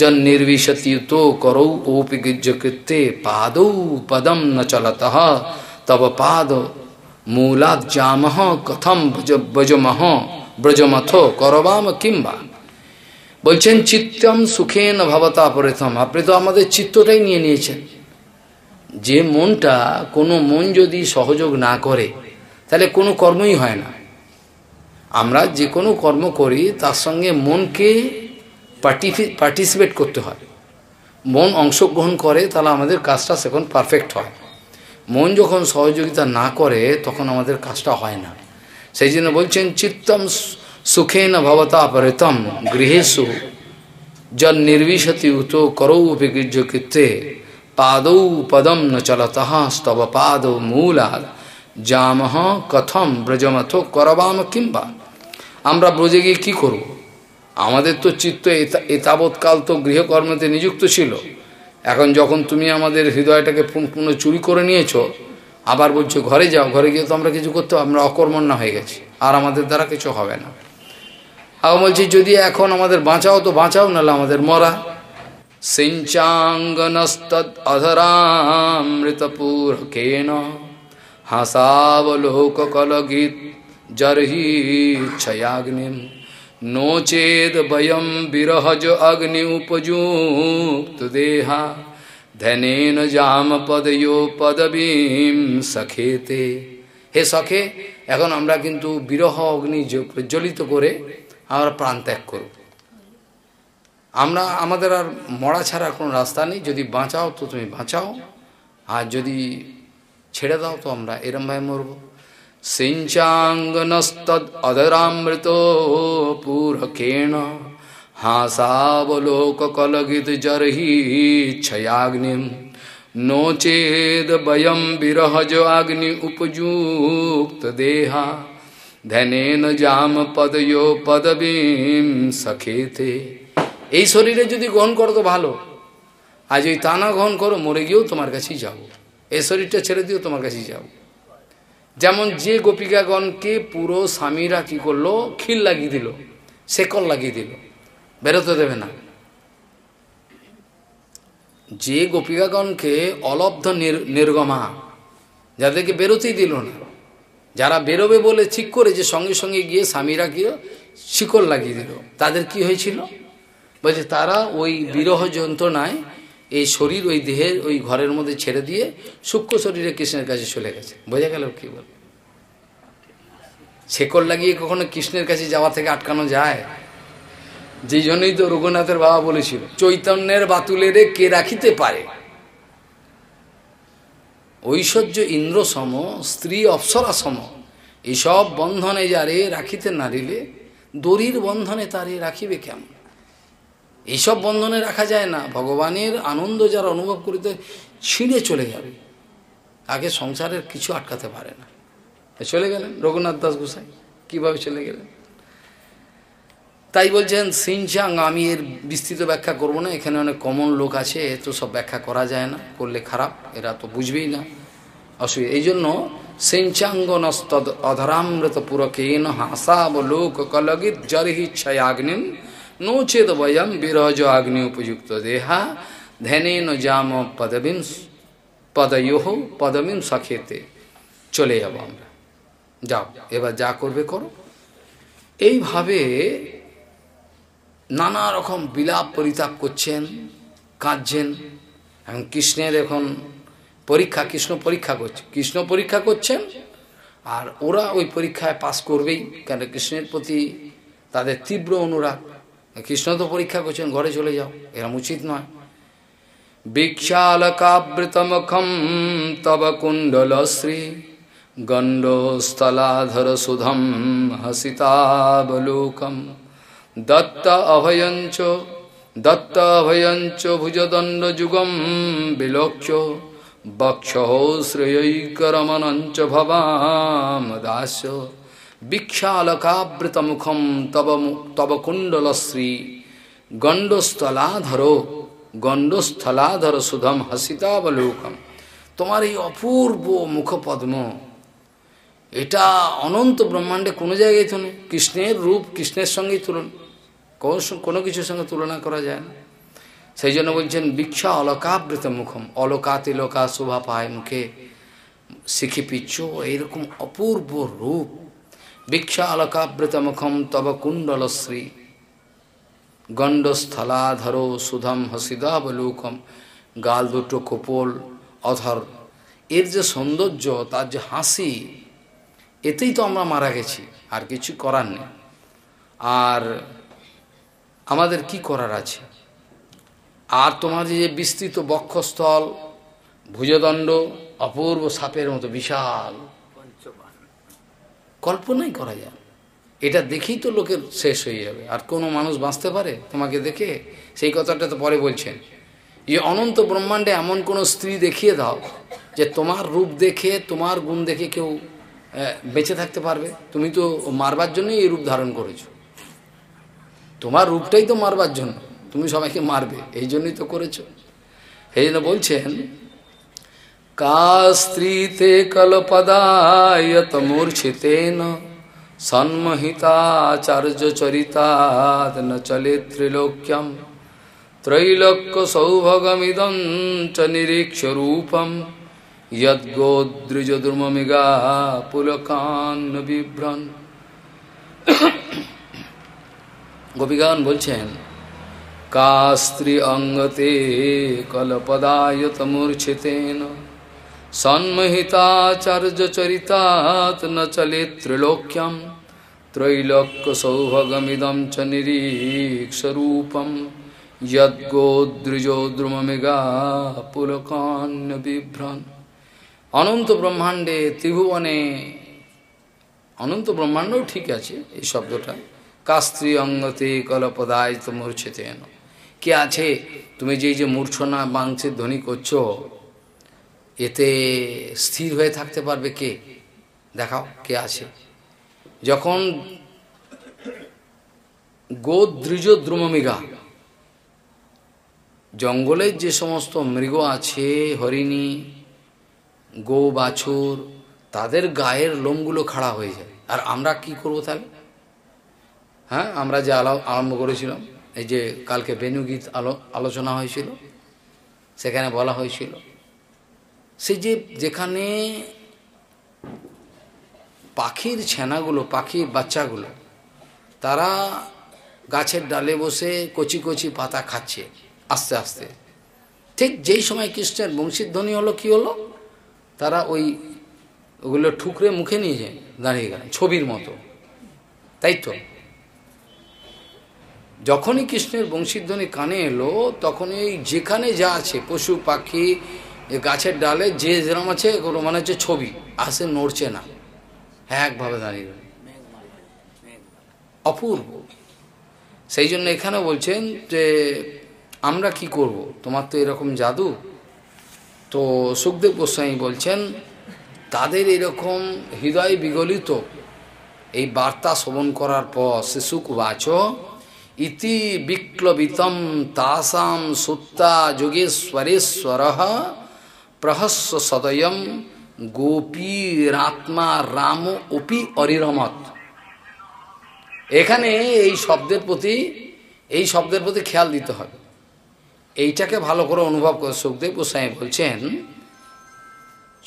জন্নির্বিশতীত করৌ ঔপিগিজ্য কৃত্যে পাদৌ পদম ন চলত তব পাদ মূলাবজামহ কথম ব্রজমহ ব্রজমথ করবাম কিংবা বলছেন চিত্তম সুখেন ভবতা প্রথম আপনি তো আমাদের চিত্তটাই নিয়ে নিয়েছেন যে মনটা কোনো মন যদি সহযোগ না করে তাহলে কোনো কর্মই হয় না আমরা যে কোনো কর্ম করি তার সঙ্গে মনকে পার্টিসিপেট করতে হয় মন অংশগ্রহণ করে তাহলে আমাদের কাজটা সেখন পারফেক্ট হয় মন যখন সহযোগিতা না করে তখন আমাদের কাজটা হয় না সেই জন্য বলছেন চিত্তম সুখে না ভবতা পরেতম গৃহেশু যদ নির্বিশতি উত করৌ বিগৃজ্য কৃত্যে পাদৌ পদম ন চলত স্তব পাদ মূলাদ জামহ কথম ব্রজমথ করবাম কিংবা আমরা ব্রজে গিয়ে কী করবো আমাদের তো চিত্ত এতাবৎকাল তো গৃহকর্মতে নিযুক্ত ছিল এখন যখন তুমি আমাদের হৃদয়টাকে পুনঃ চুরি করে নিয়েছো আবার বলছো ঘরে যাও ঘরে গিয়ে তো আমরা কিছু করতে আমরা অকর্মণ্য হয়ে গেছি আর আমাদের দ্বারা কিছু হবে না আবার বলছি যদি এখন আমাদের বাঁচাও তো বাঁচাও নাহলে আমাদের মরা সিঞ্চাঙ্গনস্তদ কেন হাসাবলোক কলগীত জরহি ছয়াগ্নিম नो चेद वयम विरहज अग्नि उपयुक्त देहा धनेन जाम पदयो পদবীম সখেতে হে সখে এখন আমরা কিন্তু বিরহ অগ্নি প্রজ্বলিত করে আমরা প্রাণ ত্যাগ করব আমরা আমাদের আর মরা ছাড়া কোনো রাস্তা নেই যদি বাঁচাও তো তুমি বাঁচাও আর যদি ছেড়ে দাও তো আমরা এরমভাবে মরবো सिंचांगनस्तरामृत पूर्खेण हासवलोकलगित जर्ही छयाग्नि नो चेद वयम विरहज अग्नि उपजुक्त देहा न जाम पद यो पदवीम सखे थे ये शरीर जदि गहन करो तो भलो आज ताना ग्रहण करो मरे गो तुम्हारे जाओ ये शरीर ऐड़े दिओ तुम्हारे जाओ যেমন যে গোপিকাগণকে পুরো স্বামীরা কী করলো খিল লাগিয়ে দিল সেকল লাগিয়ে দিল বেরোতে দেবে না যে গোপিকাগণকে অলব্ধ নির্গমা যাদেরকে বেরোতেই দিল না যারা বেরোবে বলে ঠিক করে যে সঙ্গে সঙ্গে গিয়ে স্বামীরা গিয়ে শিকল লাগিয়ে দিল তাদের কি হয়েছিল বলছে তারা ওই বিরহ যন্ত্রণায় এই শরীর ওই দেহের ওই ঘরের মধ্যে ছেড়ে দিয়ে সূক্ষ্ম শরীরে কৃষ্ণের কাছে চলে গেছে বোঝা গেল কি বল শেকড় লাগিয়ে কখনো কৃষ্ণের কাছে যাওয়া থেকে আটকানো যায় যেই জন্যই তো রঘুনাথের বাবা বলেছিল চৈতন্যের বাতুলেরে কে রাখিতে পারে ঐশ্বর্য ইন্দ্র সম স্ত্রী অপসরা সম এসব বন্ধনে যারে রাখিতে নারিলে দড়ির বন্ধনে তারে রাখিবে কেমন এইসব বন্ধনে রাখা যায় না ভগবানের আনন্দ যারা অনুভব করিতে ছিঁড়ে চলে যাবে আগে সংসারের কিছু আটকাতে পারে না চলে গেলেন রঘুনাথ দাস গোসাই কীভাবে চলে গেলেন তাই বলছেন সিনচাং আমি এর বিস্তৃত ব্যাখ্যা করব না এখানে অনেক কমন লোক আছে এ তো সব ব্যাখ্যা করা যায় না করলে খারাপ এরা তো বুঝবেই না অসুবিধা এই জন্য সেঞ্চাঙ্গনস্তদ অধরামৃত পুরকেন হাসাব লোক কলগিত জরহি ছয়াগ্নিম নোচেদ বয়ম বিরজ viraja উপযুক্ত দেহা ধ্যানে নাম jama padavim padayoho সখেতে চলে যাব আমরা যাও এবার যা করবে করো এইভাবে নানা রকম বিলাপ পরিতাপ করছেন কাঁদছেন এবং কৃষ্ণের এখন পরীক্ষা কৃষ্ণ পরীক্ষা করছে কৃষ্ণ পরীক্ষা করছেন আর ওরা ওই পরীক্ষায় পাস করবেই কেন কৃষ্ণের প্রতি তাদের তীব্র অনুরাগ কৃষ্ণ তো পরীক্ষা করছেন ঘরে চলে যাও এরম উচিত নয় বিক্ষালকাবৃতমখম তব কুণ্ডল শ্রী গণ্ডস্থলাধর সুধম হসিতাবলোকম দত্ত অভয়ঞ্চ দত্ত অভয়ঞ্চ ভুজদণ্ড যুগম বিলোক্য বক্ষ শ্রেয়ৈকরমণঞ্চ ভবাম দাস মুখম তব তব কুণ্ডলশ্রী গণ্ডস্থলাধর গণ্ডস্থলাধর সুধম হসিতাবলোকম তোমার এই অপূর্ব মুখপদ্ম এটা অনন্ত ব্রহ্মাণ্ডে কোনো জায়গায় তুলুন কৃষ্ণের রূপ কৃষ্ণের সঙ্গেই তুলুন কোনো কিছুর সঙ্গে তুলনা করা যায় না সেই জন্য বলছেন বিক্ষা অলকাবৃত মুখম অলকা তিলকা শোভা পায় মুখে শিখি পিচ্ছ এইরকম অপূর্ব রূপ ভিক্ষালকাবৃতমুখম তব কুণ্ডলশ্রী গণ্ডস্থলাধরো সুধম হসিদাবলোকম গাল দুটো কপোল অধর এর যে সৌন্দর্য তার যে হাসি এতেই তো আমরা মারা গেছি আর কিছু করার নেই আর আমাদের কি করার আছে আর তোমাদের যে বিস্তৃত বক্ষস্থল ভুজদণ্ড অপূর্ব সাপের মতো বিশাল কল্পনাই করা যায় এটা দেখেই তো লোকের শেষ হয়ে যাবে আর কোনো মানুষ বাঁচতে পারে তোমাকে দেখে সেই কথাটা তো পরে বলছেন যে অনন্ত ব্রহ্মাণ্ডে এমন কোনো স্ত্রী দেখিয়ে দাও যে তোমার রূপ দেখে তোমার গুণ দেখে কেউ বেঁচে থাকতে পারবে তুমি তো মারবার জন্যই এই রূপ ধারণ করেছো তোমার রূপটাই তো মারবার জন্য তুমি সবাইকে মারবে এই জন্যই তো করেছো সেই জন্য বলছেন का स्त्री ते कलपदायत मूर्छितेन सन्महिताचार्य चरिता न चले त्रिलोक्यम त्रैलोक्य सौभगमिद निरीक्ष रूपम यदोद्रिजद्रुमिगा पुलकान्न बिभ्रन গোপীগান [coughs] বলছেন কাস্ত্রী অঙ্গতে কলপদায়ত মূর্ছিতেন সন্মহিতাচার্যচরিতাৎ ন চলে ত্রিলোক্যম ত্রৈলোক্যসৌভগমিদম চ নিরীক্ষরূপম যদ্গোদ্রিজো দ্রুমমেগা পুলকান্য বিভ্রণ অনন্ত ব্রহ্মাণ্ডে ত্রিভুবনে অনন্ত ব্রহ্মাণ্ডও ঠিক আছে এই শব্দটা কাস্ত্রী অঙ্গতে কলপদায়িত মূর্ছিতেন কে আছে তুমি যে যে মূর্ছনা বাংশের ধ্বনি করছো এতে স্থির হয়ে থাকতে পারবে কে দেখাও কে আছে যখন গোদ্রিজ দ্রুমমিগা জঙ্গলের যে সমস্ত মৃগ আছে হরিণী গো বাছুর তাদের গায়ের লোমগুলো খাড়া হয়ে যায় আর আমরা কি করব তাহলে হ্যাঁ আমরা যে আলো আরম্ভ করেছিলাম এই যে কালকে বেনুগীত আলো আলোচনা হয়েছিল সেখানে বলা হয়েছিল সে যে যেখানে পাখির ছেনাগুলো পাখির বাচ্চাগুলো তারা গাছের ডালে বসে কচি কচি পাতা খাচ্ছে আস্তে আস্তে ঠিক যেই সময় কৃষ্ণের বংশীধ্বনি হলো কি হলো তারা ওই ওগুলো ঠুকরে মুখে নিয়ে যায় দাঁড়িয়ে গেলেন ছবির মতো তাই তো যখনই কৃষ্ণের বংশীধ্বনি কানে এলো তখনই যেখানে যা আছে পশু পাখি যে গাছের ডালে যে যেরম আছে কোনো মানে হচ্ছে ছবি আসে নড়ছে না হ্যাঁ, একভাবে দাঁড়িয়ে রয়েছে অপূর্ব সেই জন্য এখানে বলছেন যে আমরা কি করব তোমার তো এরকম জাদু তো সুখদেব গোস্বামী বলছেন তাদের এরকম হৃদয় বিগলিত এই বার্তা শ্রবণ করার পর সুখ বাচ ইতি বিক্লবিতম তাসাম সুত্তা যোগেশ্বরেশ্বর প্রহস্য সদয়ম গোপীরাত্মা রাম অপি অরিরমত এখানে এই শব্দের প্রতি এই শব্দের প্রতি খেয়াল দিতে হবে এইটাকে ভালো করে অনুভব করে সুখদেব গোস্বাই বলছেন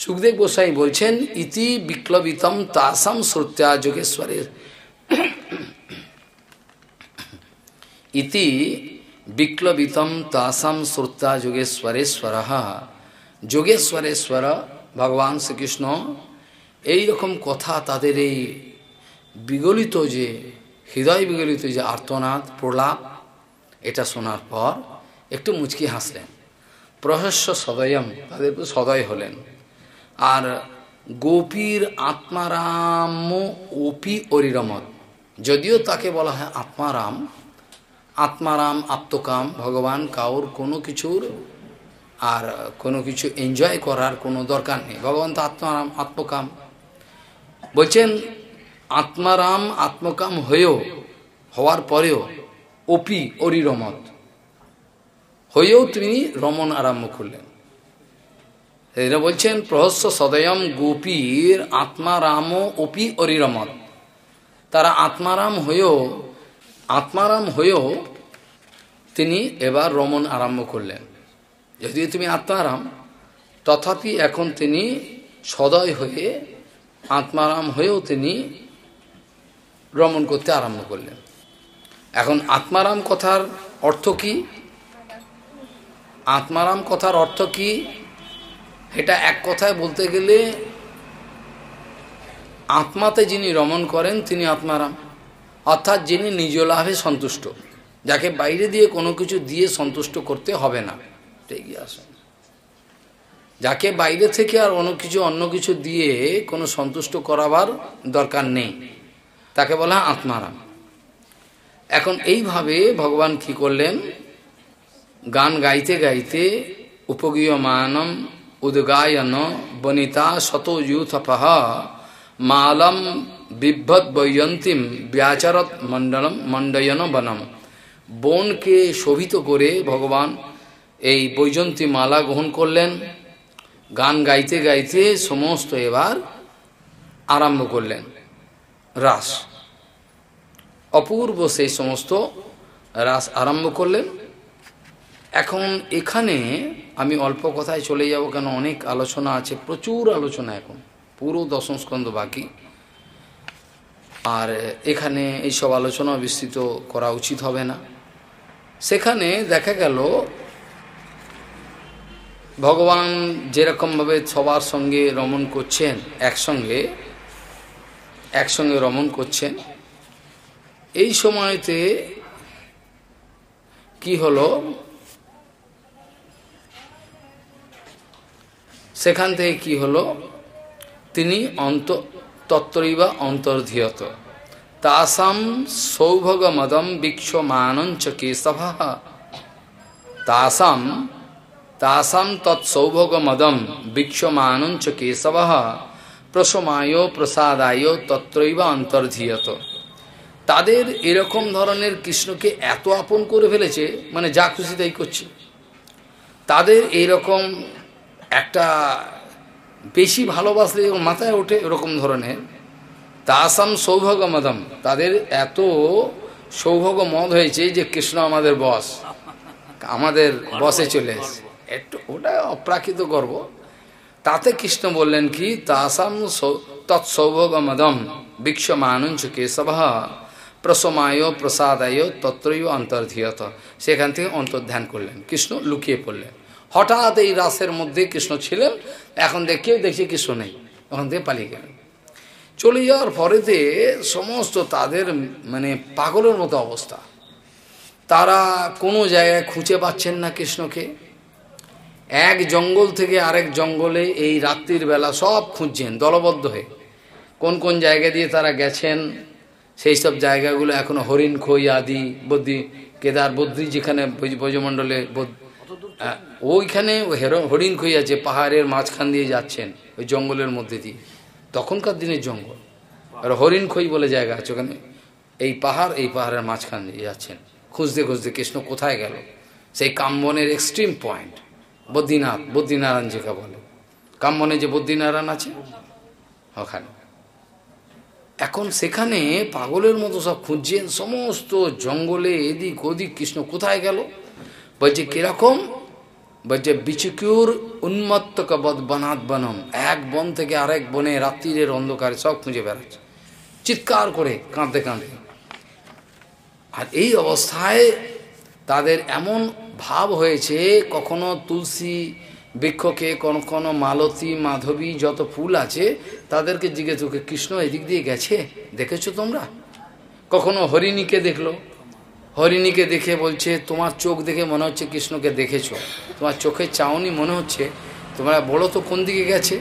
সুখদেব গোস্বাই বলছেন ইতি বিক্লবিতম তাসাম শ্রুত্যা যোগেশ্বরের ইতি বিক্লবিতম তাসাম শ্রুত্যা যোগেশ্বরেশ্বর যোগেশ্বরেশ্বর ভগবান শ্রীকৃষ্ণ এই রকম কথা তাদের এই বিগলিত যে হৃদয় বিগলিত যে আর্তনাদ প্রলাপ এটা শোনার পর একটু মুচকি হাসলেন প্রহস্য সদয়ম তাদের সদয় হলেন আর গোপীর আত্মারাম ওপি অরিরমত যদিও তাকে বলা হয় আত্মারাম আত্মারাম আত্মকাম ভগবান কাউর কোনো কিছুর আর কোনো কিছু এনজয় করার কোনো দরকার নেই ভগবান তো আত্মারাম আত্মকাম বলছেন আত্মারাম আত্মকাম হয়েও হওয়ার পরেও অপি অরি রমত হয়েও তিনি রমণ আরম্ভ করলেন এরা বলছেন প্রহস্য সদয়ম গোপীর আত্মারাম অপি অরি রমত তারা আত্মারাম হয়েও আত্মারাম হয়েও তিনি এবার রমণ আরম্ভ করলেন যদিও তুমি আত্মারাম তথাপি এখন তিনি সদয় হয়ে আত্মারাম হয়েও তিনি ভ্রমণ করতে আরম্ভ করলেন এখন আত্মারাম কথার অর্থ কি আত্মারাম কথার অর্থ কি এটা এক কথায় বলতে গেলে আত্মাতে যিনি রমণ করেন তিনি আত্মারাম অর্থাৎ যিনি নিজ লাভে সন্তুষ্ট যাকে বাইরে দিয়ে কোনো কিছু দিয়ে সন্তুষ্ট করতে হবে না আপনি গিয়ে আসেন যাকে বাইরে থেকে আর অন্য কিছু অন্য কিছু দিয়ে কোনো সন্তুষ্ট করাবার দরকার নেই তাকে বলা আত্মারাম এখন এইভাবে ভগবান কি করলেন গান গাইতে গাইতে উপগীয় মানম উদ্গায়ন বনিতা শতযুথপহ মালম বিভ্বত বৈয়ন্তীম ব্যাচারত মণ্ডলম মণ্ডয়ন বনম বনকে শোভিত করে ভগবান এই বৈজন্তী মালা গ্রহণ করলেন গান গাইতে গাইতে সমস্ত এবার আরম্ভ করলেন রাস অপূর্ব সেই সমস্ত রাস আরম্ভ করলেন এখন এখানে আমি অল্প কথায় চলে যাব কেন অনেক আলোচনা আছে প্রচুর আলোচনা এখন পুরো দশম বাকি আর এখানে এইসব আলোচনা বিস্তৃত করা উচিত হবে না সেখানে দেখা গেল ভগবান যেরকমভাবে সবার সঙ্গে রমণ করছেন একসঙ্গে একসঙ্গে রমণ করছেন এই সময়তে কি হল সেখান থেকে কি হলো তিনি অন্ত বা অন্তর্ধিয়ত তাসাম সৌভগমদম বিক্ষ মানঞ্চ তাসাম তাসাম তৎসৌভোগ মদম বিক্ষমানঞ্চ কেশব প্রসমায় প্রসাদায় তত্রৈব অন্তর্ধীয়ত তাদের এরকম ধরনের কৃষ্ণকে এত আপন করে ফেলেছে মানে যা খুশি তাই করছে তাদের এইরকম একটা বেশি ভালোবাসলে মাথায় ওঠে এরকম ধরনের তাসাম সৌভাগ্য মদম তাদের এত সৌভাগ্য মদ হয়েছে যে কৃষ্ণ আমাদের বস আমাদের বসে চলে এসে একটু ওটা অপ্রাকৃত গর্ব তাতে কৃষ্ণ বললেন কি তাসাম তৎসৌভোগ মদম মানুষ কেশব প্রসমায় প্রসাদায় তত্রই অন্তর্ধিয়ত সেখান থেকে অন্তর্ধ্যান করলেন কৃষ্ণ লুকিয়ে পড়লেন হঠাৎ এই রাসের মধ্যে কৃষ্ণ ছিলেন এখন দেখে দেখছি কৃষ্ণ নেই ওখান থেকে পালিয়ে গেলেন চলে যাওয়ার পরেতে সমস্ত তাদের মানে পাগলের মতো অবস্থা তারা কোনো জায়গায় খুঁজে পাচ্ছেন না কৃষ্ণকে এক জঙ্গল থেকে আরেক জঙ্গলে এই রাত্রির বেলা সব খুঁজছেন দলবদ্ধ হয়ে কোন কোন জায়গা দিয়ে তারা গেছেন সেই সব জায়গাগুলো এখনো হরিণ খই আদি বদ্রি কেদার বদ্রি যেখানে ব্রজমণ্ডলে ওইখানে হরিণ খই আছে পাহাড়ের মাঝখান দিয়ে যাচ্ছেন ওই জঙ্গলের মধ্যে দিয়ে তখনকার দিনের জঙ্গল আর হরিণ খই বলে জায়গা আছে ওখানে এই পাহাড় এই পাহাড়ের মাঝখান দিয়ে যাচ্ছেন খুঁজতে খুঁজতে কৃষ্ণ কোথায় গেল সেই কাম্বনের এক্সট্রিম পয়েন্ট বদ্রীনাথ বদ্রীনারায়ণ যেকে বলে কাম্যনে যে বদ্রীনারায়ণ আছে ওখানে এখন সেখানে পাগলের মতো সব খুঁজছেন সমস্ত জঙ্গলে এদিক ওদিক কৃষ্ণ কোথায় গেল বলছে কিরকম বলছে বিচুকিউর উন্মত্তক বধ বনাত বনম এক বন থেকে আরেক বনে রাত্রির অন্ধকারে সব খুঁজে বেড়াচ্ছে চিৎকার করে কাঁদতে কাঁদতে আর এই অবস্থায় তাদের এমন ভাব হয়েছে কখনো তুলসী বৃক্ষকে কখনো মালতী মাধবী যত ফুল আছে তাদেরকে জিজ্ঞেস করে কৃষ্ণ এদিক দিয়ে গেছে দেখেছো তোমরা কখনো হরিণীকে দেখলো হরিণীকে দেখে বলছে তোমার চোখ দেখে মনে হচ্ছে কৃষ্ণকে দেখেছো তোমার চোখে চাউনি মনে হচ্ছে তোমরা বলো তো কোন দিকে গেছে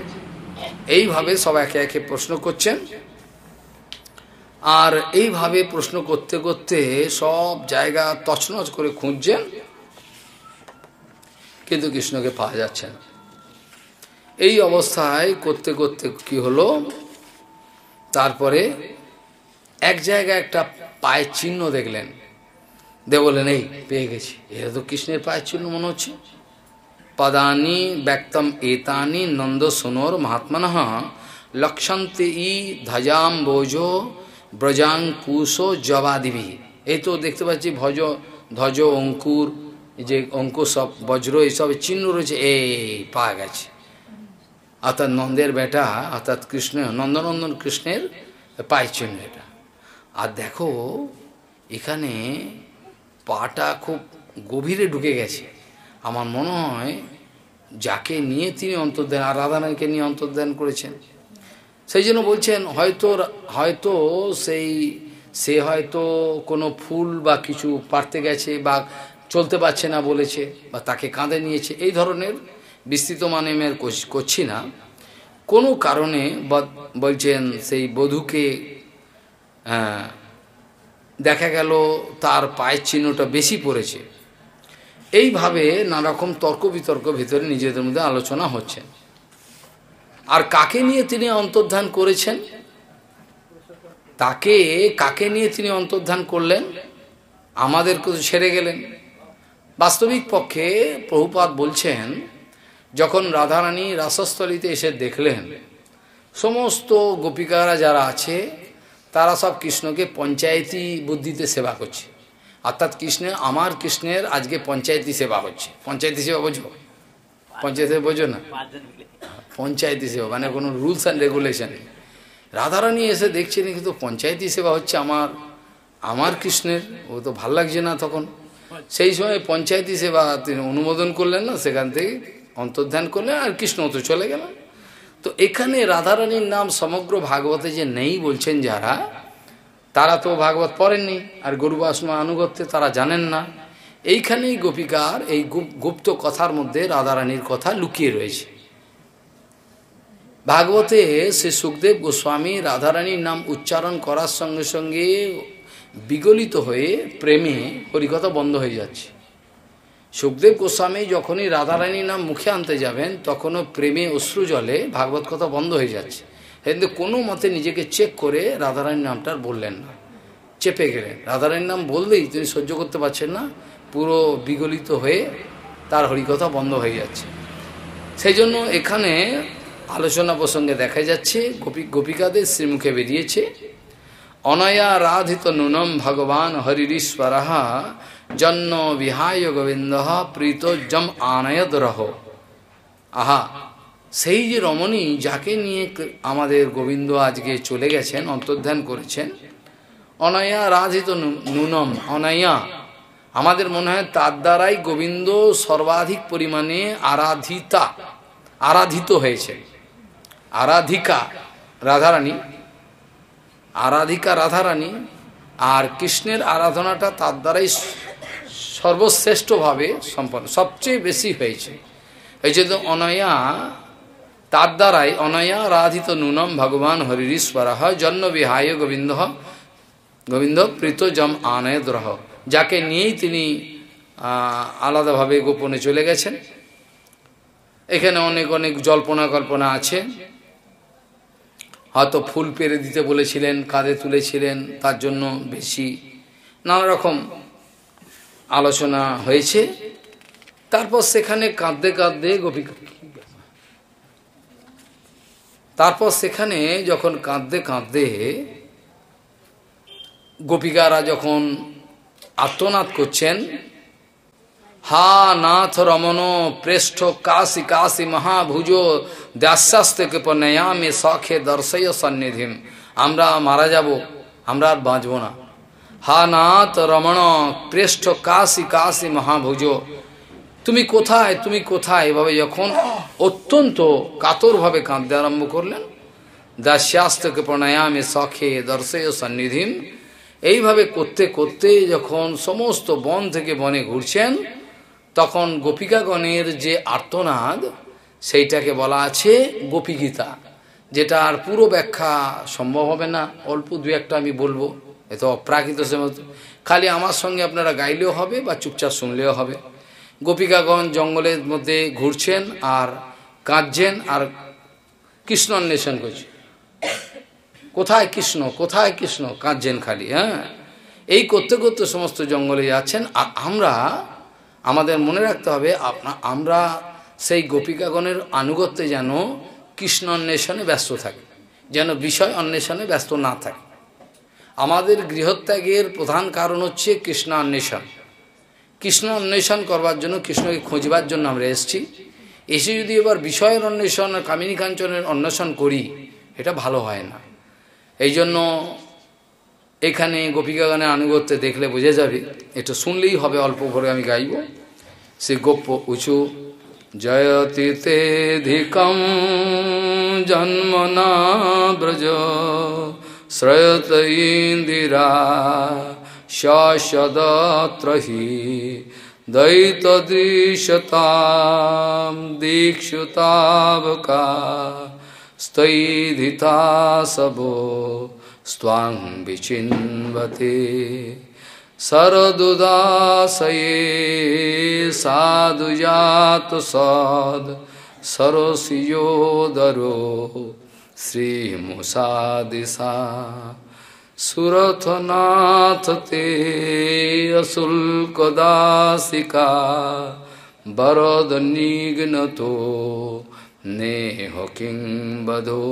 এইভাবে সব একে একে প্রশ্ন করছেন আর এইভাবে প্রশ্ন করতে করতে সব জায়গা তছনছ করে খুঁজছেন কিন্তু কৃষ্ণকে পাওয়া যাচ্ছে না এই অবস্থায় করতে করতে কি হলো তারপরে এক জায়গায় একটা পায়ের চিহ্ন দেখলেন দে বললেন এই পেয়ে গেছি এটা তো কৃষ্ণের পায়ের চিহ্ন মনে হচ্ছে পদানি ব্যক্তম এতানি নন্দ সোনর মহাত্মান লক্ষান্তে ই ধাজাম বোজো ব্রজাং কুশো জবাদিবি এই তো দেখতে পাচ্ছি ভজ ধ্বজ অঙ্কুর যে অঙ্ক সব বজ্র এইসব চিহ্ন রয়েছে এই পাওয়া গেছে অর্থাৎ নন্দের বেটা অর্থাৎ কৃষ্ণ নন্দনন্দন কৃষ্ণের পায়ের চিহ্ন এটা আর দেখো এখানে পাটা খুব গভীরে ঢুকে গেছে আমার মনে হয় যাকে নিয়ে তিনি অন্তর্ধান আর রাধারানকে নিয়ে অন্তর্ধান করেছেন সেই জন্য বলছেন হয়তো হয়তো সেই সে হয়তো কোনো ফুল বা কিছু পারতে গেছে বা চলতে পারছে না বলেছে বা তাকে কাঁধে নিয়েছে এই ধরনের বিস্তৃত মানে আমি আর করছি না কোনো কারণে বলছেন সেই বধূকে হ্যাঁ, দেখা গেল তার পায়ের চিহ্নটা বেশি পড়েছে এইভাবে নানারকম তর্ক বিতর্ক ভিতরে নিজেদের মধ্যে আলোচনা হচ্ছে আর কাকে নিয়ে তিনি অন্তর্ধান করেছেন তাকে কাকে নিয়ে তিনি অন্তর্ধান করলেন কিছু ছেড়ে গেলেন বাস্তবিক পক্ষে প্রভুপাত বলছেন যখন রাধারানী রাসস্থলিতে এসে দেখলেন সমস্ত গোপিকারা যারা আছে তারা সব কৃষ্ণকে পঞ্চায়েতি বুদ্ধিতে সেবা করছে অর্থাৎ কৃষ্ণের আমার কৃষ্ণের আজকে পঞ্চায়েতি সেবা হচ্ছে পঞ্চায়েতি সেবা বোঝো পঞ্চায়েত সেবা বোঝো না পঞ্চায়েতি সেবা মানে কোনো রুলস অ্যান্ড রেগুলেশন রাধারানী এসে দেখছেন কিন্তু পঞ্চায়েতি সেবা হচ্ছে আমার আমার কৃষ্ণের ও তো ভাল লাগছে না তখন সেই সময় পঞ্চায়েতি সেবা তিনি অনুমোদন করলেন না সেখান থেকে অন্তর্ধান করলেন আর কৃষ্ণ তো চলে গেল তো এখানে রাধারানীর নাম সমগ্র ভাগবতে যে নেই বলছেন যারা তারা তো ভাগবত পড়েননি আর গরু আনুগত্যে তারা জানেন না এইখানেই গোপিকার এই গুপ্ত কথার মধ্যে রাধারানীর কথা লুকিয়ে রয়েছে ভাগবতে শ্রী সুখদেব গোস্বামী রাধারানীর নাম উচ্চারণ করার সঙ্গে সঙ্গে বিগলিত হয়ে প্রেমে হরিকথা বন্ধ হয়ে যাচ্ছে সুখদেব গোস্বামী যখনই রাধারানী নাম মুখে আনতে যাবেন তখনও প্রেমে অশ্রু জলে ভাগবত কথা বন্ধ হয়ে যাচ্ছে কিন্তু কোনো মতে নিজেকে চেক করে রাধারানীর নামটা বললেন না চেপে গেলেন রাধারানীর নাম বললেই তিনি সহ্য করতে পারছেন না পুরো বিগলিত হয়ে তার হরিকথা বন্ধ হয়ে যাচ্ছে সেই জন্য এখানে আলোচনা প্রসঙ্গে দেখা যাচ্ছে গোপী গোপিকাদের শ্রীমুখে বেরিয়েছে অনয়া রাধিত নুনম ভগবান হরিশ্বর জন্ম বিহায় গোবিন্দ প্রীত জম আনয়দ রহ আহা সেই যে রমণী যাকে নিয়ে আমাদের গোবিন্দ আজকে চলে গেছেন অন্তর্ধান করেছেন অনয়া রাধিত নুনম অনয়া আমাদের মনে হয় তার দ্বারাই গোবিন্দ সর্বাধিক পরিমাণে আরাধিতা আরাধিত হয়েছে আরাধিকা রাধারানী আরাধিকা রাধারানী আর কৃষ্ণের আরাধনাটা তার দ্বারাই সর্বশ্রেষ্ঠভাবে সম্পন্ন সবচেয়ে বেশি হয়েছে এই যে অনয়া তার দ্বারাই অনয়া রাধিত নুনম ভগবান হরিরীশ্বরাহ জন্ম বিহায় গোবিন্দ গোবিন্দ প্রীত জম আনয় যাকে নিয়েই তিনি আলাদাভাবে গোপনে চলে গেছেন এখানে অনেক অনেক জল্পনা কল্পনা আছে হয়তো ফুল পেরে দিতে বলেছিলেন কাঁধে তুলেছিলেন তার জন্য বেশি নানা রকম আলোচনা হয়েছে তারপর সেখানে কাঁদতে কাঁদতে গোপী তারপর সেখানে যখন কাঁদতে কাঁদতে গোপিকারা যখন আত্মনাদ করছেন হা নাথ রমন প্রেষ্ঠ কাশী কাশী মহাভুজ দাস্যাস্তে কৃপনয়ামে সখে দর্শয় সন্নিধিম আমরা মারা যাব আমরা আর বাঁচব না হা নাথ রমণ পৃষ্ঠ কাশী কাশী মহাভুজ তুমি কোথায় তুমি কোথায় এভাবে যখন অত্যন্ত কাতরভাবে কাঁদতে আরম্ভ করলেন দাস্যাস্তকে প্রণয়ামে সখে দর্শয় সন্নিধিম এইভাবে করতে করতে যখন সমস্ত বন থেকে বনে ঘুরছেন তখন গোপিকাগণের যে আর্তনাদ সেইটাকে বলা আছে গোপীগীতা যেটা আর পুরো ব্যাখ্যা সম্ভব হবে না অল্প দু একটা আমি বলবো এত অপ্রাকৃত খালি আমার সঙ্গে আপনারা গাইলেও হবে বা চুপচাপ শুনলেও হবে গোপিকাগণ জঙ্গলের মধ্যে ঘুরছেন আর কাঁদছেন আর কৃষ্ণ অন্বেষণ করছে কোথায় কৃষ্ণ কোথায় কৃষ্ণ কাঁদছেন খালি হ্যাঁ এই করতে করতে সমস্ত জঙ্গলে যাচ্ছেন আর আমরা আমাদের মনে রাখতে হবে আপনা আমরা সেই গোপিকাগণের আনুগত্যে যেন কৃষ্ণ অন্বেষণে ব্যস্ত থাকে যেন বিষয় অন্বেষণে ব্যস্ত না থাকে আমাদের গৃহত্যাগের প্রধান কারণ হচ্ছে কৃষ্ণ অন্বেষণ কৃষ্ণ অন্বেষণ করবার জন্য কৃষ্ণকে খোঁজবার জন্য আমরা এসেছি এসে যদি এবার বিষয়ের অন্বেষণ আর কামিনী কাঞ্চনের অন্বেষণ করি এটা ভালো হয় না এই জন্য এখানে গোপিকা আনুগত্যে আনুগত্য দেখলে বোঝা যাবে এটা শুনলেই হবে অল্প করে আমি গাইব श्री गोप उचु जयति जन्म जन्मना ब्रज श्रयत इंदिरा शशदत्र ही दैतदृशता दीक्षुतावका स्तैधिता सबो स्वांग विचिन्वते सरदुदासये साधुजात सद सरसियोदरो श्रीमुषादिशा सुरथनाथ ते अशुल्कदासिका वरद तो नेह किं बधो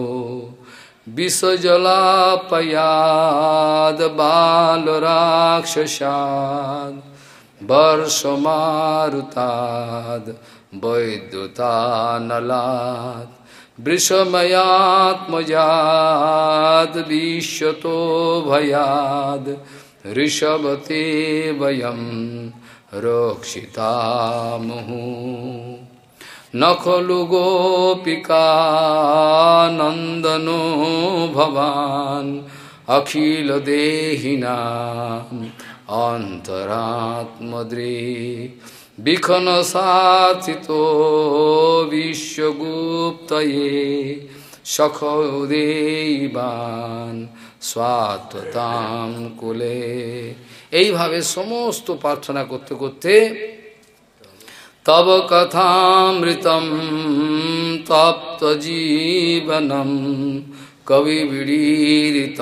विषजलापयाद बालराक्षसाद वर्षमारुताद वैद्युतानलाद वृषमयात्मजाद विश्वतो भयाद ऋषभते वयम रक्षिता मुहू নখলু গোপিকা নন্দনো ভবান অখিল দেহিনা অন্তরাত্মদ্রে বিখন সাথিত বিশ্বগুপ্ত সখদেবান স্বাততাম কুলে এইভাবে সমস্ত প্রার্থনা করতে করতে তব কথামৃতম তপ্ত জীবনম কবিবিড়ীত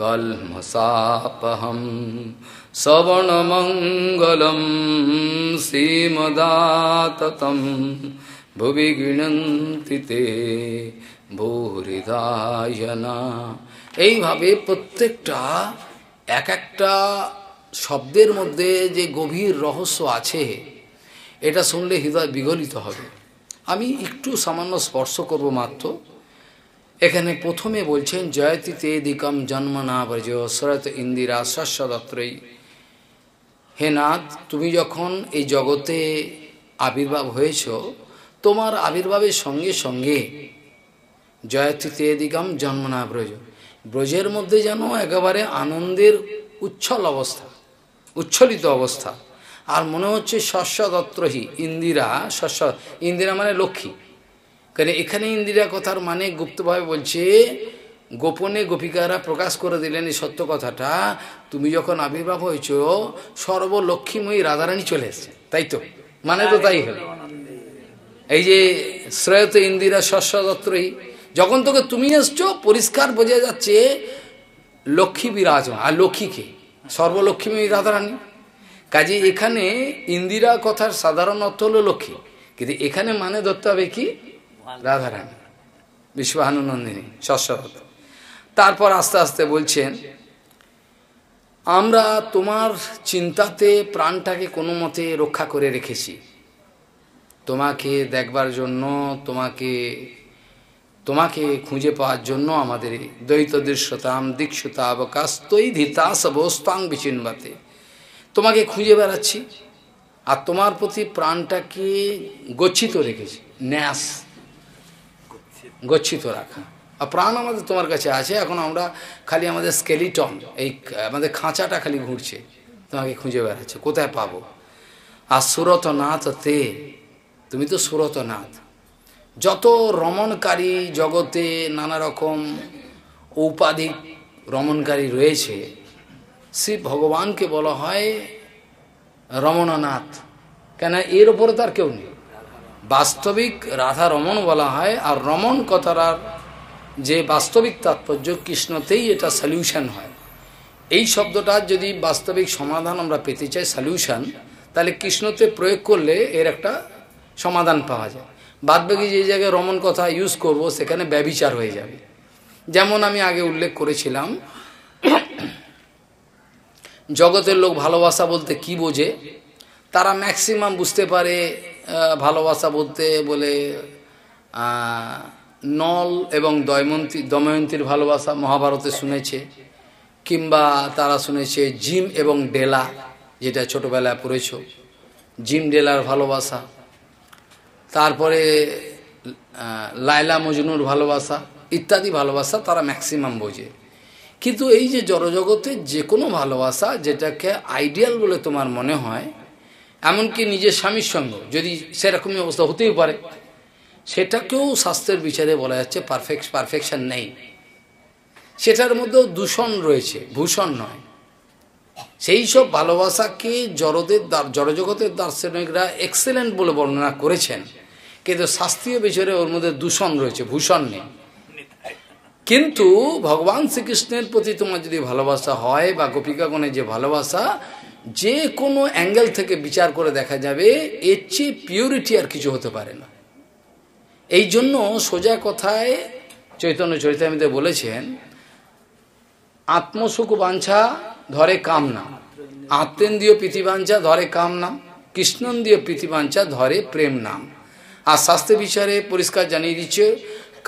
কলমসাপহম শ্রবণমঙ্গলম শ্রীমদাত ভুবি গৃণন্তি তে এইভাবে প্রত্যেকটা এক একটা শব্দের মধ্যে যে গভীর রহস্য আছে এটা শুনলে হৃদয় বিগলিত হবে আমি একটু সামান্য স্পর্শ করব মাত্র এখানে প্রথমে বলছেন জয়তি তে দিকম জন্ম না ব্রজ শরত ইন্দিরা দত্তই হে নাথ তুমি যখন এই জগতে আবির্ভাব হয়েছ তোমার আবির্ভাবের সঙ্গে সঙ্গে জয়তি তে দিকম জন্ম না ব্রজ ব্রজের মধ্যে যেন একেবারে আনন্দের উচ্ছল অবস্থা উচ্ছলিত অবস্থা আর মনে হচ্ছে শস্যদত্রহী ইন্দিরা শস্য ইন্দিরা মানে লক্ষ্মী কারণ এখানে ইন্দিরা কথার মানে গুপ্তভাবে বলছে গোপনে গোপিকারা প্রকাশ করে দিলেন এই সত্য কথাটা তুমি যখন আবির্ভাব হয়েছ সর্বলক্ষ্মীময়ী রাধারানী চলে এসছে তাই তো মানে তো তাই হল এই যে শ্রেয়ত ইন্দিরা দত্তই যখন তোকে তুমি এসছো পরিষ্কার বোঝা যাচ্ছে লক্ষ্মী বিরাজমান আর লক্ষ্মীকে সর্বলক্ষ্মীময়ী রাধারানী কাজে এখানে ইন্দিরা কথার সাধারণ অর্থ হলো লক্ষ্মী কিন্তু এখানে মানে ধরতে হবে কি রাধারানী বিশ্বানন্দিনী সশ্বরত তারপর আস্তে আস্তে বলছেন আমরা তোমার চিন্তাতে প্রাণটাকে কোনো মতে রক্ষা করে রেখেছি তোমাকে দেখবার জন্য তোমাকে তোমাকে খুঁজে পাওয়ার জন্য আমাদের দ্বৈত দৃশ্যতাম দীক্ষতাবকাশ তৈ ধিতাস বস্তাং বিচিনবাতে তোমাকে খুঁজে বেড়াচ্ছি আর তোমার প্রতি প্রাণটাকে গচ্ছিত রেখেছি ন্যাস গচ্ছিত রাখা আর প্রাণ আমাদের তোমার কাছে আছে এখন আমরা খালি আমাদের স্কেলিটন এই আমাদের খাঁচাটা খালি ঘুরছে তোমাকে খুঁজে বেড়াচ্ছে কোথায় পাবো আর সুরত নাথ তে তুমি তো সুরত নাথ যত রমণকারী জগতে নানা রকম ঔপাধিক রমণকারী রয়েছে সে ভগবানকে বলা হয় রমণনাথ কেন এর উপরে তার কেউ নেই বাস্তবিক রাধা রমণ বলা হয় আর রমণ কথার যে বাস্তবিক তাৎপর্য কৃষ্ণতেই এটা সলিউশন হয় এই শব্দটার যদি বাস্তবিক সমাধান আমরা পেতে চাই সলিউশন তাহলে কৃষ্ণতে প্রয়োগ করলে এর একটা সমাধান পাওয়া যায় বাদবাকি যে জায়গায় রমণ কথা ইউজ করব সেখানে ব্যবিচার হয়ে যাবে যেমন আমি আগে উল্লেখ করেছিলাম জগতের লোক ভালোবাসা বলতে কি বোঝে তারা ম্যাক্সিমাম বুঝতে পারে ভালোবাসা বলতে বলে নল এবং দয়মন্তী দময়ন্তীর ভালোবাসা মহাভারতে শুনেছে কিংবা তারা শুনেছে জিম এবং ডেলা যেটা ছোটোবেলায় পড়েছ জিম ডেলার ভালোবাসা তারপরে লায়লা মজনুর ভালোবাসা ইত্যাদি ভালোবাসা তারা ম্যাক্সিমাম বোঝে কিন্তু এই যে জড়জগতে যে কোনো ভালোবাসা যেটাকে আইডিয়াল বলে তোমার মনে হয় এমনকি নিজের স্বামীর সঙ্গ যদি সেরকমই অবস্থা হতেই পারে সেটাকেও স্বাস্থ্যের বিচারে বলা যাচ্ছে পারফেক্ট পারফেকশন নেই সেটার মধ্যেও দূষণ রয়েছে ভূষণ নয় সেই সব ভালোবাসাকে জড়দের জড়জগতের দার্শনিকরা এক্সেলেন্ট বলে বর্ণনা করেছেন কিন্তু শাস্ত্রীয় বিচারে ওর মধ্যে দূষণ রয়েছে ভূষণ নেই কিন্তু ভগবান শ্রীকৃষ্ণের প্রতি তোমার যদি ভালোবাসা হয় বা গোপিকাগণের যে ভালোবাসা যে কোনো অ্যাঙ্গেল থেকে বিচার করে দেখা যাবে এর চেয়ে পিউরিটি আর কিছু হতে পারে না এই জন্য সোজা কথায় চৈতন্য চৈতামিতে বলেছেন আত্মসুখ বাঞ্ছা ধরে কামনা আত্মেন্দ্রীয় প্রীতিবাঞ্ছা ধরে কামনা কৃষ্ণেন্দ্রীয় প্রীতিবাঞ্ছা ধরে প্রেম নাম আর শাস্ত্র বিচারে পরিষ্কার জানিয়ে দিচ্ছে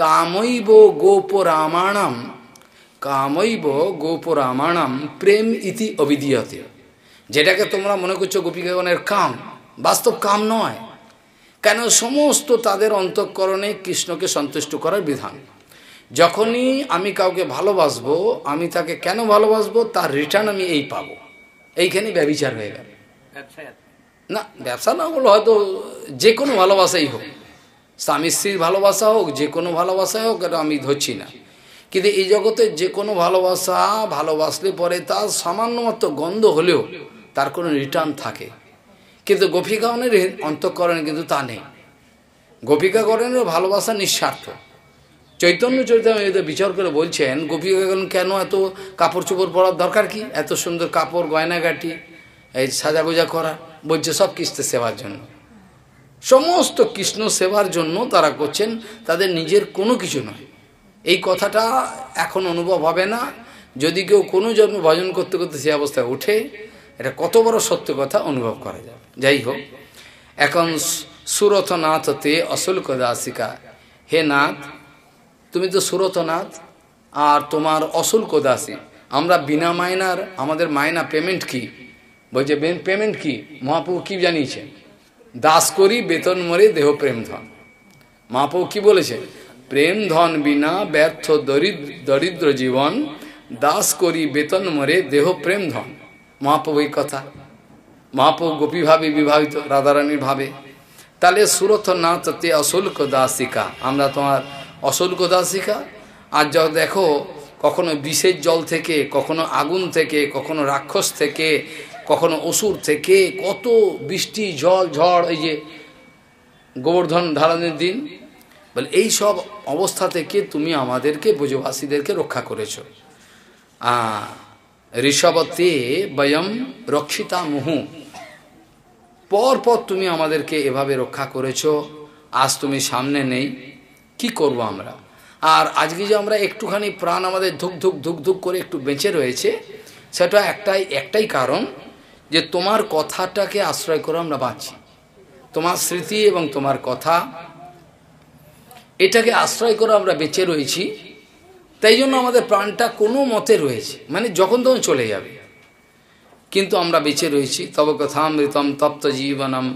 কামৈব গোপ গোপরামাণম কামৈব গোপ গোপরামাণম প্রেম ইতি অবিদীয়তে যেটাকে তোমরা মনে করছো গোপিকাগণের কাম বাস্তব কাম নয় কেন সমস্ত তাদের অন্তঃকরণে কৃষ্ণকে সন্তুষ্ট করার বিধান যখনই আমি কাউকে ভালোবাসবো আমি তাকে কেন ভালোবাসবো তার রিটার্ন আমি এই পাবো এইখানে ব্যবিচার হয়ে গেল না ব্যবসা না হলো হয়তো যে কোনো ভালোবাসাই হোক স্বামী স্ত্রীর ভালোবাসা হোক যে কোনো ভালোবাসাই হোক এটা আমি ধরছি না কিন্তু এই জগতের যে কোনো ভালোবাসা ভালোবাসলে পরে তার সামান্য মতো গন্ধ হলেও তার কোনো রিটার্ন থাকে কিন্তু গোপিকাগণের অন্তঃকরণে কিন্তু তা নেই গোপিকাগণের ভালোবাসা নিঃস্বার্থ চৈতন্য চরিত্র বিচার করে বলছেন গোপিকাগণ কেন এত কাপড় চোপড় পরার দরকার কি এত সুন্দর কাপড় গয়নাগাটি এই সাজাগোজা করা বলছে সব কিস্তে সেবার জন্য সমস্ত কৃষ্ণ সেবার জন্য তারা করছেন তাদের নিজের কোনো কিছু নয় এই কথাটা এখন অনুভব হবে না যদি কেউ কোনো জন্ম ভজন করতে করতে সে অবস্থায় ওঠে এটা কত বড় সত্য কথা অনুভব করা যাবে যাই হোক এখন সুরথনাথ তে অশুল্ক দাসিকা হে নাথ তুমি তো সুরথনাথ আর তোমার অশুল্ক দাসী আমরা বিনা মায়নার আমাদের মায়না পেমেন্ট কি বলছে পেমেন্ট কি মহাপ্রভু কি জানিয়েছেন দাস করি বেতন মরে দেহ প্রেম ধন মাপো কি বলেছে প্রেম ধন বিনা ব্যর্থ দরিদ্র দরিদ্র জীবন দাস করি বেতন মরে দেহ প্রেম ধন মহাপ্রভু এই কথা মহাপ্রভু গোপীভাবে বিভাবিত রাধারানীর ভাবে তাহলে সুরথ না ততে অশুল্ক দাসিকা আমরা তোমার অশুল্ক দাসিকা আর যখন দেখো কখনো বিষের জল থেকে কখনো আগুন থেকে কখনো রাক্ষস থেকে কখনো অসুর থেকে কত বৃষ্টি জল ঝড় এই যে গোবর্ধন ধারণের দিন বলে এই সব অবস্থা থেকে তুমি আমাদেরকে বোঝবাসীদেরকে রক্ষা করেছ ঋষভতে বয়ম রক্ষিতা মুহু পরপর তুমি আমাদেরকে এভাবে রক্ষা করেছ আজ তুমি সামনে নেই কি করব আমরা আর আজকে যে আমরা একটুখানি প্রাণ আমাদের ধুক ধুক ধুক ধুক করে একটু বেঁচে রয়েছে সেটা একটাই একটাই কারণ যে তোমার কথাটাকে আশ্রয় করে আমরা বাঁচি তোমার স্মৃতি এবং তোমার কথা এটাকে আশ্রয় করে আমরা বেঁচে রয়েছি তাই জন্য আমাদের প্রাণটা কোনো মতে রয়েছে মানে যখন তখন চলে যাবে কিন্তু আমরা বেঁচে রয়েছি তব মৃতম তপ্ত জীবনম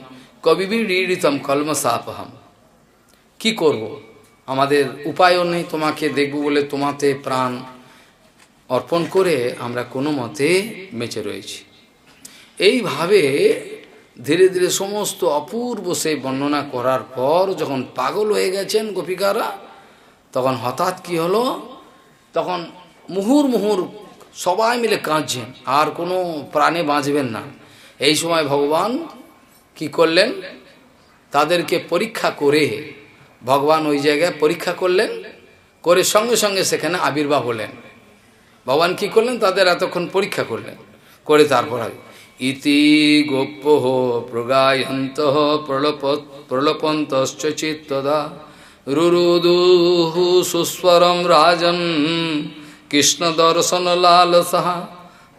কবিবীড়িতম কলমসাপহম কি করব। আমাদের উপায়ও নেই তোমাকে দেখব বলে তোমাতে প্রাণ অর্পণ করে আমরা কোনো মতে বেঁচে রয়েছি এইভাবে ধীরে ধীরে সমস্ত অপূর্ব সেই বর্ণনা করার পর যখন পাগল হয়ে গেছেন গোপিকারা তখন হঠাৎ কি হলো তখন মুহুর মুহুর সবাই মিলে কাঁদছেন আর কোনো প্রাণে বাঁচবেন না এই সময় ভগবান কি করলেন তাদেরকে পরীক্ষা করে ভগবান ওই জায়গায় পরীক্ষা করলেন করে সঙ্গে সঙ্গে সেখানে আবির্ভাব হলেন ভগবান কি করলেন তাদের এতক্ষণ পরীক্ষা করলেন করে তারপর इति गोप्यो प्रगायंत प्रलप प्रलपंत चित्तदा रुरुदुः सुस्वरं राजन् कृष्णदर्शनलालसः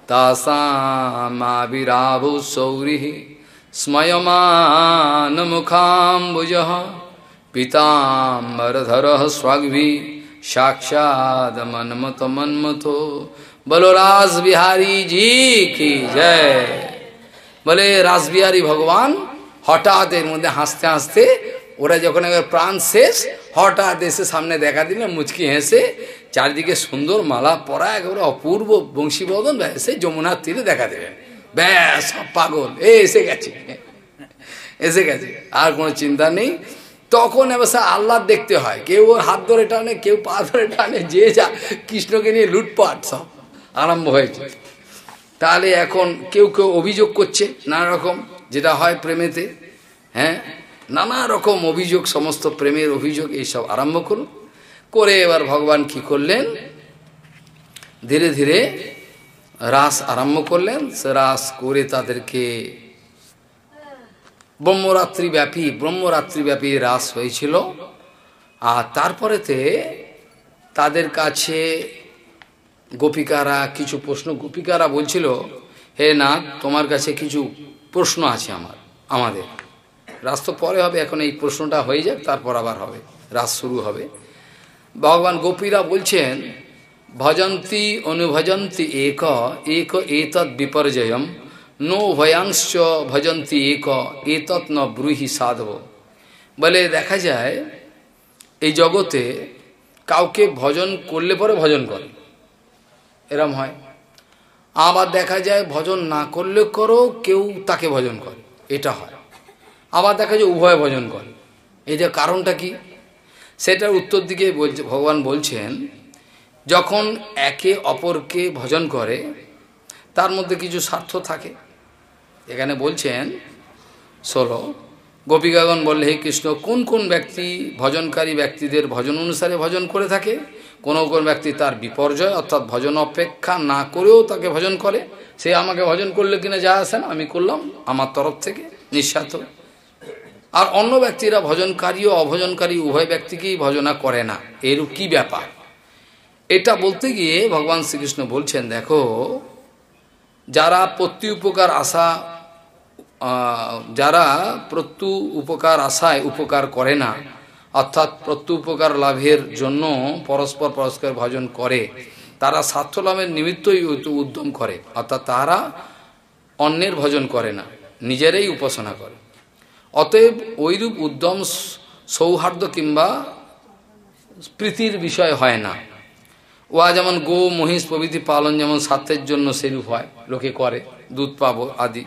तासामाविराभु सौरिः स्मयमानमुखाम्बुजः पिताम्बरधरः स्वाग्भि साक्षादमन्मतमन्मथो বলো রাসবিহারী জি কি জয় বলে রাসবিহারী ভগবান হঠাৎ এর মধ্যে হাসতে হাসতে ওরা যখন একবার প্রাণ শেষ হঠাৎ এসে সামনে দেখা দিলে মুচকি হেসে চারিদিকে সুন্দর মালা পরা একেবারে অপূর্ব বংশীবদন এসে যমুনার তীরে দেখা দেবেন ব্যাস পাগল এ এসে গেছে এসে গেছে আর কোনো চিন্তা নেই তখন এবার সে আল্লাহ দেখতে হয় কেউ ওর হাত ধরে টানে কেউ পা ধরে টানে যে যা কৃষ্ণকে নিয়ে লুটপাট সব আরম্ভ হয়েছে তাহলে এখন কেউ কেউ অভিযোগ করছে নানা রকম যেটা হয় প্রেমেতে হ্যাঁ নানা রকম অভিযোগ সমস্ত প্রেমের অভিযোগ এইসব আরম্ভ করুন করে এবার ভগবান কি করলেন ধীরে ধীরে রাস আরম্ভ করলেন সে রাস করে তাদেরকে ব্রহ্মরাত্রিব্যাপী ব্রহ্মরাত্রিব্যাপী রাস হয়েছিল আর তারপরেতে তাদের কাছে গোপিকারা কিছু প্রশ্ন গোপিকারা বলছিল হে নাথ তোমার কাছে কিছু প্রশ্ন আছে আমার আমাদের রাস তো পরে হবে এখন এই প্রশ্নটা হয়ে যাক তারপর আবার হবে রাস শুরু হবে ভগবান গোপীরা বলছেন ভজন্তি অনুভজন্তি এক এক এত বিপর্যয়ম নো ভয়াংশ ভজন্তি এক এত ন ব্রুহি সাধব বলে দেখা যায় এই জগতে কাউকে ভজন করলে পরে ভজন করে এরম হয় আবার দেখা যায় ভজন না করলে করো কেউ তাকে ভজন করে এটা হয় আবার দেখা যায় উভয় ভজন করে এই যে কারণটা কি সেটার উত্তর দিকে বলছে ভগবান বলছেন যখন একে অপরকে ভজন করে তার মধ্যে কিছু স্বার্থ থাকে এখানে বলছেন ষোলো গোপীগাগন বললে হে কৃষ্ণ কোন কোন ব্যক্তি ভজনকারী ব্যক্তিদের ভজন অনুসারে ভজন করে থাকে কোনো কোনো ব্যক্তি তার বিপর্যয় অর্থাৎ ভজন অপেক্ষা না করেও তাকে ভজন করে সে আমাকে ভজন করলে কিনা যা আসেন আমি করলাম আমার তরফ থেকে নিঃস্বার্থ আর অন্য ব্যক্তিরা ভজনকারী ও অভজনকারী উভয় ব্যক্তিকেই ভজনা করে না এরূপ কি ব্যাপার এটা বলতে গিয়ে ভগবান শ্রীকৃষ্ণ বলছেন দেখো যারা প্রত্যু উপকার আশা যারা প্রত্যু উপকার আশায় উপকার করে না অর্থাৎ প্রত্যুপকার লাভের জন্য পরস্পর পরস্পর ভজন করে তারা স্বার্থ লাভের নিমিত্তই উদ্যম করে অর্থাৎ তারা অন্যের ভজন করে না নিজেরাই উপাসনা করে অতএব ওইরূপ উদ্যম সৌহার্দ্য কিংবা প্রীতির বিষয় হয় না ওয়া যেমন গো মহিষ প্রভৃতি পালন যেমন স্বার্থের জন্য সেরূপ হয় লোকে করে দুধ পাব আদি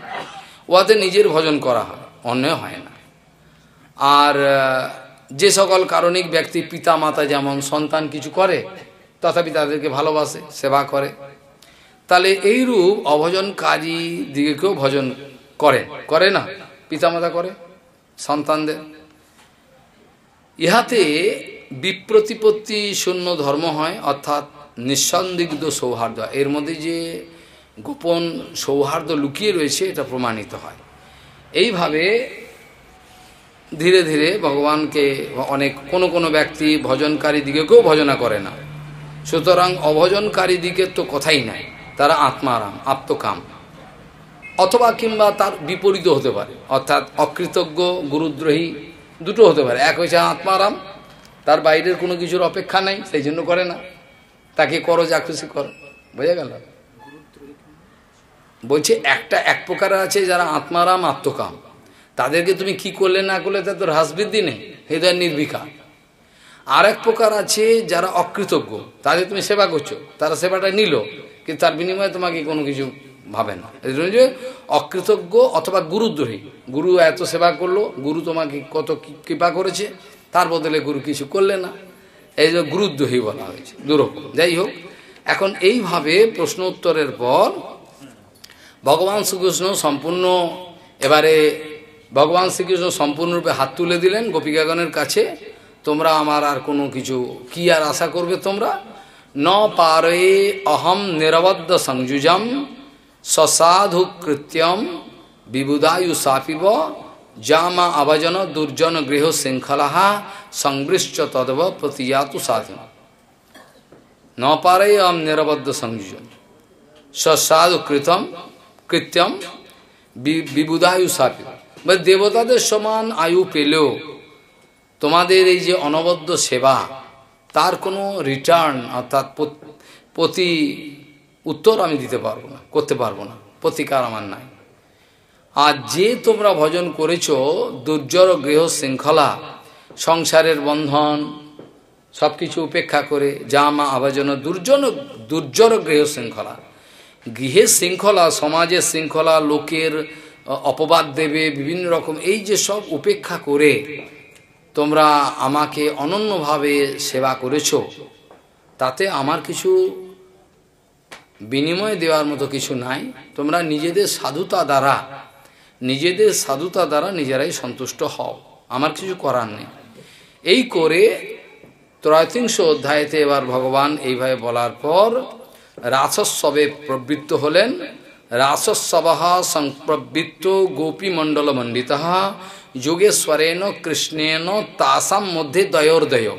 ওয়াতে নিজের ভজন করা হয় অন্য হয় না আর যে সকল কারণিক ব্যক্তি পিতা মাতা যেমন সন্তান কিছু করে তথাপি তাদেরকে ভালোবাসে সেবা করে তাহলে এই রূপ অভজনকারী দিকেও ভজন করে করে না পিতামাতা করে সন্তানদের ইহাতে বিপ্রতিপত্তি শূন্য ধর্ম হয় অর্থাৎ নিঃসন্দিগ্ধ সৌহার্দ্য এর মধ্যে যে গোপন সৌহার্দ্য লুকিয়ে রয়েছে এটা প্রমাণিত হয় এইভাবে ধীরে ধীরে ভগবানকে অনেক কোনো কোনো ব্যক্তি ভজনকারী দিকেও ভজনা করে না সুতরাং অভজনকারী দিকের তো কথাই নাই তারা আত্মারাম আত্মকাম অথবা কিংবা তার বিপরীত হতে পারে অর্থাৎ অকৃতজ্ঞ গুরুদ্রোহী দুটো হতে পারে এক হয়েছে আত্মারাম তার বাইরের কোনো কিছুর অপেক্ষা নেই সেই জন্য করে না তাকে করো যা খুশি করো বোঝা গেল বলছে একটা এক প্রকার আছে যারা আত্মারাম আত্মকাম তাদেরকে তুমি কি করলে না করলে তা তোর হাসবৃদ্ধি নেই হৃদয় নির্বিকার আর এক প্রকার আছে যারা অকৃতজ্ঞ তাদের তুমি সেবা করছো তারা সেবাটা নিল কিন্তু তার বিনিময়ে তোমাকে কোনো কিছু ভাবে না এই জন্য যে অকৃতজ্ঞ অথবা গুরুদ্রোহী গুরু এত সেবা করলো গুরু তোমাকে কত কৃপা করেছে তার বদলে গুরু কিছু করলে না এই যে গুরুদ্রোহী বলা হয়েছে দুরক যাই হোক এখন এইভাবে প্রশ্ন উত্তরের পর ভগবান শ্রীকৃষ্ণ সম্পূর্ণ এবারে ভগবান শ্রীকৃষ্ণ সম্পূর্ণরূপে হাত তুলে দিলেন গোপিকাগণের কাছে তোমরা আমার আর কোনো কিছু কি আর আশা করবে তোমরা ন পারে অহম নিরবদ্ধ সংযুজম সসাধু কৃত্যম বিবুদায়ু সাপিব জামা আবাজন দুর্জন গৃহ শৃঙ্খলাহা সংবৃষ্ট তদব প্রতিয়াতু সাধন ন পারে অহম নিরবদ্ধ সংযোজন সসাধু কৃতম কৃত্যম বিবুদায়ু সাপিব বা দেবতাদের সমান আয়ু পেলেও তোমাদের এই যে অনবদ্য সেবা তার কোনো রিটার্ন অর্থাৎ প্রতি উত্তর আমি দিতে পারবো না করতে পারবো না প্রতিকার আমার নাই আর যে তোমরা ভজন করেছ দুর্জর গৃহ শৃঙ্খলা সংসারের বন্ধন সব কিছু উপেক্ষা করে জামা আবাজন দুর্জন দুর্জর গৃহ শৃঙ্খলা গৃহের শৃঙ্খলা সমাজের শৃঙ্খলা লোকের অপবাদ দেবে বিভিন্ন রকম এই যে সব উপেক্ষা করে তোমরা আমাকে অনন্যভাবে সেবা করেছো তাতে আমার কিছু বিনিময় দেওয়ার মতো কিছু নাই তোমরা নিজেদের সাধুতা দ্বারা নিজেদের সাধুতা দ্বারা নিজেরাই সন্তুষ্ট হও আমার কিছু করার নেই এই করে ত্রয়তিংশ অধ্যায়েতে এবার ভগবান এইভাবে বলার পর রাসস্ববে প্রবৃত্ত হলেন রাসসবাহ সম্প্রবৃত্ত গোপীমণ্ডল মণ্ডিত যোগেশ্বরেন কৃষ্ণেন তাসাম মধ্যে দয়োর্দয়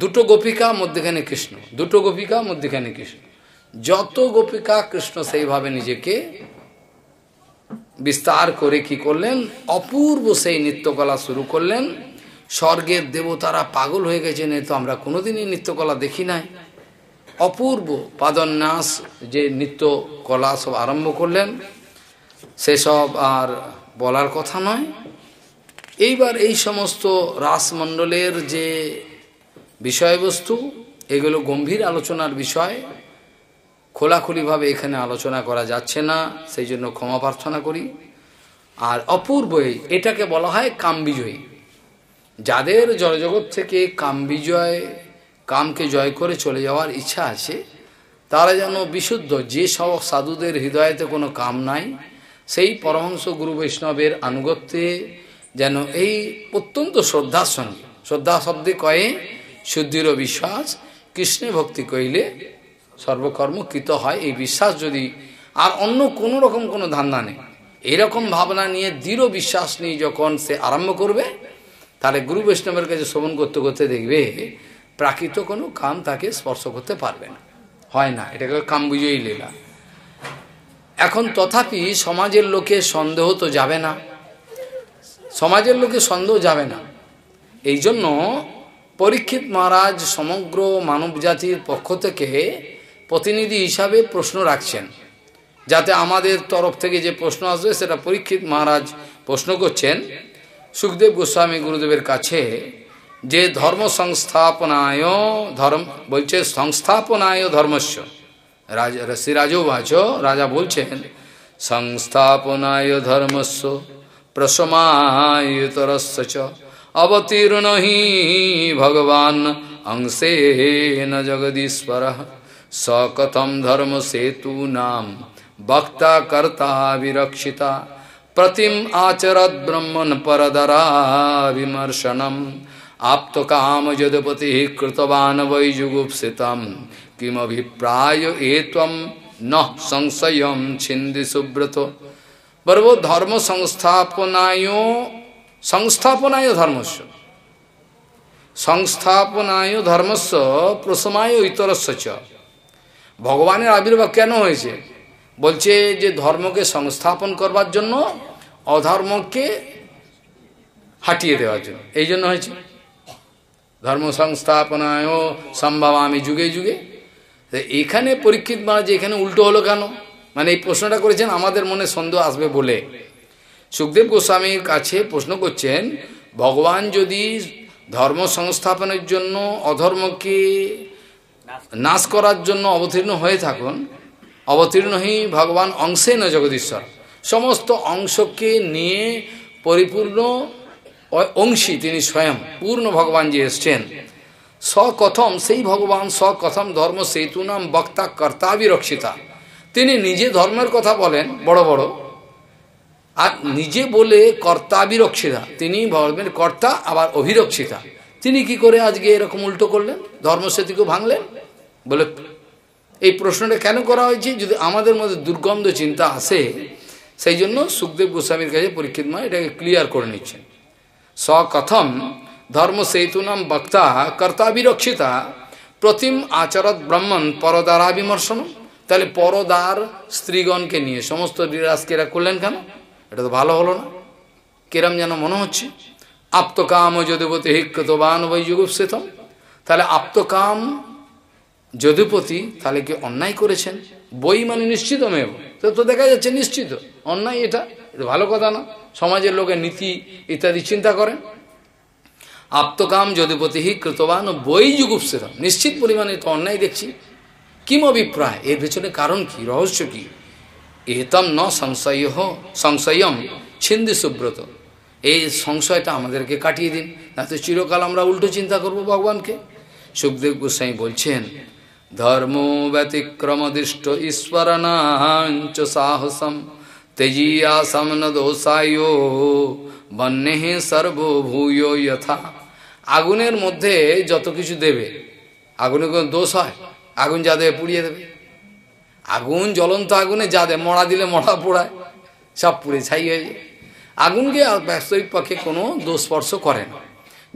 দুটো গোপিকা মধ্যেখানে কৃষ্ণ দুটো গোপিকা মধ্যেখানে কৃষ্ণ যত গোপিকা কৃষ্ণ সেইভাবে নিজেকে বিস্তার করে কি করলেন অপূর্ব সেই নৃত্যকলা শুরু করলেন স্বর্গের দেবতারা পাগল হয়ে গেছেন এ তো আমরা কোনোদিনই নৃত্যকলা দেখি নাই অপূর্ব পাদন্যাস যে নিত্য কলা সব আরম্ভ করলেন সেসব আর বলার কথা নয় এইবার এই সমস্ত রাসমণ্ডলের যে বিষয়বস্তু এগুলো গম্ভীর আলোচনার বিষয় খোলাখুলিভাবে এখানে আলোচনা করা যাচ্ছে না সেই জন্য ক্ষমা প্রার্থনা করি আর অপূর্বই এটাকে বলা হয় কামবিজয়ী যাদের জলজগৎ থেকে কামবিজয় কামকে জয় করে চলে যাওয়ার ইচ্ছা আছে তারা যেন বিশুদ্ধ যে সব সাধুদের হৃদয়তে কোনো কাম নাই সেই পরমহংস গুরু বৈষ্ণবের আনুগত্যে যেন এই অত্যন্ত শ্রদ্ধার সঙ্গে শ্রদ্ধা শব্দে কয়ে শুদ্ধির বিশ্বাস কৃষ্ণে ভক্তি কইলে সর্বকর্ম কৃত হয় এই বিশ্বাস যদি আর অন্য কোনো রকম কোনো ধান্দা নেই এইরকম ভাবনা নিয়ে দৃঢ় বিশ্বাস নিয়ে যখন সে আরম্ভ করবে তাহলে গুরু বৈষ্ণবের কাছে শ্রবণ করতে করতে দেখবে প্রাকৃত কোনো কাম তাকে স্পর্শ করতে পারবে না হয় না এটাকে বুঝেই লীলা এখন তথাপি সমাজের লোকে সন্দেহ তো যাবে না সমাজের লোকে সন্দেহ যাবে না এই জন্য পরীক্ষিত মহারাজ সমগ্র মানব জাতির পক্ষ থেকে প্রতিনিধি হিসাবে প্রশ্ন রাখছেন যাতে আমাদের তরফ থেকে যে প্রশ্ন আসবে সেটা পরীক্ষিত মহারাজ প্রশ্ন করছেন সুখদেব গোস্বামী গুরুদেবের কাছে যে ধর্ম সংস্থাপনায় ধর্ম বলছে সংস্থাপনায় ধর্মস্য রাজ শ্রীরাজও ভাচ রাজা বলছেন সংস্থাপনায় ধর্মস্য প্রসমায়তরস্য চ অবতীর্ণ হি ভগবান অংশে ন জগদীশ্বর সকথম ধর্ম সেতু নাম বক্তা কর্তা বিরক্ষিতা প্রতিম আচরদ ব্রহ্মণ পরদরা বিমর্শনম আপ্তকামযদপতি কৃতবান বৈ যুগুপ্সিতম কিমভিপ্রায় এ তম ন সংশয় ছিন্দি সুব্রত বর্ব ধর্ম সংস্থাপনায় সংস্থাপনায় ধর্মস্ব সংস্থাপনায় ধর্মস্ব প্রসমায় ইতরস্ব চ ভগবানের আবির্ভাব কেন হয়েছে বলছে যে ধর্মকে সংস্থাপন করবার জন্য অধর্মকে হাটিয়ে দেওয়ার জন্য এই জন্য হয়েছে ধর্ম সংস্থাপনায়ও সম্ভব আমি যুগে যুগে এখানে পরীক্ষিত মহারাজ এখানে উল্টো হলো কেন মানে এই প্রশ্নটা করেছেন আমাদের মনে সন্দেহ আসবে বলে সুখদেব গোস্বামীর কাছে প্রশ্ন করছেন ভগবান যদি ধর্ম সংস্থাপনের জন্য অধর্মকে নাশ করার জন্য অবতীর্ণ হয়ে থাকুন অবতীর্ণ হই ভগবান অংশে না জগদীশ্বর সমস্ত অংশকে নিয়ে পরিপূর্ণ অংশী তিনি স্বয়ং পূর্ণ ভগবান যে এসছেন সকথম সেই ভগবান সকথম ধর্ম সেতু নাম বক্তা কর্তা বিরক্ষিতা তিনি নিজে ধর্মের কথা বলেন বড় বড় আর নিজে বলে কর্তা বিরক্ষিতা তিনি ধর্মের কর্তা আবার অভিরক্ষিতা তিনি কি করে আজকে এরকম উল্টো করলেন ধর্ম সেতুকে ভাঙলেন বলে এই প্রশ্নটা কেন করা হয়েছে যদি আমাদের মধ্যে দুর্গন্ধ চিন্তা আসে সেই জন্য সুখদেব গোস্বামীর কাছে পরীক্ষিত মা এটাকে ক্লিয়ার করে নিচ্ছেন সকথম ধর্ম সেতুনাম বক্তা वक्ता कर्ता প্রতিম আচরত ব্রাহ্মণ পরদারা বিমর্শন তাহলে পরদার স্ত্রীগণকে নিয়ে সমস্ত রাজকেরা করলেন কেন এটা তো ভালো হলো না কিরম যেন মনে হচ্ছে আপ্তকাম যদুপতি হিক্ষতবান বৈ যুগুপসিতম তাহলে আপ্তকাম যদুপতি তাহলে কি অন্যায় করেছেন বই মানে নিশ্চিত মেব তো দেখা যাচ্ছে নিশ্চিত অন্যায় এটা এটা ভালো কথা না সমাজের লোকের নীতি ইত্যাদি চিন্তা করেন আপ্তকাম যদিপতি কৃতবান বই যুগুপসেরা নিশ্চিত পরিমাণে তো অন্যায় দেখছি কিম অভিপ্রায় এর পেছনে কারণ কি রহস্য কি এতম ন সংশয় সংশয়ম ছিন্দি সুব্রত এই সংশয়টা আমাদেরকে কাটিয়ে দিন না তো চিরকাল আমরা উল্টো চিন্তা করব ভগবানকে সুখদেব গোস্বাই বলছেন ধর্ম ঈশ্বর ঈশ্বরণাঞ্চ সাহসম त्यजीया समन দোষায়ো বন্যে সর্বভূয় যথা আগুনের মধ্যে যত কিছু দেবে আগুনে কোনো দোষ হয় আগুন যা দেবে পুড়িয়ে দেবে আগুন জ্বলন্ত আগুনে যা দেয় মরা দিলে মরা পোড়ায় সব পুড়ে ছাই হয়ে যায় আগুনকে বাস্তবিক পক্ষে কোনো দোষ স্পর্শ করে না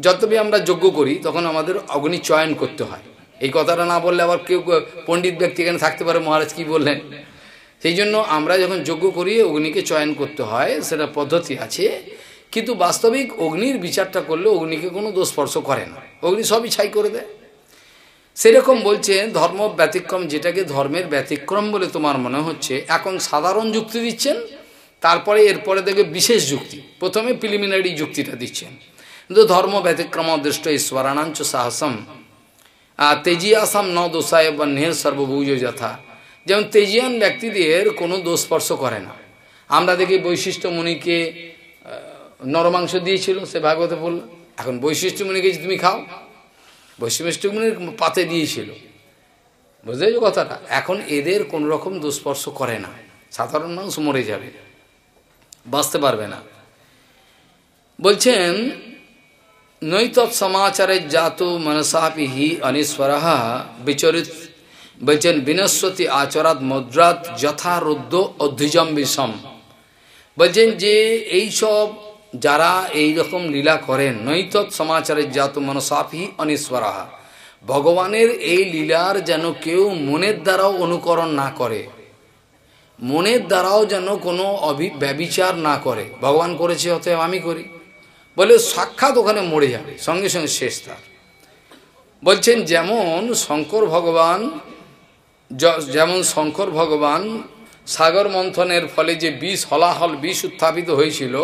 যতবে আমরা যজ্ঞ করি তখন আমাদের অগ্নি চয়ন করতে হয় এই কথাটা না বললে আবার কেউ পণ্ডিত ব্যক্তি এখানে থাকতে পারে মহারাজ কি বললেন সেই জন্য আমরা যখন যোগ্য করি অগ্নিকে চয়ন করতে হয় সেটা পদ্ধতি আছে কিন্তু বাস্তবিক অগ্নির বিচারটা করলে অগ্নিকে কোনো দোষ স্পর্শ করে না অগ্নি সবই ছাই করে দেয় সেরকম বলছে ধর্ম ব্যতিক্রম যেটাকে ধর্মের ব্যতিক্রম বলে তোমার মনে হচ্ছে এখন সাধারণ যুক্তি দিচ্ছেন তারপরে এরপরে দেখে বিশেষ যুক্তি প্রথমে প্রিলিমিনারি যুক্তিটা দিচ্ছেন কিন্তু ধর্ম ব্যতিক্রম অদৃষ্ট ঈশ্বরানাঞ্চ সাহসম তেজিয়াসাম ন দোষায় বা নেহের সর্বভূজ যথা যেমন তেজিয়ান ব্যক্তিদের কোনো দোষ স্পর্শ করে না আমরা দেখি বৈশিষ্ট্য মুনিকে নরমাংস দিয়েছিল সে ভাগবত বলল এখন বৈশিষ্ট্য মুনিকে তুমি খাও বৈশিষ্ট্য মুনির পাতে দিয়েছিল বুঝতে কথাটা এখন এদের কোন রকম দুঃস্পর্শ করে না সাধারণ মানুষ মরে যাবে বাঁচতে পারবে না বলছেন নৈতৎ সমাচারের জাত মনসাপিহি অনিস্বরাহা বিচরিত বলছেন বিনস্বতি আচরাত মদ্রাত অধিজম বিষম বলছেন যে এই সব যারা এই রকম লীলা করেন নৈত সমাচারের জাত মনসাফি অনিশ্বরাহা ভগবানের এই লীলার যেন কেউ মনের দ্বারাও অনুকরণ না করে মনের দ্বারাও যেন কোনো অভি ব্যবিচার না করে ভগবান করেছে অতএব আমি করি বলে সাক্ষাৎ ওখানে মরে যাবে সঙ্গে সঙ্গে শেষ তার বলছেন যেমন শঙ্কর ভগবান যেমন শঙ্কর ভগবান সাগর মন্থনের ফলে যে বিষ হলাহল বিষ উত্থাপিত হয়েছিল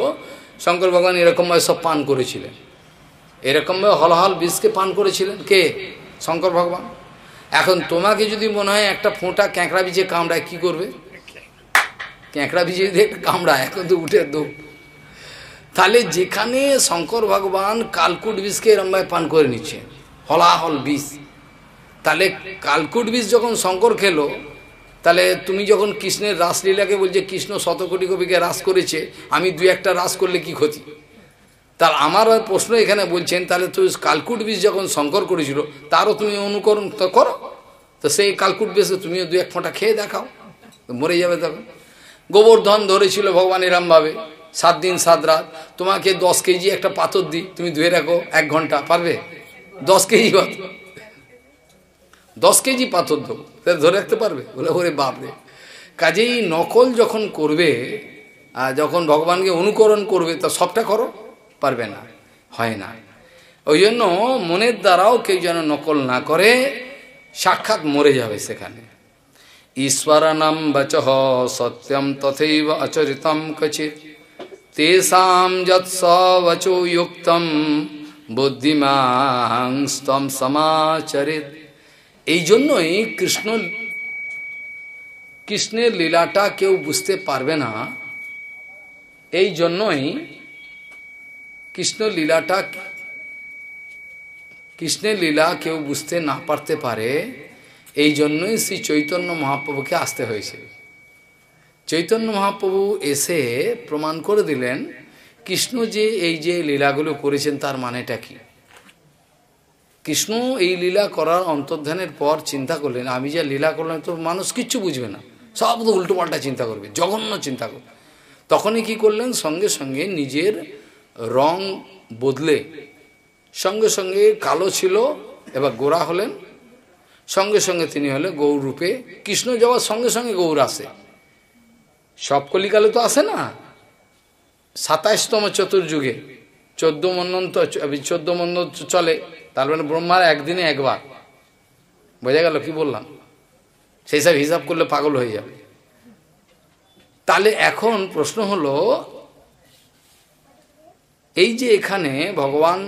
শঙ্কর ভগবান এরকমভাবে সব পান করেছিলেন এরকমভাবে হলাহল বিষকে পান করেছিলেন কে শঙ্কর ভগবান এখন তোমাকে যদি মনে হয় একটা ফোঁটা ক্যাঁকড়া বিজে কামড়ায় কি করবে ক্যাঁকড়া বিজে যদি কামড়ায় এখন তো উঠে দৌড় তাহলে যেখানে শঙ্কর ভগবান কালকুট বিষকে এরমভাবে পান করে নিচ্ছে হলাহল বিষ তাহলে কালকুট বিষ যখন শঙ্কর খেলো তাহলে তুমি যখন কৃষ্ণের রাসলীলাকে বলছে কৃষ্ণ শতকোটি কবিকে রাস করেছে আমি দু একটা রাস করলে কি ক্ষতি তার আমার প্রশ্ন এখানে বলছেন তাহলে তুমি কালকুট বিষ যখন শঙ্কর করেছিল তারও তুমি অনুকরণ তো করো তো সেই কালকুট বিষে তুমিও দু এক ফোঁটা খেয়ে দেখাও মরে যাবে তখন গোবর্ধন ধরেছিল ভগবান এরমভাবে সাত দিন সাত রাত তোমাকে দশ কেজি একটা পাথর দিই তুমি ধুয়ে রাখো এক ঘন্টা পারবে দশ কেজি দশ কেজি পাথর দেবো ধরে রাখতে পারবে বলে ওরে বাপরে কাজেই নকল যখন করবে আর যখন ভগবানকে অনুকরণ করবে তা সবটা করো পারবে না হয় না ওই জন্য মনের দ্বারাও কেউ যেন নকল না করে সাক্ষাৎ মরে যাবে সেখানে ঈশ্বরানাম বচ সত্যম তথৈব আচরিতম কচিত তেষাম যৎসবচো বুদ্ধিমাং বুদ্ধিমাংস্তম সমাচরিত এই জন্যই কৃষ্ণ কৃষ্ণের লীলাটা কেউ বুঝতে পারবে না এই জন্যই কৃষ্ণ লীলাটা কৃষ্ণের লীলা কেউ বুঝতে না পারতে পারে এই জন্যই শ্রী চৈতন্য মহাপ্রভুকে আসতে হয়েছে চৈতন্য মহাপ্রভু এসে প্রমাণ করে দিলেন কৃষ্ণ যে এই যে লীলাগুলো করেছেন তার মানেটা কী কৃষ্ণ এই লীলা করার অন্তর্ধানের পর চিন্তা করলেন আমি যা লীলা করলাম তো মানুষ কিচ্ছু বুঝবে না সব তো উল্টোপাল্টা চিন্তা করবে জঘন্য চিন্তা করবে তখনই কি করলেন সঙ্গে সঙ্গে নিজের রং বদলে সঙ্গে সঙ্গে কালো ছিল এবার গোরা হলেন সঙ্গে সঙ্গে তিনি হলে রূপে কৃষ্ণ যাওয়ার সঙ্গে সঙ্গে গৌর আসে সব কলিকালে তো আসে না সাতাইশতম চতুর্যুগে চোদ্দ মন্দন তো চোদ্দ মন্ডন চলে তার মানে ব্রহ্মার একদিনে একবার বোঝা গেল কি বললাম সেই সব হিসাব করলে পাগল হয়ে যাবে তাহলে এখন প্রশ্ন হলো এই যে এখানে ভগবান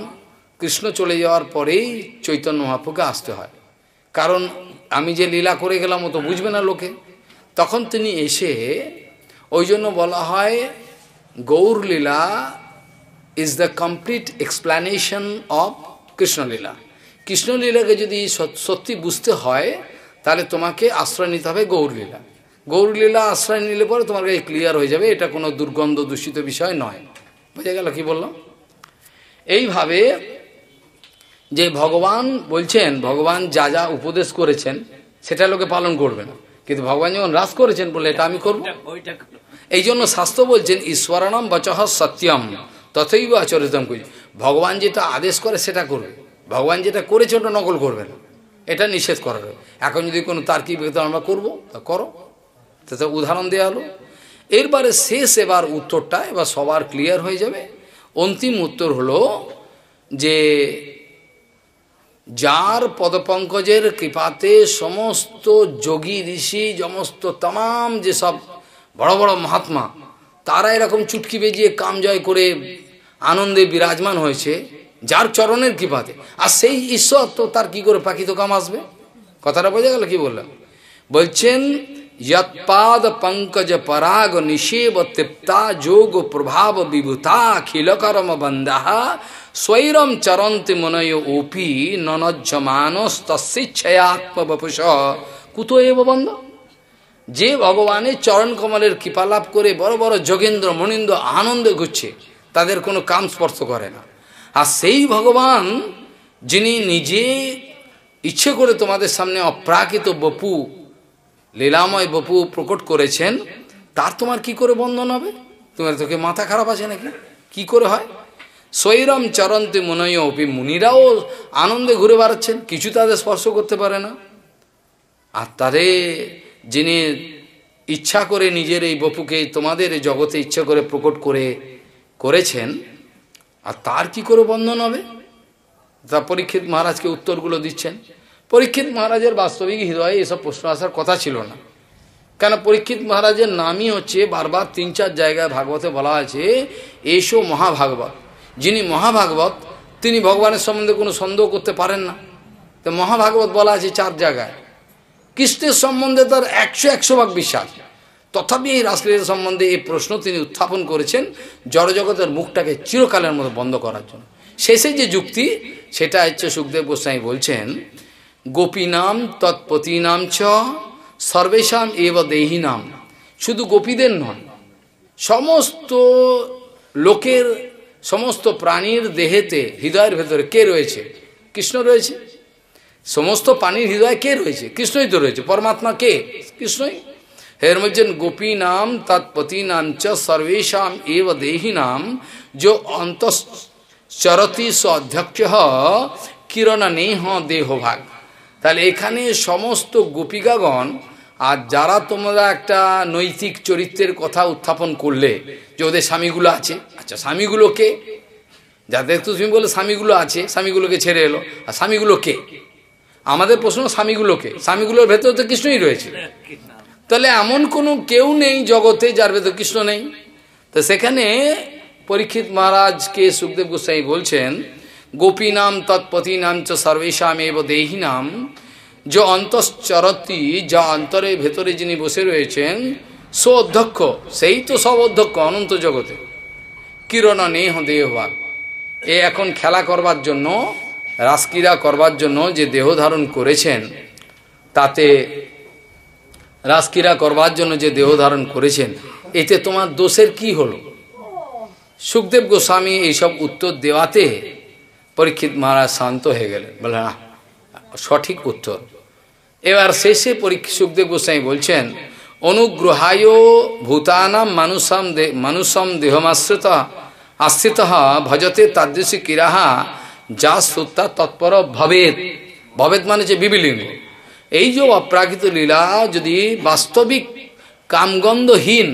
কৃষ্ণ চলে যাওয়ার পরেই চৈতন্য মহাপ্রুকে আসতে হয় কারণ আমি যে লীলা করে গেলাম ও তো বুঝবে না লোকে তখন তিনি এসে ওই জন্য বলা হয় গৌর লীলা is the complete explanation of কৃষ্ণলীলা কৃষ্ণলীলাকে যদি সত্যি বুঝতে হয় তাহলে তোমাকে আশ্রয় নিতে হবে গৌরলীলা গৌরলীলা আশ্রয় নিলে পরে তোমার কাছে ক্লিয়ার হয়ে যাবে এটা কোনো দুর্গন্ধ দূষিত বিষয় নয় বুঝে গেল কি বললো এইভাবে যে ভগবান বলছেন ভগবান যা যা উপদেশ করেছেন সেটা লোকে পালন করবে না কিন্তু ভগবান যখন হ্রাস করেছেন বলে এটা আমি করব এই জন্য শাস্ত্র বলছেন ঈশ্বরানম বচহ সত্যম তথৈব আচরিতম করি ভগবান যেটা আদেশ করে সেটা করবে ভগবান যেটা করেছে ওটা নকল করবে না এটা নিষেধ করার এখন যদি কোনো তার্কিক ব্যক্তি আমরা করবো তা করো তাতে উদাহরণ দেওয়া হলো এরবারে শেষ এবার উত্তরটা এবার সবার ক্লিয়ার হয়ে যাবে অন্তিম উত্তর হলো যে যার পদপঙ্কজের কৃপাতে সমস্ত যোগী ঋষি সমস্ত তাম যেসব বড় বড় মহাত্মা তারা এরকম চুটকি বেজিয়ে কাম জয় করে আনন্দে বিরাজমান হয়েছে যার চরণের কৃপাতে আর সেই ঈশ্বর তো তার কি করে পাখিত কাম আসবে কথাটা বোঝা গেল কি বললাম বলছেন যৎপাদ পঙ্কজ পরাগ নিষেব তৃপ্তা যোগ প্রভাব বিভূতা খিলকরম বন্দাহা স্বৈরম চরন্তি মনয় ওপি ননজ্জ মানস বপুষ কুত এব বন্ধ যে ভগবানের চরণ কমলের কৃপালাভ করে বড় বড় যোগেন্দ্র মনীন্দ্র আনন্দে ঘুরছে তাদের কোনো কাম স্পর্শ করে না আর সেই ভগবান যিনি নিজে ইচ্ছে করে তোমাদের সামনে অপ্রাকৃত বপু লীলাময় বপু প্রকট করেছেন তার তোমার কি করে বন্ধন হবে তোমার তোকে মাথা খারাপ আছে নাকি কি করে হয় সৈরম চরন্তে মনয় অপি মুনিরাও আনন্দে ঘুরে বেড়াচ্ছেন কিছু তাদের স্পর্শ করতে পারে না আর তারে যিনি ইচ্ছা করে নিজের এই বপুকে তোমাদের জগতে ইচ্ছা করে প্রকট করে করেছেন আর তার কি করে বন্ধন হবে তা পরীক্ষিত মহারাজকে উত্তরগুলো দিচ্ছেন পরীক্ষিত মহারাজের বাস্তবিক হৃদয়ে এসব প্রশ্ন আসার কথা ছিল না কেন পরীক্ষিত মহারাজের নামই হচ্ছে বারবার তিন চার জায়গায় ভাগবতে বলা আছে এসো মহাভাগবত যিনি মহাভাগবত তিনি ভগবানের সম্বন্ধে কোনো সন্দেহ করতে পারেন না তো মহাভাগবত বলা আছে চার জায়গায় কৃষ্ণের সম্বন্ধে তার একশো একশো ভাগ বিশ্বাস তথাপি এই রাসলীলা সম্বন্ধে এই প্রশ্ন তিনি উত্থাপন করেছেন জড়জগতের মুখটাকে চিরকালের মতো বন্ধ করার জন্য শেষে যে যুক্তি সেটা হচ্ছে সুখদেব গোস্বাই বলছেন গোপীনাম নাম ছ সর্বেশাম এব দেহিনাম শুধু গোপীদের নয় সমস্ত লোকের সমস্ত প্রাণীর দেহেতে হৃদয়ের ভেতরে কে রয়েছে কৃষ্ণ রয়েছে সমস্ত প্রাণীর হৃদয়ে কে রয়েছে কৃষ্ণই তো রয়েছে পরমাত্মা কে কৃষ্ণই हेर গোপী নাম তৎপতি तत्पति नाम च सर्वेशम एव देही नाम जो अंत চরতি অধ্যক্ষ কিরণা নেহ দেহভাগ তাহলে এখানে সমস্ত গোপিকাগণ আর যারা তোমরা একটা নৈতিক চরিত্রের কথা উত্থাপন করলে যে ওদের স্বামীগুলো আছে আচ্ছা স্বামীগুলোকে যাদের তো তুমি বলে স্বামীগুলো আছে স্বামীগুলোকে ছেড়ে এলো আর স্বামীগুলো কে আমাদের প্রশ্ন স্বামীগুলোকে স্বামীগুলোর ভেতরে তো কৃষ্ণই রয়েছে তাহলে এমন কোনো কেউ নেই জগতে যার ভেতর কৃষ্ণ নেই তো সেখানে পরীক্ষিত মহারাজকে সুখদেব গোস্বাই বলছেন গোপী নাম তৎপতি নাম চ সর্বেশাম এব দেহী নাম যে অন্তশ্চরতি যা অন্তরে ভেতরে যিনি বসে রয়েছেন সো অধ্যক্ষ সেই তো সব অধ্যক্ষ অনন্ত জগতে কিরণ নেহ দেহবান এ এখন খেলা করবার জন্য রাসক্রীড়া করবার জন্য যে দেহ ধারণ করেছেন তাতে রাজক্রীড়া করবার জন্য যে দেহ ধারণ করেছেন এতে তোমার দোষের কি হলো সুখদেব গোস্বামী এইসব উত্তর দেওয়াতে পরীক্ষিত মহারাজ শান্ত হয়ে গেলেন বলে না সঠিক উত্তর এবার শেষে পরীক্ষিত সুখদেব গোস্বামী বলছেন অনুগ্রহায় ভূতানাম মানুষম দেহ মানুষম দেহমাশ্রিত আশ্রিত ভজতে তাদৃশী ক্রীড়া যা শ্রোতা তৎপর ভবেদ ভবেদ মানে যে বিবিলিঙ্গ এই যে অপ্রাকৃত লীলা যদি বাস্তবিক কামগন্ধহীন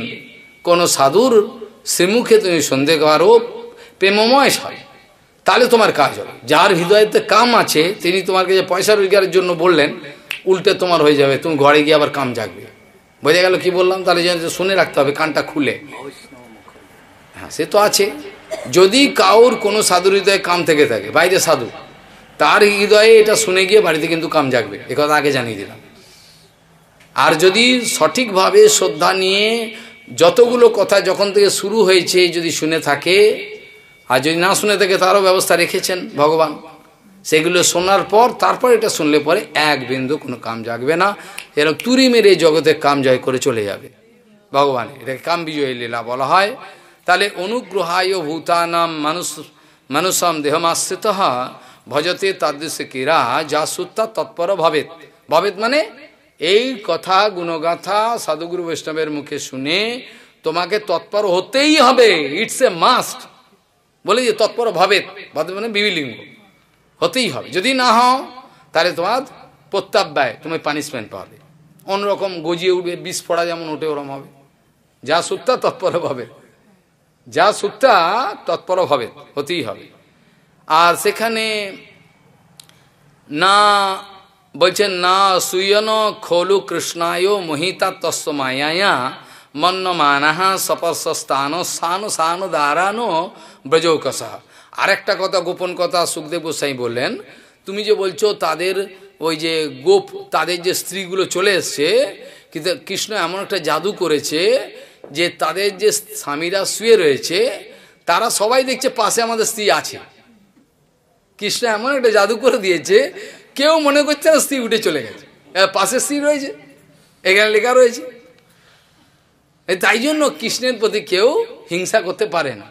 কোনো সাধুর শ্রীমুখে তুমি সন্ধে করো প্রেমময় হয় তাহলে তোমার কাজ হবে যার হৃদয়তে কাম আছে তিনি তোমাকে যে পয়সা রোজগারের জন্য বললেন উল্টে তোমার হয়ে যাবে তুমি ঘরে গিয়ে আবার কাম জাগবে বোঝা গেল কি বললাম তাহলে যেন শুনে রাখতে হবে কানটা খুলে হ্যাঁ সে তো আছে যদি কাউর কোনো সাধু হৃদয়ে কাম থেকে থাকে বাইরে সাধু তার হৃদয়ে এটা শুনে গিয়ে বাড়িতে কিন্তু কাম জাগবে একথা আগে জানিয়ে দিলাম আর যদি সঠিকভাবে শ্রদ্ধা নিয়ে যতগুলো কথা যখন থেকে শুরু হয়েছে যদি শুনে থাকে আর যদি না শুনে থাকে তারও ব্যবস্থা রেখেছেন ভগবান সেগুলো শোনার পর তারপর এটা শুনলে পরে এক বিন্দু কোনো কাম জাগবে না এরকম তুরি মেরে জগতে কাম জয় করে চলে যাবে ভগবান এটাকে কাম বিজয়ী লীলা বলা হয় তাহলে অনুগ্রহায় ভূতানাম মানুষ মানুষম দেহমাশ্রিত ভজতে তাদৃশ কীরা যা সুত্তা তৎপর ভবেত ভবেত মানে এই কথা গুণগাথা সাধুগুরু বৈষ্ণবের মুখে শুনে তোমাকে তৎপর হতেই হবে ইটস এ মাস্ট বলে যে তৎপর ভবেত ভাবে মানে বিবিলিঙ্গ হতেই হবে যদি না হও তাহলে তোমার প্রত্যাব্যয় তুমি পানিশমেন্ট পাবে অন্যরকম গজিয়ে উঠবে বিষ পড়া যেমন ওঠে ওরম হবে যা সুত্তা তৎপর হবে যা সুত্তা তৎপর হবে হতেই হবে আর সেখানে না বলছেন না সুয়ন খোলু কৃষ্ণায় মোহিতা তস্ব মায়ায়া মন্ন মানাহা সপর্শ স্থান সানু সানু দারানো ব্রজৌকসা আরেকটা কথা গোপন কথা সুখদেব গোসাই বললেন তুমি যে বলছো তাদের ওই যে গোপ তাদের যে স্ত্রীগুলো চলে এসছে কিন্তু কৃষ্ণ এমন একটা জাদু করেছে যে তাদের যে স্বামীরা শুয়ে রয়েছে তারা সবাই দেখছে পাশে আমাদের স্ত্রী আছে কৃষ্ণ এমন একটা জাদু করে দিয়েছে কেউ মনে করছে না স্ত্রী উঠে চলে গেছে পাশে স্ত্রী রয়েছে এখানে লেখা রয়েছে তাই জন্য কৃষ্ণের প্রতি কেউ হিংসা করতে পারে না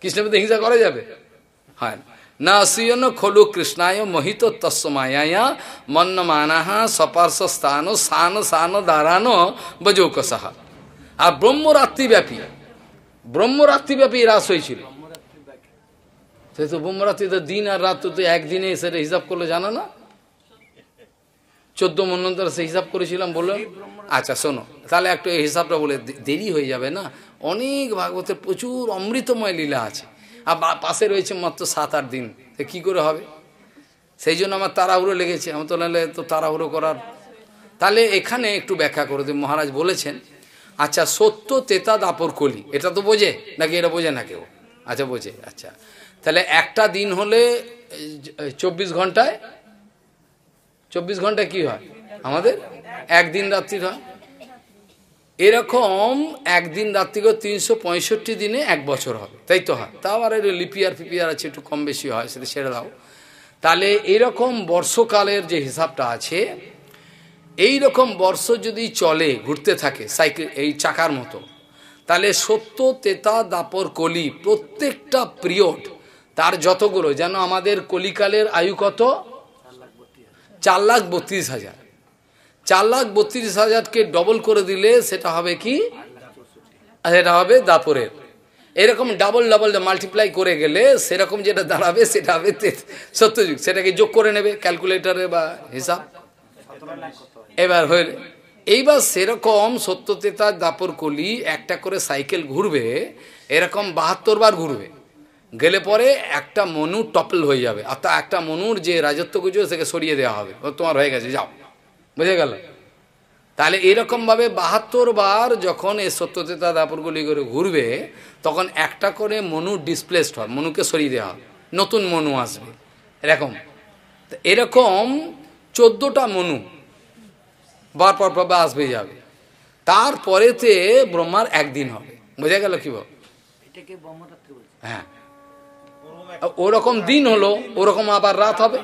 কৃষ্ণের প্রতি হিংসা করা যাবে হয় না শ্রীয়ন খলু কৃষ্ণায় মোহিত তস্মায়া মন্নমানাহা সপার্শ স্থান সান সান দাঁড়ানো বজৌকসাহা আর ব্রহ্মরাত্রিব্যাপী ব্রহ্মরাত্রিব্যাপী রাস হয়েছিল সে তো বুমরা তুই তো দিন আর রাত তুই একদিনে সেটা হিসাব করলে জানো না চোদ্দ মন্বন্তর সে হিসাব করেছিলাম বললো আচ্ছা শোনো তাহলে একটু এই হিসাবটা বলে দেরি হয়ে যাবে না অনেক ভাগবতের প্রচুর অমৃতময় লীলা আছে আর পাশে রয়েছে মাত্র সাত আট দিন কী করে হবে সেই জন্য আমার তাড়াহুড়ো লেগেছে আমার তো নাহলে তো তাড়াহুড়ো করার তাহলে এখানে একটু ব্যাখ্যা করে দিন মহারাজ বলেছেন আচ্ছা সত্য তেতা দাপর কলি এটা তো বোঝে নাকি এটা বোঝে না কেউ আচ্ছা বোঝে আচ্ছা তাহলে একটা দিন হলে চব্বিশ ঘন্টায় চব্বিশ ঘন্টা কি হয় আমাদের একদিন রাত্রির হয় এরকম একদিন রাত্রিকে তিনশো পঁয়ষট্টি দিনে এক বছর হবে তাই তো হয় তাও আর লিপিয়ার ফিপিয়ার আছে একটু কম বেশি হয় সেটা ছেড়ে দাও তাহলে এরকম বর্ষকালের যে হিসাবটা আছে এই রকম বর্ষ যদি চলে ঘুরতে থাকে সাইকেল এই চাকার মতো তাহলে সত্য তেতা দাপর কলি প্রত্যেকটা পিরিয়ড তার যতগুলো যেন আমাদের কলিকালের আয়ু কত চার লাখ বত্রিশ হাজার চার লাখ বত্রিশ হাজারকে ডবল করে দিলে সেটা হবে কি সেটা হবে দাপরের এরকম ডাবল ডাবল মাল্টিপ্লাই করে গেলে সেরকম যেটা দাঁড়াবে সেটা হবে সত্যযুগ সেটাকে যোগ করে নেবে ক্যালকুলেটারে বা হিসাব এবার হয়ে এইবার সেরকম সত্যতেতা দাপর কলি একটা করে সাইকেল ঘুরবে এরকম বাহাত্তর বার ঘুরবে গেলে পরে একটা মনু টপল হয়ে যাবে আর তা একটা মনুর যে রাজত্ব কিছু সেকে সরিয়ে দেওয়া হবে ও তোমার হয়ে গেছে যাও বুঝে গেল তাহলে এরকমভাবে বাহাত্তর বার যখন এই সত্যচেতা দাপুরগুলি করে ঘুরবে তখন একটা করে মনু ডিসপ্লেসড হয় মনুকে সরিয়ে দেওয়া হবে নতুন মনু আসবে এরকম এরকম চোদ্দোটা মনু বার পর পর আসবে যাবে তারপরেতে ব্রহ্মার একদিন হবে বোঝা গেল কি বল হ্যাঁ ওরকম দিন হলো ওরকম আবার রাত হবে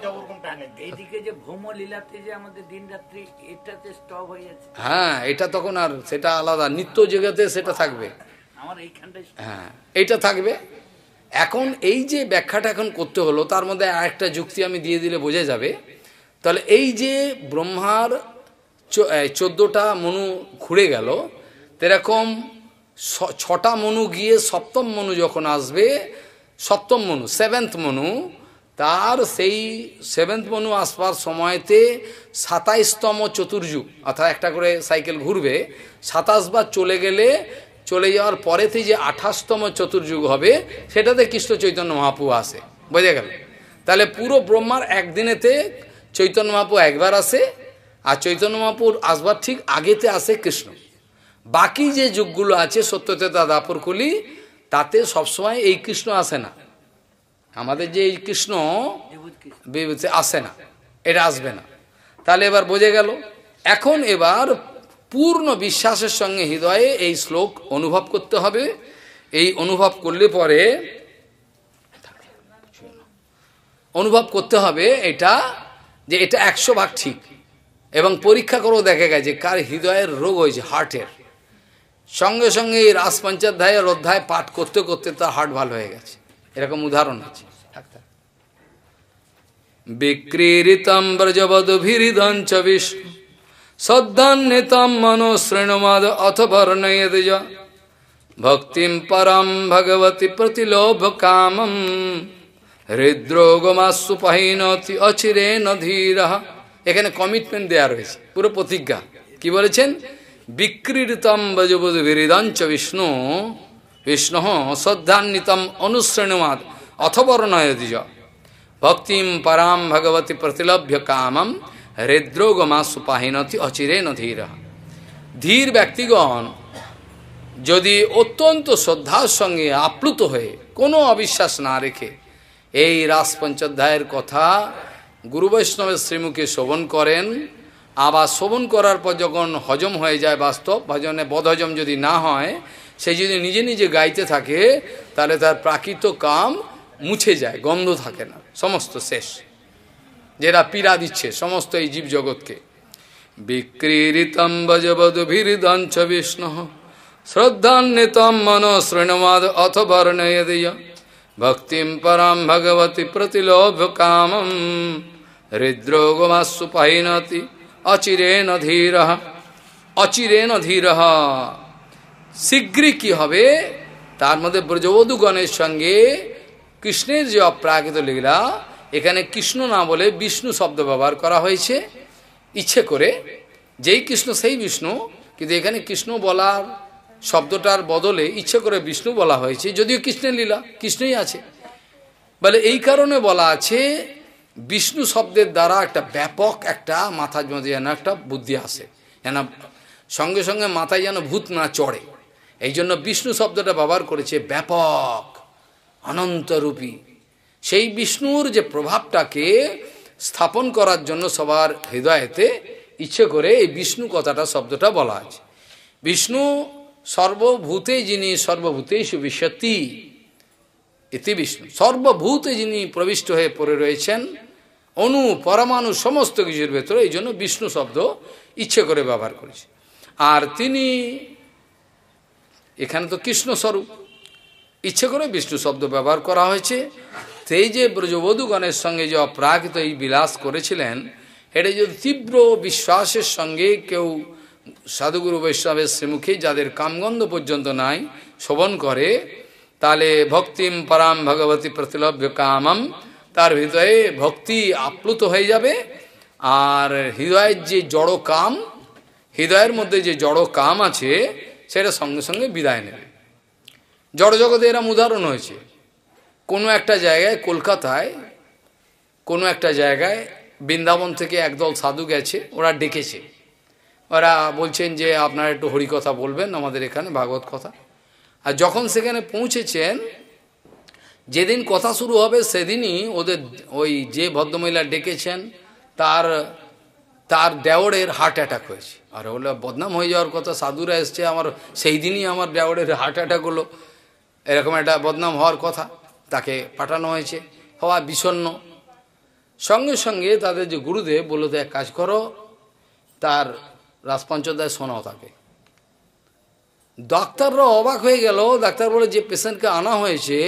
হ্যাঁ এটা তখন আর সেটা আলাদা নিত্য জগতে সেটা থাকবে হ্যাঁ এটা থাকবে এখন এই যে ব্যাখ্যাটা এখন করতে হলো তার মধ্যে আরেকটা যুক্তি আমি দিয়ে দিলে বোঝা যাবে তাহলে এই যে ব্রহ্মার চোদ্দটা মনু ঘুরে গেল তেরকম ছটা মনু গিয়ে সপ্তম মনু যখন আসবে সপ্তম মনু সেভেন্থ মনু তার সেই সেভেন্থ মনু আসবার সময়তে সাতাইশতম চতুর্যুগ অর্থাৎ একটা করে সাইকেল ঘুরবে সাতাশবার চলে গেলে চলে যাওয়ার পরেতে যে আঠাশতম চতুর্যুগ হবে সেটাতে কৃষ্ণ চৈতন্য মহাপু আসে বোঝা গেল তাহলে পুরো ব্রহ্মার একদিনেতে চৈতন্য মহাপু একবার আসে আর চৈতন্য মহাপুর আসবার ঠিক আগেতে আসে কৃষ্ণ বাকি যে যুগগুলো আছে সত্যতে তা দাপড়কুলি তাতে সবসময় এই কৃষ্ণ আসে না আমাদের যে এই কৃষ্ণ আসে না এটা আসবে না তাহলে এবার বোঝে গেল এখন এবার পূর্ণ বিশ্বাসের সঙ্গে হৃদয়ে এই শ্লোক অনুভব করতে হবে এই অনুভব করলে পরে অনুভব করতে হবে এটা যে এটা একশো ভাগ ঠিক এবং পরীক্ষা করেও দেখা গেছে কার হৃদয়ের রোগ হয়েছে হার্টের সঙ্গে সঙ্গে এই রাস পঞ্চাধ্যায়ের অধ্যায় পাঠ করতে করতে তার হার্ট ভালো হয়ে গেছে এরকম উদাহরণ আছে বিক্রীড়িতম ব্রজবদভিরিদঞ্চ বিষ্ণু সদ্যান্বিতম মনোশ্রেণমাদ অথ বর্ণয় ভক্তিম পরম ভগবতী প্রতিলোভ কামম হৃদ্রোগমাসু পাহিনতি অচিরে নধীর এখানে কমিটমেন্ট দেওয়া রয়েছে পুরো প্রতিজ্ঞা কি বলেছেন বিক্রীড়িতম বজবুদ বিষ্ণু বিষ্ণু শ্রদ্ধান্বিতম অনুশ্রেণীমাদ অথবর্ণয় দ্বিজ ভক্তিম পরাম ভগবতী প্রতিলভ্য কামম হৃদ্রোগমা সুপাহীনতি অচিরে ধীর ধীর ব্যক্তিগণ যদি অত্যন্ত শ্রদ্ধার সঙ্গে আপ্লুত হয়ে কোনো অবিশ্বাস না রেখে এই রাস পঞ্চাধ্যায়ের কথা গুরু বৈষ্ণবের শ্রীমুখে শোভন করেন আবার শ্রবণ করার পর যখন হজম হয়ে যায় বাস্তব ভজনে বদহজম যদি না হয় সে যদি নিজে নিজে গাইতে থাকে তাহলে তার প্রাকৃত কাম মুছে যায় গন্ধ থাকে না সমস্ত শেষ যেটা পীড়া দিচ্ছে সমস্ত এই জীব জগৎকে বিক্রীতম ভজবদভিদঞ্চ বিষ্ণু শ্রদ্ধান্বিতম মন শৃণমাদ অথ ভক্তিম পরাম ভগবতী প্রতিলোভ কামম হৃদ্রোগমাসু পাহিনতি অচিরেন ধীর অচিরেন ধীর শীঘ্রই কি হবে তার মধ্যে ব্রজবধূগণের সঙ্গে কৃষ্ণের যে অপ্রাকৃত লীলা এখানে কৃষ্ণ না বলে বিষ্ণু শব্দ ব্যবহার করা হয়েছে ইচ্ছে করে যেই কৃষ্ণ সেই বিষ্ণু কিন্তু এখানে কৃষ্ণ বলার শব্দটার বদলে ইচ্ছে করে বিষ্ণু বলা হয়েছে যদিও কৃষ্ণের লীলা কৃষ্ণই আছে বলে এই কারণে বলা আছে বিষ্ণু শব্দের দ্বারা একটা ব্যাপক একটা মাথার মধ্যে যেন একটা বুদ্ধি আসে যেন সঙ্গে সঙ্গে মাথায় যেন ভূত না চড়ে এই জন্য বিষ্ণু শব্দটা ব্যবহার করেছে ব্যাপক অনন্তরূপী সেই বিষ্ণুর যে প্রভাবটাকে স্থাপন করার জন্য সবার হৃদয়েতে ইচ্ছে করে এই বিষ্ণু কথাটা শব্দটা বলা আছে বিষ্ণু সর্বভূতে যিনি সর্বভূতে সুবিশ্বতী এতে বিষ্ণু সর্বভূতে যিনি প্রবিষ্ট হয়ে পড়ে রয়েছেন অনু পরমাণু সমস্ত কিছুর ভেতরে এই জন্য বিষ্ণু শব্দ ইচ্ছে করে ব্যবহার করেছে আর তিনি এখানে তো কৃষ্ণ স্বরূপ ইচ্ছে করে বিষ্ণু শব্দ ব্যবহার করা হয়েছে সেই যে ব্রজবধূগণের সঙ্গে যে অপ্রাকৃত এই বিলাস করেছিলেন এটা যদি তীব্র বিশ্বাসের সঙ্গে কেউ সাধুগুরু বৈষ্ণবের শ্রীমুখী যাদের কামগন্ধ পর্যন্ত নাই শোভন করে তাহলে ভক্তিম পরাম ভগবতী প্রতিলভ্য কামম তার হৃদয়ে ভক্তি আপ্লুত হয়ে যাবে আর হৃদয়ের যে জড় কাম হৃদয়ের মধ্যে যে জড় কাম আছে সেটা সঙ্গে সঙ্গে বিদায় নেবে জগতে এরম উদাহরণ হয়েছে কোনো একটা জায়গায় কলকাতায় কোনো একটা জায়গায় বৃন্দাবন থেকে একদল সাধু গেছে ওরা ডেকেছে ওরা বলছেন যে আপনারা একটু হরিকথা বলবেন আমাদের এখানে ভাগবত কথা আর যখন সেখানে পৌঁছেছেন যেদিন কথা শুরু হবে সেদিনই ওদের ওই যে ভদ্রমহিলা ডেকেছেন তার তার দেওরের হার্ট অ্যাটাক হয়েছে আর ওগুলো বদনাম হয়ে যাওয়ার কথা সাধুরা এসছে আমার সেই দিনই আমার দেওরের হার্ট অ্যাটাক হলো এরকম একটা বদনাম হওয়ার কথা তাকে পাঠানো হয়েছে হওয়া বিষণ্ন সঙ্গে সঙ্গে তাদের যে গুরুদেব বললো এক কাজ করো তার রাজপঞ্চদায় শোনাও তাকে ডাক্তাররা অবাক হয়ে গেল ডাক্তার বলে যে পেশেন্টকে আনা হয়েছে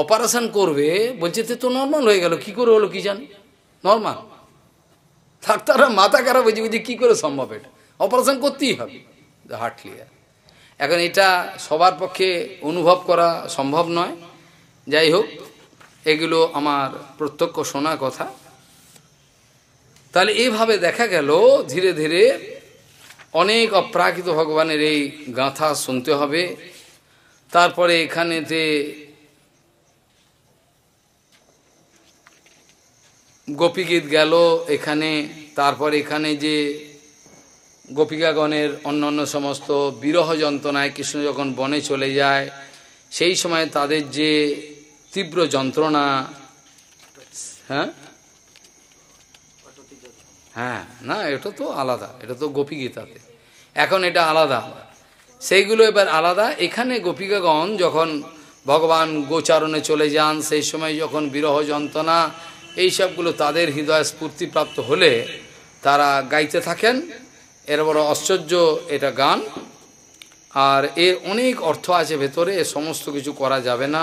অপারেশন করবে বলছে তো নর্মাল হয়ে গেল কি করে হলো কি জানি নর্মাল ডাক্তাররা মাথা খারাপ হয়েছে বুঝি কী করে সম্ভব এটা অপারেশন করতেই হবে হার্ট ক্লিয়ার এখন এটা সবার পক্ষে অনুভব করা সম্ভব নয় যাই হোক এগুলো আমার প্রত্যক্ষ শোনা কথা তাহলে এইভাবে দেখা গেল ধীরে ধীরে অনেক অপ্রাকৃত ভগবানের এই গাঁথা শুনতে হবে তারপরে এখানেতে গোপীগীত গেল এখানে তারপর এখানে যে গোপিকাগণের অন্যান্য সমস্ত বিরহ যন্ত্রণায় কৃষ্ণ যখন বনে চলে যায় সেই সময় তাদের যে তীব্র যন্ত্রণা হ্যাঁ হ্যাঁ না এটা তো আলাদা এটা তো গোপীগীতাতে এখন এটা আলাদা সেইগুলো এবার আলাদা এখানে গোপিকাগণ যখন ভগবান গোচারণে চলে যান সেই সময় যখন বিরহ যন্ত্রণা এই সবগুলো তাদের হৃদয় স্ফূর্তিপ্রাপ্ত হলে তারা গাইতে থাকেন এর বড় আশ্চর্য এটা গান আর এর অনেক অর্থ আছে ভেতরে সমস্ত কিছু করা যাবে না